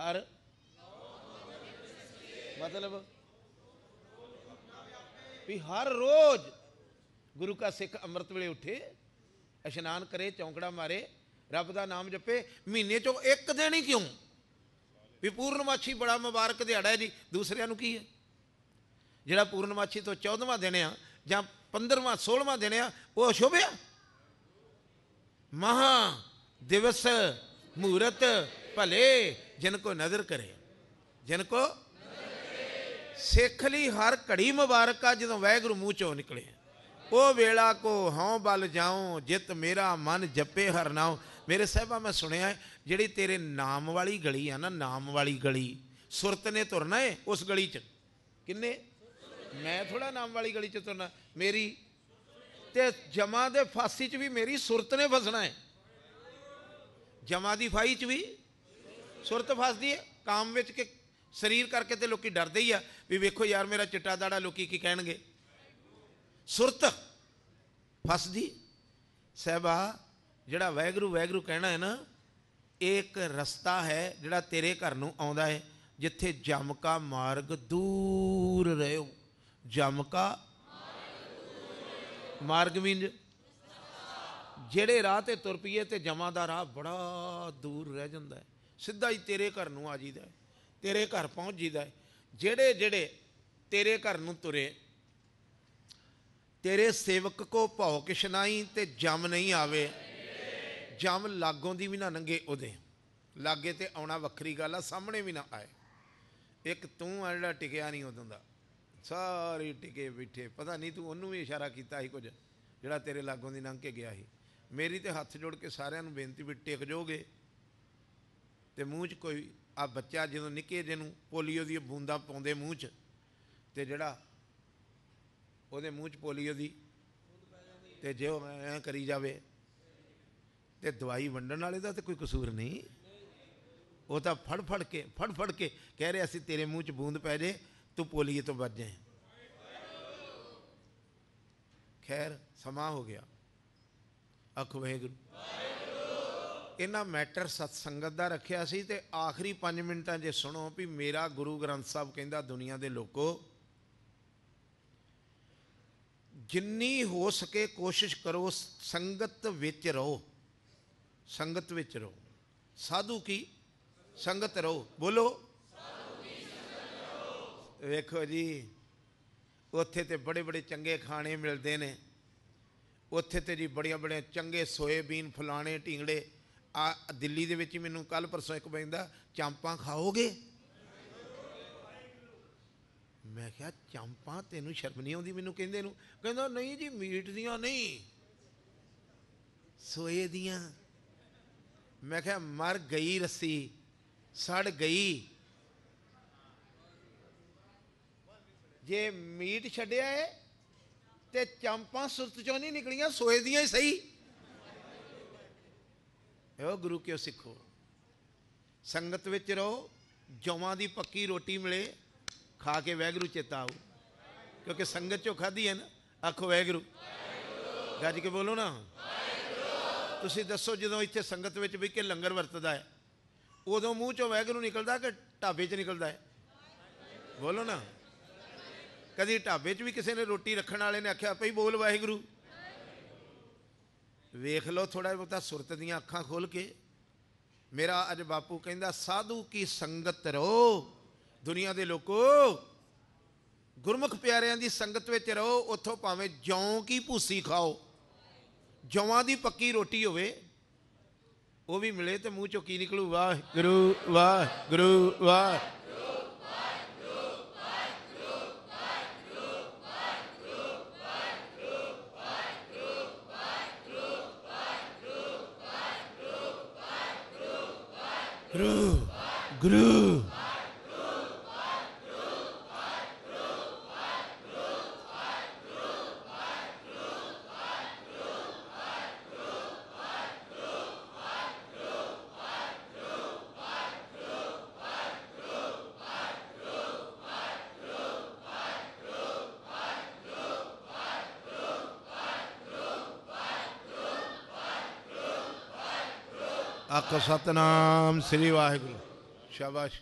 ਹਰ ਮਤਲਬ ਵੀ ਹਰ ਰੋਜ਼ ਗੁਰੂ ਕਾ ਸਿੱਖ ਅੰਮ੍ਰਿਤ ਵੇਲੇ ਉੱਠੇ ਇਸ਼ਨਾਨ ਕਰੇ ਚੌਂਕੜਾ ਮਾਰੇ ਰੱਬ ਦਾ ਨਾਮ ਜਪੇ ਮਹੀਨੇ ਚੋਂ ਇੱਕ ਦਿਨ ਹੀ ਕਿਉਂ ਵੀ ਪੂਰਨਮਾਸ਼ੀ ਬੜਾ ਮੁਬਾਰਕ ਦਿਹਾੜਾ ਹੈ ਜੀ ਦੂਸਰਿਆਂ ਨੂੰ ਕੀ ਹੈ ਜਿਹੜਾ ਪੂਰਨਮਾਸ਼ੀ ਤੋਂ 14ਵਾਂ ਦਿਨ ਆ ਜਾਂ 15ਵਾਂ 16ਵਾਂ ਦਿਨ ਆ ਉਹ ਅਸ਼ੁਭ ਆ ਮਹਾ ਦਿਵਸ ਮੂਰਤ ਭਲੇ ਜਿਨ ਕੋ ਨਜ਼ਰ ਕਰੇ ਜਿਨ ਕੋ ਸਿੱਖ ਲਈ ਹਰ ਘੜੀ ਮੁਬਾਰਕ ਆ ਜਦੋਂ ਵਾਹਿਗੁਰੂ ਮੂੰਹ ਚੋਂ ਨਿਕਲੇ ਉਹ ਵੇਲਾ ਕੋ ਹਉ ਬਲ ਜਾਉ ਜਿਤ ਮੇਰਾ ਮਨ ਜਪੇ ਨਾਉ ਮੇਰੇ ਸਹਿਬਾ ਮੈਂ ਸੁਣਿਆ ਜਿਹੜੀ ਤੇਰੇ ਨਾਮ ਵਾਲੀ ਗਲੀ ਆ ਨਾ ਨਾਮ ਵਾਲੀ ਗਲੀ ਸੁਰਤ ਨੇ ਤੁਰਨਾ ਏ ਉਸ ਗਲੀ ਚ ਕਿੰਨੇ ਮੈਂ ਥੋੜਾ ਨਾਮ ਵਾਲੀ ਗਲੀ ਚ ਤੁਰਨਾ ਮੇਰੀ ਤੇ ਜਮਾ ਦੇ ਫਾਸੀ ਚ ਵੀ ਮੇਰੀ ਸੁਰਤ ਨੇ ਫਸਣਾ ਏ ਜਮਾ ਦੀ ਫਾਈ ਚ ਵੀ ਸੁਰਤ ਫਸਦੀ ਏ ਕਾਮ ਵਿੱਚ ਕਿ ਸਰੀਰ ਕਰਕੇ ਤੇ ਲੋਕੀ ਡਰਦੇ ਹੀ ਆ ਵੀ ਵੇਖੋ ਯਾਰ ਮੇਰਾ ਚਿੱਟਾ ਦਾੜਾ ਲੋਕੀ ਕੀ ਕਹਿਣਗੇ ਸੁਰਤ ਫਸਦੀ ਸਹਿਬਾ ਜਿਹੜਾ ਵੈਗਰੂ ਵੈਗਰੂ ਕਹਿਣਾ ਹੈ ਨਾ ਇੱਕ ਰਸਤਾ ਹੈ ਜਿਹੜਾ ਤੇਰੇ ਘਰ ਨੂੰ ਆਉਂਦਾ ਹੈ ਜਿੱਥੇ ਜਮ ਕਾ ਮਾਰਗ ਦੂਰ ਰਹਿਓ ਜਮ ਕਾ ਮਾਰਗ ਮੀਨ ਜਿਹੜੇ ਰਾਹ ਤੇ ਤੁਰ ਪਈਏ ਤੇ ਜਮਾਂ ਦਾ ਰਾਹ ਬੜਾ ਦੂਰ ਰਹਿ ਜਾਂਦਾ ਹੈ ਸਿੱਧਾ ਹੀ ਤੇਰੇ ਘਰ ਨੂੰ ਆ ਜੀਦਾ ਹੈ ਤੇਰੇ ਘਰ ਪਹੁੰਚ ਜੀਦਾ ਜਿਹੜੇ ਜਿਹੜੇ ਤੇਰੇ ਘਰ ਨੂੰ ਤੁਰੇ ਤੇਰੇ ਸੇਵਕ ਕੋ ਭਉ ਕਿਸ਼ਨਾਈ ਤੇ ਜਮ ਨਹੀਂ ਆਵੇ ਜਮ ਲਾਗੋਂ ਦੀ ਵੀ ਨਾ ਨੰਗੇ ਉਹਦੇ ਲਾਗੇ ਤੇ ਆਉਣਾ ਵੱਖਰੀ ਗੱਲ ਆ ਸਾਹਮਣੇ ਵੀ ਨਾ ਆਏ ਇੱਕ ਤੂੰ ਆ ਜਿਹੜਾ ਟਿਕਿਆ ਨਹੀਂ ਉਦੋਂ ਦਾ ਸਾਰੇ ਟਿਕੇ ਬਿਠੇ ਪਤਾ ਨਹੀਂ ਤੂੰ ਉਹਨੂੰ ਵੀ ਇਸ਼ਾਰਾ ਕੀਤਾ ਸੀ ਕੁਝ ਜਿਹੜਾ ਤੇਰੇ ਲਾਗੋਂ ਦੀ ਲੰਘ ਕੇ ਗਿਆ ਸੀ ਮੇਰੀ ਤੇ ਹੱਥ ਜੋੜ ਕੇ ਸਾਰਿਆਂ ਨੂੰ ਬੇਨਤੀ ਵੀ ਟਿਕ ਜੋਗੇ ਤੇ ਮੂੰਹ 'ਚ ਕੋਈ ਆ ਬੱਚਾ ਜਦੋਂ ਨਿੱਕੇ ਜਿਹੇ ਨੂੰ ਪੋਲੀਓ ਦੀ ਬੂੰਦਾਂ ਪਾਉਂਦੇ ਮੂੰਹ 'ਚ ਤੇ ਜਿਹੜਾ ਉਹਦੇ ਮੂੰਹ 'ਚ ਪੋਲੀਓ ਦੀ ਤੇ ਜੇ ਉਹ ਐ ਕਰੀ ਜਾਵੇ ਤੇ ਦਵਾਈ ਵੰਡਣ ਵਾਲੇ ਦਾ ਤੇ ਕੋਈ ਕਸੂਰ ਨਹੀਂ ਉਹ ਤਾਂ ਫੜ ਫੜ ਕੇ ਫੜ ਫੜ ਕੇ ਕਹਿ ਰਿਹਾ ਸੀ ਤੇਰੇ ਮੂੰਹ 'ਚ ਬੂੰਦ ਪੈ ਜੇ ਤੂੰ ਪੋਲੀਓ ਤੋਂ ਬਚ ਜਾਏ ਖੈਰ ਸਮਾਂ ਹੋ ਗਿਆ ਅਖ ਵਾਹਿਗੁਰੂ ਇਹਨਾਂ ਮੈਟਰ ਸਤਸੰਗਤ ਦਾ ਰੱਖਿਆ ਸੀ ਤੇ ਆਖਰੀ 5 ਮਿੰਟਾਂ 'ਚ ਸੁਣੋ ਵੀ ਮੇਰਾ ਗੁਰੂ ਗ੍ਰੰਥ ਸਾਹਿਬ ਕਹਿੰਦਾ ਦੁਨੀਆ ਦੇ ਲੋਕੋ ਜਿੰਨੀ ਹੋ ਸਕੇ ਕੋਸ਼ਿਸ਼ ਕਰੋ ਸੰਗਤ ਵਿੱਚ ਰਹੋ ਸੰਗਤ ਵਿੱਚ ਰਹੋ ਸਾਧੂ ਕੀ ਸੰਗਤ ਰਹੋ ਬੋਲੋ ਸਾਧੂ ਕੀ ਸੰਗਤ ਰਹੋ ਵੇਖੋ ਜੀ ਉੱਥੇ ਤੇ ਬੜੇ ਬੜੇ ਚੰਗੇ ਖਾਣੇ ਮਿਲਦੇ ਨੇ ਉੱਥੇ ਤੇ ਜੀ ਬੜੀਆਂ ਬੜੀਆਂ ਚੰਗੇ ਸੋਏਬੀਨ ਫਲਾਣੇ ਢਿੰਗੜੇ ਆ ਦਿੱਲੀ ਦੇ ਵਿੱਚ ਮੈਨੂੰ ਕੱਲ ਪਰਸੋਂ ਇੱਕ ਬੈਂਦਾ ਚਾਂਪਾਂ ਖਾਓਗੇ ਮੈਂ ਕਿਹਾ ਚਾਂਪਾਂ ਤੈਨੂੰ ਸ਼ਰਮ ਨਹੀਂ ਆਉਂਦੀ ਮੈਨੂੰ ਕਹਿੰਦੇ ਨੂੰ ਕਹਿੰਦਾ ਨਹੀਂ ਜੀ ਮੀਟ ਦੀਆਂ ਨਹੀਂ ਸੋਏ ਦੀਆਂ ਮੈਂ ਕਿਹਾ ਮਰ ਗਈ ਰੱਸੀ ਸੜ ਗਈ ਜੇ ਮੀਟ ਛੱਡਿਆ ਏ ਤੇ ਚਾਂਪਾਂ ਸੁਰਤ ਚੋਂ ਨਹੀਂ ਨਿਕਲੀਆਂ ਸੋਏ ਦੀਆਂ ਹੀ ਸਹੀ ਇਹੋ ਗੁਰੂ ਕਿਉ ਸਿੱਖੋ ਸੰਗਤ ਵਿੱਚ ਰਹੋ ਜਵਾਂ ਦੀ ਪੱਕੀ ਰੋਟੀ ਮਿਲੇ ਖਾ ਕੇ ਵੈਗਰੂ ਚੇਤਾ ਆਉ ਕਿਉਂਕਿ ਸੰਗਤ ਚੋਂ ਖਾਧੀ ਹੈ ਨਾ ਆਖੋ ਵੈਗਰੂ ਗੱਜ ਕੇ ਬੋਲੋ ਨਾ ਤੁਸੀਂ ਦੱਸੋ ਜਦੋਂ ਇੱਥੇ ਸੰਗਤ ਵਿੱਚ ਵੀ ਕਿ ਲੰਗਰ ਵਰਤਦਾ ਹੈ ਉਦੋਂ ਮੂੰਹ ਚੋਂ ਵੈਗਰੂ ਨਿਕਲਦਾ ਕਿ ਢਾਬੇ 'ਚ ਨਿਕਲਦਾ ਹੈ ਬੋਲੋ ਨਾ ਕਦੀ ਢਾਬੇ 'ਚ ਵੀ ਕਿਸੇ ਨੇ ਰੋਟੀ ਰੱਖਣ ਵਾਲੇ ਨੇ ਆਖਿਆ ਭਈ ਬੋਲ ਵਾਹਿਗੁਰੂ ਵੇਖ ਲਓ ਥੋੜਾ ਬਹੁਤਾ ਸੁਰਤ ਦੀਆਂ ਅੱਖਾਂ ਖੋਲ ਕੇ ਮੇਰਾ ਅੱਜ ਬਾਪੂ ਕਹਿੰਦਾ ਸਾਧੂ ਕੀ ਸੰਗਤ ਰੋ ਦੁਨੀਆ ਦੇ ਲੋਕੋ ਗੁਰਮੁਖ ਪਿਆਰਿਆਂ ਦੀ ਸੰਗਤ ਵਿੱਚ ਰਹੋ ਉੱਥੋਂ ਭਾਵੇਂ ਜੌਂ ਕੀ ਭੂਸੀ ਖਾਓ ਜਵਾਂ ਦੀ ਪੱਕੀ ਰੋਟੀ ਹੋਵੇ ਉਹ ਵੀ ਮਿਲੇ ਤੇ ਮੂੰਹ ਚੋਂ ਕੀ ਨਿਕਲੂ ਵਾਹਿਗੁਰੂ ਵਾਹਿਗੁਰੂ ਵਾਹਿ 그루 그루 ਅਕ ਸਤਨਾਮ ਸ੍ਰੀ ਵਾਹਿਗੁਰੂ ਸ਼ਾਬਾਸ਼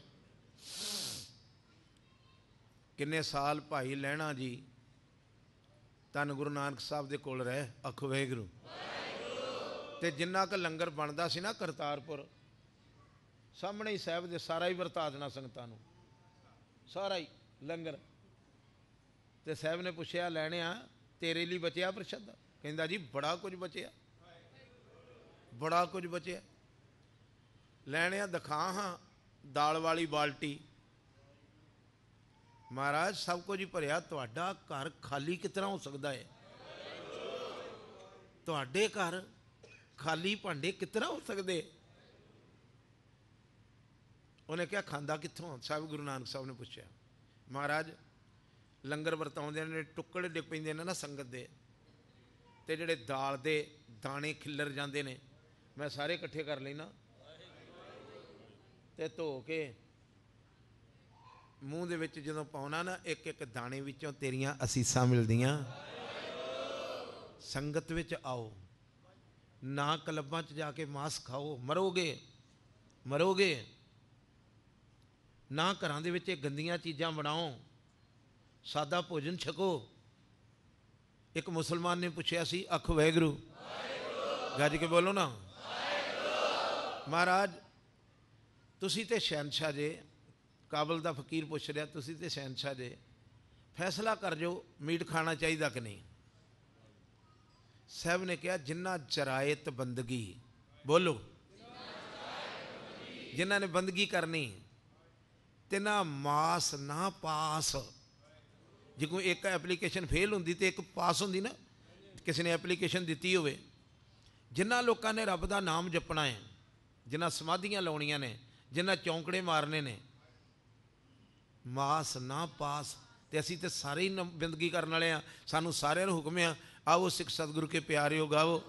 ਕਿੰਨੇ ਸਾਲ ਭਾਈ ਲੈਣਾ ਜੀ ਤਨ ਗੁਰੂ ਨਾਨਕ ਸਾਹਿਬ ਦੇ ਕੋਲ ਰਹਿ ਅਖ ਵਾਹਿਗੁਰੂ ਤੇ ਜਿੰਨਾ ਕ ਲੰਗਰ ਬਣਦਾ ਸੀ ਨਾ ਕਰਤਾਰਪੁਰ ਸਾਹਮਣੇ ਹੀ ਸਾਹਿਬ ਦੇ ਸਾਰਾ ਹੀ ਵਰਤਾ ਦੇਣਾ ਸੰਗਤਾਂ ਨੂੰ ਸਾਰਾ ਹੀ ਲੰਗਰ ਤੇ ਸਾਹਿਬ ਨੇ ਪੁੱਛਿਆ ਲੈਣਿਆ ਤੇਰੇ ਲਈ ਬਚਿਆ ਪ੍ਰਸ਼ਾਦ ਕਹਿੰਦਾ ਜੀ ਬੜਾ ਕੁਝ ਬਚਿਆ ਬੜਾ ਕੁਝ ਬਚਿਆ ਲੈਣਿਆ ਦਿਖਾ ਹਾਂ ਦਾਲ ਵਾਲੀ ਬਾਲਟੀ ਮਹਾਰਾਜ ਸਭ ਕੁਝ ਹੀ ਭਰਿਆ ਤੁਹਾਡਾ ਘਰ ਖਾਲੀ ਕਿਤਨਾ ਹੋ ਸਕਦਾ ਹੈ ਤੁਹਾਡੇ ਘਰ ਖਾਲੀ ਭਾਂਡੇ ਕਿਤਨਾ ਹੋ ਸਕਦੇ ਉਹਨੇ ਕਿਹਾ ਖਾਂਦਾ ਕਿੱਥੋਂ ਸਾਬ ਗੁਰੂ ਨਾਨਕ ਸਾਹਿਬ ਨੇ ਪੁੱਛਿਆ ਮਹਾਰਾਜ ਲੰਗਰ ਵਰਤਾਉਂਦੇ ਨੇ ਟੁਕੜੇ ਡਿੱਗ ਪੈਂਦੇ ਨੇ ਨਾ ਸੰਗਤ ਦੇ ਤੇ ਜਿਹੜੇ ਦਾਲ ਦੇ ਦਾਣੇ ਖਿੱਲਰ ਜਾਂਦੇ ਨੇ ਮੈਂ ਸਾਰੇ ਇਕੱਠੇ ਕਰ ਲੈਣਾ ਤੇ ਧੋ ਕੇ ਮੂੰਹ ਦੇ ਵਿੱਚ ਜਦੋਂ ਪਾਉਣਾ ਨਾ ਇੱਕ ਇੱਕ ਦਾਣੇ ਵਿੱਚੋਂ ਤੇਰੀਆਂ ਅਸੀਸਾਂ ਮਿਲਦੀਆਂ ਸੰਗਤ ਵਿੱਚ ਆਓ ਨਾ ਕਲੱਬਾਂ 'ਚ ਜਾ ਕੇ ਮਾਸ ਖਾਓ ਮਰੋਗੇ ਮਰੋਗੇ ਨਾ ਘਰਾਂ ਦੇ ਵਿੱਚ ਇਹ ਗੰਦੀਆਂ ਚੀਜ਼ਾਂ ਬਣਾਓ ਸਾਦਾ ਭੋਜਨ ਛਕੋ ਇੱਕ ਮੁਸਲਮਾਨ ਨੇ ਪੁੱਛਿਆ ਸੀ ਅਖ ਵੈਗਰੂ ਗੱਜ ਕੇ ਬੋਲੋ ਨਾ ਮਹਾਰਾਜ ਤੁਸੀਂ ਤੇ ਸ਼ਹਿਨशाह ਜੇ ਕਾਬਲ ਦਾ ਫਕੀਰ ਪੁੱਛ ਰਿਹਾ ਤੁਸੀਂ ਤੇ ਸ਼ਹਿਨशाह ਜੇ ਫੈਸਲਾ ਕਰ ਜੋ ਮੀਟ ਖਾਣਾ ਚਾਹੀਦਾ ਕਿ ਨਹੀਂ ਸਹਿਬ ਨੇ ਕਿਹਾ ਜਿੰਨਾ ਜਰਾਇਤ ਬੰਦਗੀ ਬੋਲੋ ਜਿਨ੍ਹਾਂ ਨੇ ਬੰਦਗੀ ਕਰਨੀ ਤਿੰਨਾ ਮਾਸ ਨਾ ਪਾਸ ਜੇ ਕੋਈ ਇੱਕ ਐਪਲੀਕੇਸ਼ਨ ਫੇਲ ਹੁੰਦੀ ਤੇ ਇੱਕ ਪਾਸ ਹੁੰਦੀ ਨਾ ਕਿਸੇ ਨੇ ਐਪਲੀਕੇਸ਼ਨ ਦਿੱਤੀ ਹੋਵੇ ਜਿਨ੍ਹਾਂ ਲੋਕਾਂ ਨੇ ਰੱਬ ਦਾ ਨਾਮ ਜਪਣਾ ਹੈ ਜਿਨ੍ਹਾਂ ਸਮਾਧੀਆਂ ਲਾਉਣੀਆਂ ਨੇ ਜਿਨ੍ਹਾਂ ਚੌਂਕੜੇ ਮਾਰਨੇ ਨੇ ਮਾਸ ਨਾ ਪਾਸ ਤੇ ਅਸੀਂ ਤੇ ਸਾਰੇ ਹੀ ਬਿੰਦਗੀ ਕਰਨ ਵਾਲੇ ਆ ਸਾਨੂੰ ਸਾਰਿਆਂ ਨੂੰ ਹੁਕਮ ਆ ਆਓ ਸਿੱਖ ਸਤਿਗੁਰੂ ਕੇ ਪਿਆਰਿਓ ਗਾਓ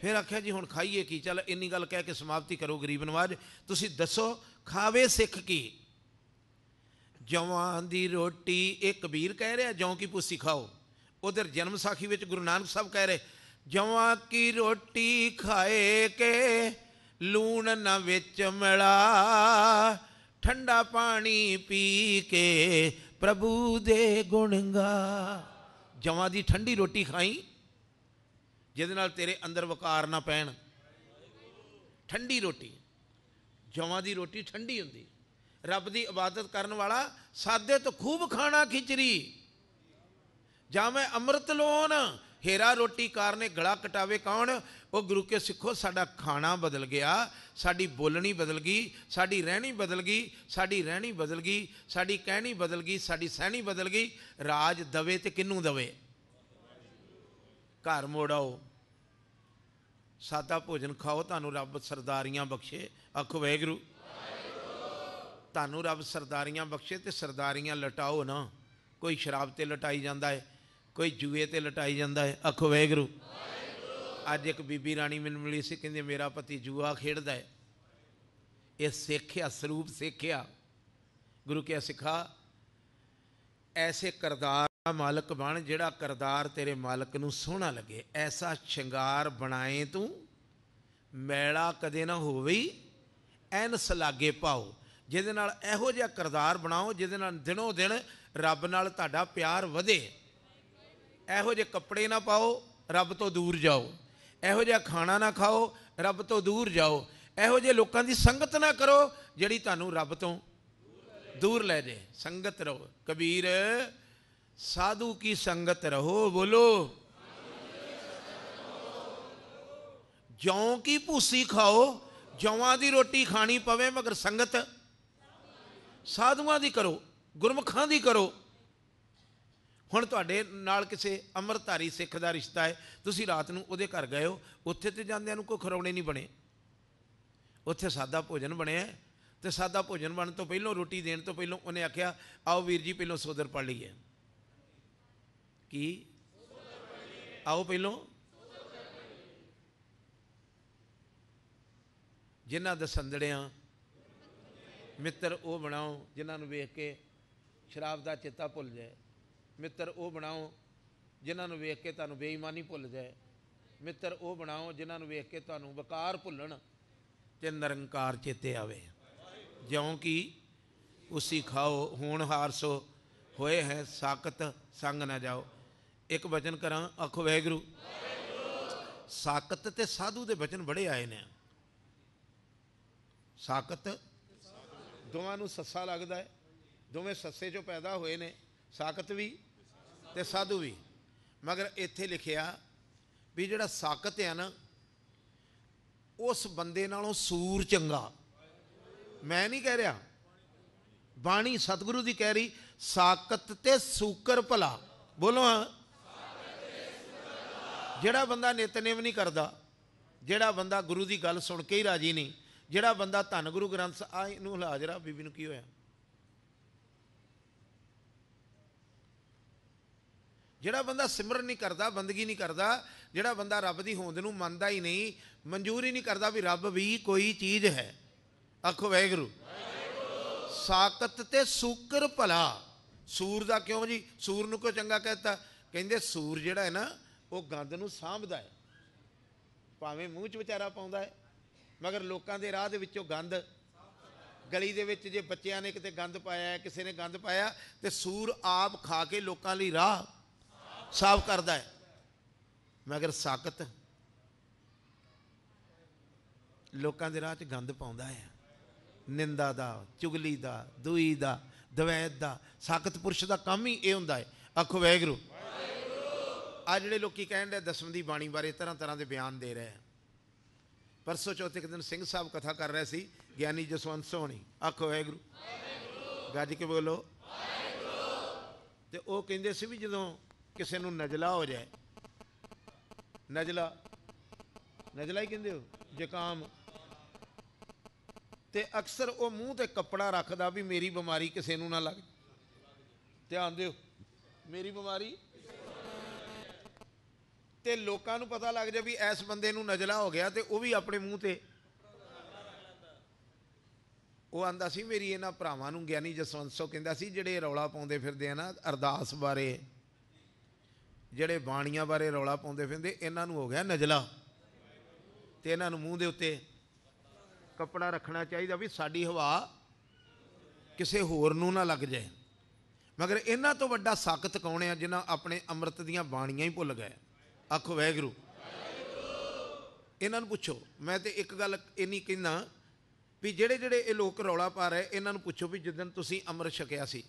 ਫਿਰ ਆਖਿਆ ਜੀ ਹੁਣ ਖਾਈਏ ਕੀ ਚੱਲ ਇੰਨੀ ਗੱਲ ਕਹਿ ਕੇ ਸਮਾਪਤੀ ਕਰੋ ਗਰੀਬ ਨਵਾਜ ਤੁਸੀਂ ਦੱਸੋ ਖਾਵੇ ਸਿੱਖ ਕੀ ਜਵਾਂ ਦੀ ਰੋਟੀ ਇਹ ਕਬੀਰ ਕਹਿ ਰਿਹਾ ਜੌਂ ਕੀ ਪੁੱਸੀ ਖਾਓ ਉਧਰ ਜਨਮ ਸਾਖੀ ਵਿੱਚ ਗੁਰੂ ਨਾਨਕ ਸਾਹਿਬ ਕਹਿ ਰਹੇ ਜਵਾਂ ਕੀ ਰੋਟੀ ਖਾਏ ਕੇ ਲੂਣ ਨਾ ਵਿੱਚ ਮਿਲਾ ਠੰਡਾ ਪਾਣੀ ਪੀ ਕੇ ਪ੍ਰਭੂ ਦੇ ਗੁਣ ਗਾ ਜਮਾਂ ਦੀ ਠੰਡੀ ਰੋਟੀ ਖਾਈ ਜਿਹਦੇ ਨਾਲ ਤੇਰੇ ਅੰਦਰ ਵਕਾਰ ਨਾ ਪੈਣ ਠੰਡੀ ਰੋਟੀ ਜਮਾਂ ਦੀ ਰੋਟੀ ਠੰਡੀ ਹੁੰਦੀ ਰੱਬ ਦੀ ਇਬਾਦਤ ਕਰਨ ਵਾਲਾ ਸਾਦੇ ਤੋਂ ਖੂਬ ਖਾਣਾ ਖਿਚਰੀ ਜਾਂ ਮੈਂ ਅੰਮ੍ਰਿਤ ਲੋਣ ਹੇਰਾ ਰੋਟੀ ਕਾਰਨੇ ਗਲਾ ਕਟਾਵੇ ਕੌਣ ਉਹ ਗੁਰੂ ਕੇ ਸਿੱਖੋ ਸਾਡਾ ਖਾਣਾ ਬਦਲ ਗਿਆ ਸਾਡੀ ਬੋਲਣੀ ਬਦਲ ਗਈ ਸਾਡੀ ਰਹਿਣੀ ਬਦਲ ਗਈ ਸਾਡੀ ਰਹਿਣੀ ਬਦਲ ਗਈ ਸਾਡੀ ਕਹਿਣੀ ਬਦਲ ਗਈ ਸਾਡੀ ਸਹਿਣੀ ਬਦਲ ਗਈ ਰਾਜ ਦਵੇ ਤੇ ਕਿੰਨੂੰ ਦਵੇ ਘਰ ਮੋੜਾਓ ਸਾਦਾ ਭੋਜਨ ਖਾਓ ਤੁਹਾਨੂੰ ਰੱਬ ਸਰਦਾਰੀਆਂ ਬਖਸ਼ੇ ਆਖੋ ਵੈਗਰੂ ਤੁਹਾਨੂੰ ਰੱਬ ਸਰਦਾਰੀਆਂ ਬਖਸ਼ੇ ਤੇ ਸਰਦਾਰੀਆਂ ਲਟਾਓ ਨਾ ਕੋਈ ਸ਼ਰਾਬ ਤੇ ਲਟਾਈ ਜਾਂਦਾ ਹੈ ਕੋਈ ਜੂਏ ਤੇ ਲਟਾਈ ਜਾਂਦਾ ਹੈ ਅਖੋ ਵੈਗਰੂ ਅੱਜ ਇੱਕ ਬੀਬੀ ਰਾਣੀ ਮੈਨੂੰ ਮਿਲੀ ਸੀ ਕਹਿੰਦੀ ਮੇਰਾ ਪਤੀ ਜੂਆ ਖੇਡਦਾ ਹੈ ਇਹ ਸਿੱਖਿਆ ਸਰੂਪ ਸਿੱਖਿਆ ਗੁਰੂ ਕਿਹਾ ਸਿਖਾ ਐਸੇ ਕਰਦਾਰ ਦਾ ਮਾਲਕ ਬਣ ਜਿਹੜਾ ਕਰਦਾਰ ਤੇਰੇ ਮਾਲਕ ਨੂੰ ਸੋਹਣਾ ਲੱਗੇ ਐਸਾ ਸ਼ਿੰਗਾਰ ਬਣਾਏ ਤੂੰ ਮੈਲਾ ਕਦੇ ਨਾ ਹੋਵੇ ਐਨਸ ਲਾਗੇ ਪਾਓ ਜਿਹਦੇ ਨਾਲ ਇਹੋ ਜਿਹਾ ਕਰਦਾਰ ਬਣਾਓ ਜਿਹਦੇ ਨਾਲ ਦਿਨੋ ਦਿਨ ਰੱਬ ਨਾਲ ਤੁਹਾਡਾ ਪਿਆਰ ਵਧੇ ਇਹੋ ਜਿਹੇ ਕੱਪੜੇ ਨਾ ਪਾਓ ਰੱਬ ਤੋਂ ਦੂਰ ਜਾਓ ਇਹੋ ਜਿਹਾ ਖਾਣਾ ਨਾ ਖਾਓ ਰੱਬ ਤੋਂ ਦੂਰ ਜਾਓ ਇਹੋ ਜਿਹੇ ਲੋਕਾਂ ਦੀ ਸੰਗਤ ਨਾ ਕਰੋ ਜਿਹੜੀ ਤੁਹਾਨੂੰ ਰੱਬ ਤੋਂ ਦੂਰ ਲੈ ਜਾਏ ਸੰਗਤ ਰਹੋ ਕਬੀਰ ਸਾਧੂ ਕੀ ਸੰਗਤ ਰਹੋ ਬੋਲੋ ਜੌਂ ਕੀ ਭੂਸੀ ਖਾਓ ਜੌਆਂ ਦੀ ਰੋਟੀ ਖਾਣੀ ਪਵੇ ਮਗਰ ਸੰਗਤ ਸਾਧੂਆਂ ਦੀ ਕਰੋ ਗੁਰਮਖਾਂ ਦੀ ਕਰੋ ਹੁਣ ਤੁਹਾਡੇ ਨਾਲ ਕਿਸੇ ਅਮਰਧਾਰੀ ਸਿੱਖ ਦਾ ਰਿਸ਼ਤਾ ਹੈ ਤੁਸੀਂ ਰਾਤ ਨੂੰ ਉਹਦੇ ਘਰ ਗਏ ਹੋ ਉੱਥੇ ਤੇ ਜਾਂਦਿਆਂ ਨੂੰ ਕੋਈ ਖਰੋਣੇ ਨਹੀਂ ਬਣੇ ਉੱਥੇ ਸਾਦਾ ਭੋਜਨ ਬਣਿਆ ਤੇ ਸਾਦਾ ਭੋਜਨ ਬਣਨ ਤੋਂ ਪਹਿਲਾਂ ਰੋਟੀ ਦੇਣ ਤੋਂ ਪਹਿਲਾਂ ਉਹਨੇ ਆਖਿਆ ਆਓ ਵੀਰ ਜੀ ਪਹਿਲਾਂ ਸੋਦਰ ਪੜ ਲਈਏ ਕੀ ਆਓ ਪਹਿਲਾਂ ਜਿਨ੍ਹਾਂ ਦੇ ਸੰਦੜਿਆਂ ਮਿੱਤਰ ਉਹ ਬਣਾਓ ਜਿਨ੍ਹਾਂ ਨੂੰ ਵੇਖ ਕੇ ਸ਼ਰਾਬ ਦਾ ਚੇਤਾ ਭੁੱਲ ਜਾਏ ਮਿੱਤਰ ਉਹ ਬਣਾਓ ਜਿਨ੍ਹਾਂ ਨੂੰ ਵੇਖ ਕੇ ਤੁਹਾਨੂੰ ਬੇਈਮਾਨੀ ਭੁੱਲ ਜਾਏ ਮਿੱਤਰ ਉਹ ਬਣਾਓ ਜਿਨ੍ਹਾਂ ਨੂੰ ਵੇਖ ਕੇ ਤੁਹਾਨੂੰ ਵਕਾਰ ਭੁੱਲਣ ਤੇ ਨਿਰੰਕਾਰ ਚੇਤੇ ਆਵੇ ਜਿਉਂ ਕਿ ਉਸੀ ਖਾਓ ਹੋਣ ਹਾਰਸੋ ਹੋਏ ਹੈ ਸਾਖਤ ਸੰਗ ਨਾ ਜਾਓ ਇੱਕ ਵਚਨ ਕਰਾਂ ਅਖ ਵੈਗਰੂ ਸਾਖਤ ਤੇ ਸਾਧੂ ਦੇ ਵਚਨ ਬੜੇ ਆਏ ਨੇ ਸਾਖਤ ਦੋਵਾਂ ਨੂੰ ਸੱਸਾ ਲੱਗਦਾ ਹੈ ਦੋਵੇਂ ਸੱਸੇ ਚੋਂ ਪੈਦਾ ਹੋਏ ਨੇ ਸਾਖਤ ਵੀ ਤੇ ਸਾਧੂ ਵੀ ਮਗਰ ਇੱਥੇ ਲਿਖਿਆ ਵੀ ਜਿਹੜਾ ਸਾਕਤ ਹੈ ਨਾ ਉਸ ਬੰਦੇ ਨਾਲੋਂ ਸੂਰ ਚੰਗਾ ਮੈਂ ਨਹੀਂ ਕਹਿ ਰਿਹਾ ਬਾਣੀ ਸਤਿਗੁਰੂ ਦੀ ਕਹਿ ਰਹੀ ਸਾਕਤ ਤੇ ਸੂਕਰ ਭਲਾ ਬੋਲੋ ਤੇ ਭਲਾ ਜਿਹੜਾ ਬੰਦਾ ਨਿਤਨੇਮ ਨਹੀਂ ਕਰਦਾ ਜਿਹੜਾ ਬੰਦਾ ਗੁਰੂ ਦੀ ਗੱਲ ਸੁਣ ਕੇ ਹੀ ਰਾਜੀ ਨਹੀਂ ਜਿਹੜਾ ਬੰਦਾ ਧੰਨ ਗੁਰੂ ਗ੍ਰੰਥ ਸਾਹਿਬ ਨੂੰ ਹਲਾ ਬੀਬੀ ਨੂੰ ਕੀ ਹੋਇਆ ਜਿਹੜਾ ਬੰਦਾ ਸਿਮਰਨ ਨਹੀਂ ਕਰਦਾ ਬੰਦਗੀ ਨਹੀਂ ਕਰਦਾ ਜਿਹੜਾ ਬੰਦਾ ਰੱਬ ਦੀ ਹੋਂਦ ਨੂੰ ਮੰਨਦਾ ਹੀ ਨਹੀਂ ਮਨਜ਼ੂਰ ਹੀ ਨਹੀਂ ਕਰਦਾ ਵੀ ਰੱਬ ਵੀ ਕੋਈ ਚੀਜ਼ ਹੈ ਆਖੋ ਵੈਗਰੂ ਸਾਕਤ ਤੇ ਸੂਕਰ ਭਲਾ ਸੂਰ ਦਾ ਕਿਉਂ ਜੀ ਸੂਰ ਨੂੰ ਕੋ ਚੰਗਾ ਕਹਤਾ ਕਹਿੰਦੇ ਸੂਰ ਜਿਹੜਾ ਹੈ ਨਾ ਉਹ ਗੰਦ ਨੂੰ ਸਾਂਭਦਾ ਹੈ ਭਾਵੇਂ ਮੂੰਹ 'ਚ ਵਿਚਾਰਾ ਪਾਉਂਦਾ ਹੈ ਮਗਰ ਲੋਕਾਂ ਦੇ ਰਾਹ ਦੇ ਵਿੱਚੋਂ ਗੰਦ ਗਲੀ ਦੇ ਵਿੱਚ ਜੇ ਬੱਚਿਆਂ ਨੇ ਕਿਤੇ ਗੰਦ ਪਾਇਆ ਕਿਸੇ ਨੇ ਗੰਦ ਪਾਇਆ ਤੇ ਸੂਰ ਆਪ ਖਾ ਕੇ ਲੋਕਾਂ ਲਈ ਰਾਹ ਸਾਫ਼ ਕਰਦਾ ਹੈ ਮਗਰ ਸਾਕਤ ਲੋਕਾਂ ਦੇ ਰਾਹ 'ਚ ਗੰਦ ਪਾਉਂਦਾ ਹੈ ਨਿੰਦਾ ਦਾ ਚੁਗਲੀ ਦਾ ਦੁਈ ਦਾ ਦਵੈਤ ਦਾ ਸਾਖਤ ਪੁਰਸ਼ ਦਾ ਕੰਮ ਹੀ ਇਹ ਹੁੰਦਾ ਹੈ ਆਖੋ ਵੈਗਰੂ ਆ ਜਿਹੜੇ ਲੋਕੀ ਕਹਿੰਦੇ ਦਸਮ ਦੀ ਬਾਣੀ ਬਾਰੇ ਤਰ੍ਹਾਂ ਤਰ੍ਹਾਂ ਦੇ ਬਿਆਨ ਦੇ ਰਹੇ ਪਰਸੋ ਚੌਥੇ ਦਿਨ ਸਿੰਘ ਸਾਹਿਬ ਕਥਾ ਕਰ ਰਹੇ ਸੀ ਗਿਆਨੀ ਜਸਵੰਤ ਸੋਹਣੀ ਆਖੋ ਵੈਗਰੂ ਗੱਜ ਕੇ ਬੋਲੋ ਤੇ ਉਹ ਕਹਿੰਦੇ ਸੀ ਵੀ ਜਦੋਂ ਕਿਸੇ ਨੂੰ ਨਜਲਾ ਹੋ ਜਾਏ ਨਜਲਾ ਨਜਲਾ ਹੀ ਕਹਿੰਦੇ ਹੋ ਜ਼ੁਕਾਮ ਤੇ ਅਕਸਰ ਉਹ ਮੂੰਹ ਤੇ ਕੱਪੜਾ ਰੱਖਦਾ ਵੀ ਮੇਰੀ ਬਿਮਾਰੀ ਕਿਸੇ ਨੂੰ ਨਾ ਲੱਗ ਧਿਆਨ ਦਿਓ ਮੇਰੀ ਬਿਮਾਰੀ ਤੇ ਲੋਕਾਂ ਨੂੰ ਪਤਾ ਲੱਗ ਜਾ ਵੀ ਇਸ ਬੰਦੇ ਨੂੰ ਨਜਲਾ ਹੋ ਗਿਆ ਤੇ ਉਹ ਵੀ ਆਪਣੇ ਮੂੰਹ ਤੇ ਉਹ ਆਂਦਾ ਸੀ ਮੇਰੀ ਇਹਨਾਂ ਭਰਾਵਾਂ ਨੂੰ ਗਿਆਨੀ ਜਸਵੰਤ ਸੋ ਕਹਿੰਦਾ ਸੀ ਜਿਹੜੇ ਰੌਲਾ ਪਾਉਂਦੇ ਫਿਰਦੇ ਆ ਨਾ ਅਰਦਾਸ ਬਾਰੇ ਜਿਹੜੇ ਬਾਣੀਆਂ ਬਾਰੇ ਰੌਲਾ ਪਾਉਂਦੇ ਫਿਰਦੇ ਇਹਨਾਂ ਨੂੰ ਹੋ ਗਿਆ ਨਜਲਾ ਤੇ ਇਹਨਾਂ ਨੂੰ ਮੂੰਹ ਦੇ ਉੱਤੇ ਕੱਪੜਾ ਰੱਖਣਾ ਚਾਹੀਦਾ ਵੀ ਸਾਡੀ ਹਵਾ ਕਿਸੇ ਹੋਰ ਨੂੰ ਨਾ ਲੱਗ ਜਾਏ ਮਗਰ ਇਹਨਾਂ ਤੋਂ ਵੱਡਾ ਸਾਖਤ ਕੌਣ ਹੈ ਜਿਨ੍ਹਾਂ ਆਪਣੇ ਅੰਮ੍ਰਿਤ ਦੀਆਂ ਬਾਣੀਆਂ ਹੀ ਭੁੱਲ ਗਏ ਆਖੋ ਵੈਗਰੂ ਇਹਨਾਂ ਨੂੰ ਪੁੱਛੋ ਮੈਂ ਤੇ ਇੱਕ ਗੱਲ ਇਨੀ ਕਹਿੰਦਾ ਵੀ ਜਿਹੜੇ ਜਿਹੜੇ ਇਹ ਲੋਕ ਰੌਲਾ ਪਾ ਰਹੇ ਇਹਨਾਂ ਨੂੰ ਪੁੱਛੋ ਵੀ ਜਿੱਦਨ ਤੁਸੀਂ ਅੰਮ੍ਰਿਤ ਛਕਿਆ ਸੀ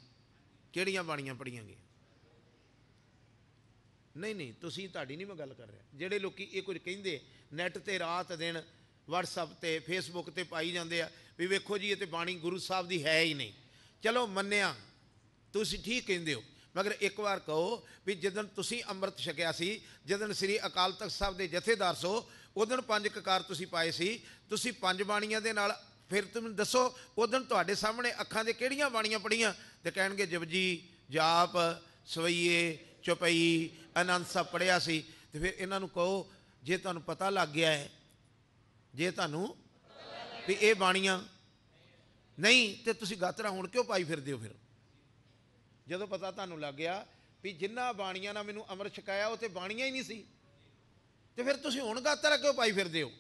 ਕਿਹੜੀਆਂ ਬਾਣੀਆਂ ਪੜੀਆਂ ਗਈਆਂ ਨਹੀਂ ਨਹੀਂ ਤੁਸੀਂ ਤੁਹਾਡੀ ਨਹੀਂ ਮੈਂ ਗੱਲ ਕਰ ਰਿਹਾ ਜਿਹੜੇ ਲੋਕੀ ਇਹ ਕੁਝ ਕਹਿੰਦੇ ਨੈਟ ਤੇ ਰਾਤ ਦਿਨ WhatsApp ਤੇ Facebook ਤੇ ਪਾਈ ਜਾਂਦੇ ਆ ਵੀ ਵੇਖੋ ਜੀ ਇਹ ਤੇ ਬਾਣੀ ਗੁਰੂ ਸਾਹਿਬ ਦੀ ਹੈ ਹੀ ਨਹੀਂ ਚਲੋ ਮੰਨਿਆ ਤੁਸੀਂ ਠੀਕ ਕਹਿੰਦੇ ਹੋ ਮਗਰ ਇੱਕ ਵਾਰ ਕਹੋ ਵੀ ਜਦੋਂ ਤੁਸੀਂ ਅੰਮ੍ਰਿਤ ਛਕਿਆ ਸੀ ਜਦੋਂ ਸ੍ਰੀ ਅਕਾਲ ਤਖਤ ਸਾਹਿਬ ਦੇ ਜਥੇਦਾਰ ਸੋ ਉਦੋਂ ਪੰਜ ਕਕਾਰ ਤੁਸੀਂ ਪਾਏ ਸੀ ਤੁਸੀਂ ਪੰਜ ਬਾਣੀਆਂ ਦੇ ਨਾਲ ਫਿਰ ਤੁਸੀਂ ਦੱਸੋ ਉਦੋਂ ਤੁਹਾਡੇ ਸਾਹਮਣੇ ਅੱਖਾਂ ਦੇ ਕਿਹੜੀਆਂ ਬਾਣੀਆਂ ਪੜੀਆਂ ਤੇ ਕਹਿਣਗੇ ਜਪਜੀ ਜਾਪ ਸਵਈਏ ਚੁਪਈ ਅਨੰਦ ਸਾਹਿਬ ਪੜਿਆ ਸੀ ਤੇ ਫਿਰ ਇਹਨਾਂ ਨੂੰ ਕਹੋ ਜੇ ਤੁਹਾਨੂੰ ਪਤਾ ਲੱਗ ਗਿਆ ਹੈ ਜੇ ਤੁਹਾਨੂੰ ਵੀ ਇਹ ਬਾਣੀਆਂ ਨਹੀਂ ਤੇ ਤੁਸੀਂ ਗਾਤਰਾ ਹੁਣ ਕਿਉਂ ਪਾਈ ਫਿਰਦੇ ਹੋ ਫਿਰ ਜਦੋਂ ਪਤਾ ਤੁਹਾਨੂੰ ਲੱਗ ਗਿਆ ਵੀ ਜਿੰਨਾ ਬਾਣੀਆਂ ਨਾਲ ਮੈਨੂੰ ਅਮਰ ਛਕਾਇਆ ਉਹ ਤੇ ਬਾਣੀਆਂ ਹੀ ਨਹੀਂ ਸੀ ਤੇ ਫਿਰ ਤੁਸੀਂ ਹੁਣ ਗਾਤਰਾ ਕਿਉਂ ਪਾਈ ਫਿਰਦੇ ਹੋ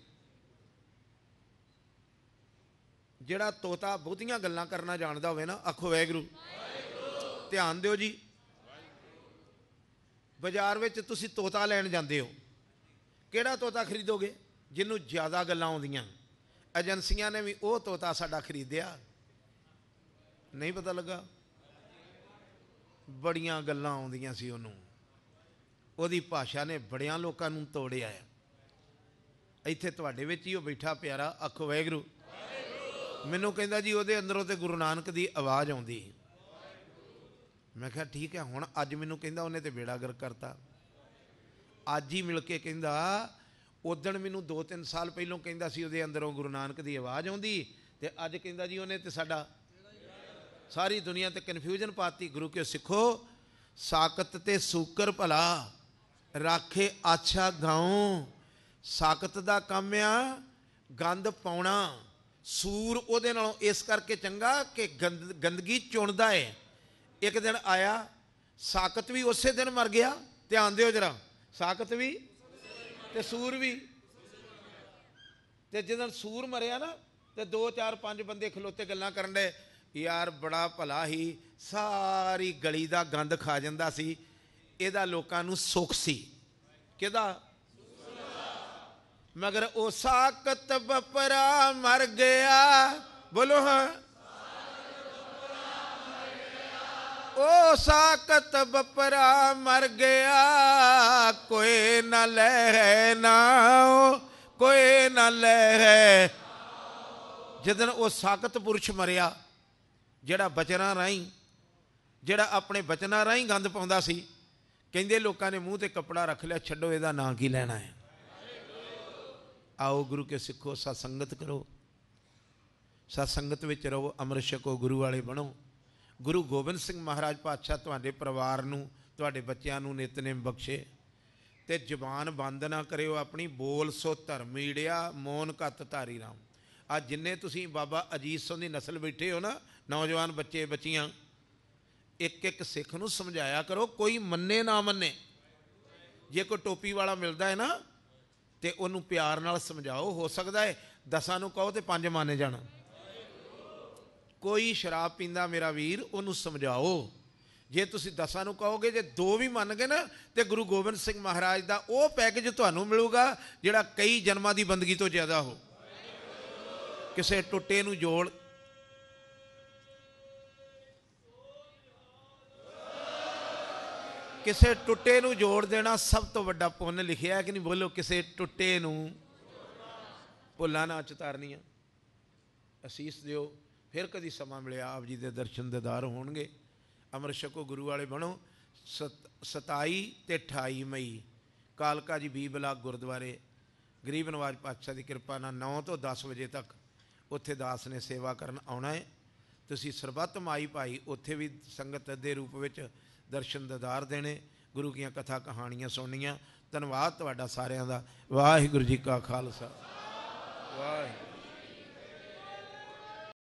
ਜਿਹੜਾ ਤੋਤਾ ਬਹੁਤੀਆਂ ਗੱਲਾਂ ਕਰਨਾ ਜਾਣਦਾ ਹੋਵੇ ਨਾ ਆਖੋ ਵੈਗਰੂ ਧਿਆਨ ਦਿਓ ਜੀ ਬਾਜ਼ਾਰ ਵਿੱਚ ਤੁਸੀਂ ਤੋਤਾ ਲੈਣ ਜਾਂਦੇ ਹੋ ਕਿਹੜਾ ਤੋਤਾ ਖਰੀਦੋਗੇ ਜਿਹਨੂੰ ਜ਼ਿਆਦਾ ਗੱਲਾਂ ਆਉਂਦੀਆਂ ਏਜੰਸੀਆਂ ਨੇ ਵੀ ਉਹ ਤੋਤਾ ਸਾਡਾ ਖਰੀਦਿਆ ਨਹੀਂ ਪਤਾ ਲੱਗਾ ਬੜੀਆਂ ਗੱਲਾਂ ਆਉਂਦੀਆਂ ਸੀ ਉਹਨੂੰ ਉਹਦੀ ਭਾਸ਼ਾ ਨੇ ਬੜਿਆਂ ਲੋਕਾਂ ਨੂੰ ਤੋੜਿਆ ਇੱਥੇ ਤੁਹਾਡੇ ਵਿੱਚ ਹੀ ਉਹ ਬੈਠਾ ਪਿਆਰਾ ਅਖ ਵੈਗਰੂ ਮੈਨੂੰ ਕਹਿੰਦਾ ਜੀ ਉਹਦੇ ਅੰਦਰੋਂ ਤੇ ਗੁਰੂ ਨਾਨਕ ਦੀ ਆਵਾਜ਼ ਆਉਂਦੀ ਮੈਂ ਕਿਹਾ ਠੀਕ ਹੈ ਹੁਣ ਅੱਜ ਮੈਨੂੰ ਕਹਿੰਦਾ ਉਹਨੇ ਤੇ ਵੇੜਾ ਗਰ ਕਰਤਾ ਅੱਜ ਹੀ ਮਿਲ ਕੇ ਕਹਿੰਦਾ ਉਦੋਂ ਮੈਨੂੰ 2-3 ਸਾਲ ਪਹਿਲਾਂ ਕਹਿੰਦਾ ਸੀ ਉਹਦੇ ਅੰਦਰੋਂ ਗੁਰੂ ਨਾਨਕ ਦੀ ਆਵਾਜ਼ ਆਉਂਦੀ ਤੇ ਅੱਜ ਕਹਿੰਦਾ ਜੀ ਉਹਨੇ ਤੇ ਸਾਡਾ ਸਾਰੀ ਦੁਨੀਆ ਤੇ ਕਨਫਿਊਜ਼ਨ ਪਾਤੀ ਗੁਰੂ ਕੇ ਸਿੱਖੋ ਸਾਕਤ ਤੇ ਸੂਕਰ ਭਲਾ ਰਾਖੇ ਆਛਾ ਗਾਉ ਸਾਕਤ ਦਾ ਕੰਮ ਆ ਗੰਦ ਪਾਉਣਾ ਸੂਰ ਉਹਦੇ ਨਾਲੋਂ ਇਸ ਕਰਕੇ ਚੰਗਾ ਕਿ ਗੰਦਗੀ ਚੁਣਦਾ ਏ ਇੱਕ ਦਿਨ ਆਇਆ ਸਾਕਤ ਵੀ ਉਸੇ ਦਿਨ ਮਰ ਗਿਆ ਧਿਆਨ ਦਿਓ ਜਰਾ ਸਾਕਤ ਵੀ ਤੇ ਸੂਰ ਵੀ ਤੇ ਜਦੋਂ ਸੂਰ ਮਰਿਆ ਨਾ ਤੇ 2 4 5 ਬੰਦੇ ਖਲੋਤੇ ਗੱਲਾਂ ਕਰਨ ਦੇ ਯਾਰ ਬੜਾ ਭਲਾ ਹੀ ਸਾਰੀ ਗਲੀ ਦਾ ਗੰਦ ਖਾ ਜਾਂਦਾ ਸੀ ਇਹਦਾ ਲੋਕਾਂ ਨੂੰ ਸੁੱਖ ਸੀ ਕਿਹਦਾ ਮਗਰ ਉਹ ਸਾਕਤ ਬਪਰਾ ਮਰ ਗਿਆ ਬੋਲੋ ਹਾਂ ਉਹ ਸਾਕਤ ਬਪਰਾ ਮਰ ਗਿਆ ਕੋਈ ਨ ਲੈ ਨਾ ਕੋਈ ਨ ਲੈ ਜਦਨ ਉਹ ਸਾਕਤ ਪੁਰਸ਼ ਮਰਿਆ ਜਿਹੜਾ ਬਚਨਾਂ ਰਾਈ ਜਿਹੜਾ ਆਪਣੇ ਬਚਨਾਂ ਰਾਈ ਗੰਦ ਪਾਉਂਦਾ ਸੀ ਕਹਿੰਦੇ ਲੋਕਾਂ ਨੇ ਮੂੰਹ ਤੇ ਕੱਪੜਾ ਰੱਖ ਲਿਆ ਛੱਡੋ ਇਹਦਾ ਨਾਂ ਕੀ ਲੈਣਾ ਹੈ ਆਓ ਗੁਰੂ ਕੇ ਸਿੱਖੋ ਸਾ ਸੰਗਤ ਕਰੋ ਸਾ ਸੰਗਤ ਵਿੱਚ ਰਹੋ ਅਮਰ ਛਕੋ ਗੁਰੂ ਵਾਲੇ ਬਣੋ ਗੁਰੂ ਗੋਬਿੰਦ ਸਿੰਘ ਮਹਾਰਾਜ ਪਾਤਸ਼ਾਹ ਤੁਹਾਡੇ ਪਰਿਵਾਰ ਨੂੰ ਤੁਹਾਡੇ ਬੱਚਿਆਂ ਨੂੰ ਨਿਤਨੇਮ ਬਖਸ਼ੇ ਤੇ ਜ਼ੁਬਾਨ ਬੰਦ ਨਾ ਕਰਿਓ ਆਪਣੀ ਬੋਲ ਸੋ ਧਰਮ ਈੜਿਆ ਮੋਨ ਕਤ ਧਾਰੀ ਰਾਮ ਆ ਜਿੰਨੇ ਤੁਸੀਂ ਬਾਬਾ ਅਜੀਤ ਸਿੰਘ ਦੀ ਨਸਲ ਬੈਠੇ ਹੋ ਨਾ ਨੌਜਵਾਨ ਬੱਚੇ ਬੱਚੀਆਂ ਇੱਕ ਇੱਕ ਸਿੱਖ ਨੂੰ ਸਮਝਾਇਆ ਕਰੋ ਕੋਈ ਮੰਨੇ ਨਾ ਮੰਨੇ ਜੇ ਕੋ ਟੋਪੀ ਵਾਲਾ ਮਿਲਦਾ ਹੈ ਨਾ ਤੇ ਉਹਨੂੰ ਪਿਆਰ ਨਾਲ ਸਮਝਾਓ ਹੋ ਸਕਦਾ ਹੈ ਦਸਾਂ ਨੂੰ ਕਹੋ ਤੇ ਪੰਜ ਮੰਨੇ ਜਾਣਾ ਕੋਈ ਸ਼ਰਾਬ ਪੀਂਦਾ ਮੇਰਾ ਵੀਰ ਉਹਨੂੰ ਸਮਝਾਓ ਜੇ ਤੁਸੀਂ ਦਸਾਂ ਨੂੰ ਕਹੋਗੇ ਜੇ ਦੋ ਵੀ ਮੰਨ ਗਏ ਨਾ ਤੇ ਗੁਰੂ ਗੋਬਿੰਦ ਸਿੰਘ ਮਹਾਰਾਜ ਦਾ ਉਹ ਪੈਕੇਜ ਤੁਹਾਨੂੰ ਮਿਲੂਗਾ ਜਿਹੜਾ ਕਈ ਜਨਮਾਂ ਦੀ ਬੰਦਗੀ ਤੋਂ ਜ਼ਿਆਦਾ ਹੋ ਕਿਸੇ ਟੁੱਟੇ ਨੂੰ ਜੋੜ ਕਿਸੇ ਟੁੱਟੇ ਨੂੰ ਜੋੜ ਦੇਣਾ ਸਭ ਤੋਂ ਵੱਡਾ ਪੁੰਨ ਲਿਖਿਆ ਹੈ ਕਿ ਨਹੀਂ ਬੋਲੋ ਕਿਸੇ ਟੁੱਟੇ ਨੂੰ ਭੁੱਲਾ ਨਾ ਚਤਾਰਨੀਆਂ ਅਸੀਸ ਦਿਓ ਫਿਰ ਕਦੀ ਸਮਾਂ ਮਿਲਿਆ ਆਪ ਜੀ ਦੇ ਦਰਸ਼ਨ ਦੇਦਾਰ ਹੋਣਗੇ ਅਮਰ ਸ਼ਕੋ ਗੁਰੂ ਵਾਲੇ ਬਣੋ 27 ਤੇ 28 ਮਈ ਕਾਲਕਾ ਜੀ ਬੀ ਬਲਾਕ ਗੁਰਦੁਆਰੇ ਗਰੀਬ ਨਵਾਜ ਪਾਤਸ਼ਾਹ ਦੀ ਕਿਰਪਾ ਨਾਲ 9 ਤੋਂ 10 ਵਜੇ ਤੱਕ ਉੱਥੇ ਦਾਸ ਨੇ ਸੇਵਾ ਕਰਨ ਆਉਣਾ ਹੈ ਤੁਸੀਂ ਸਰਬੱਤ ਮਾਈ ਭਾਈ ਉੱਥੇ ਵੀ ਸੰਗਤ ਦੇ ਰੂਪ ਵਿੱਚ ਦਰਸ਼ਨ ਦਦਾਰ ਦੇਣੇ ਗੁਰੂ ਕੀਆਂ ਕਥਾ ਕਹਾਣੀਆਂ ਸੁਣਨੀਆਂ ਧੰਨਵਾਦ ਤੁਹਾਡਾ ਸਾਰਿਆਂ ਦਾ ਵਾਹਿਗੁਰੂ ਜੀ ਕਾ ਖਾਲਸਾ ਵਾਹਿਗੁਰੂ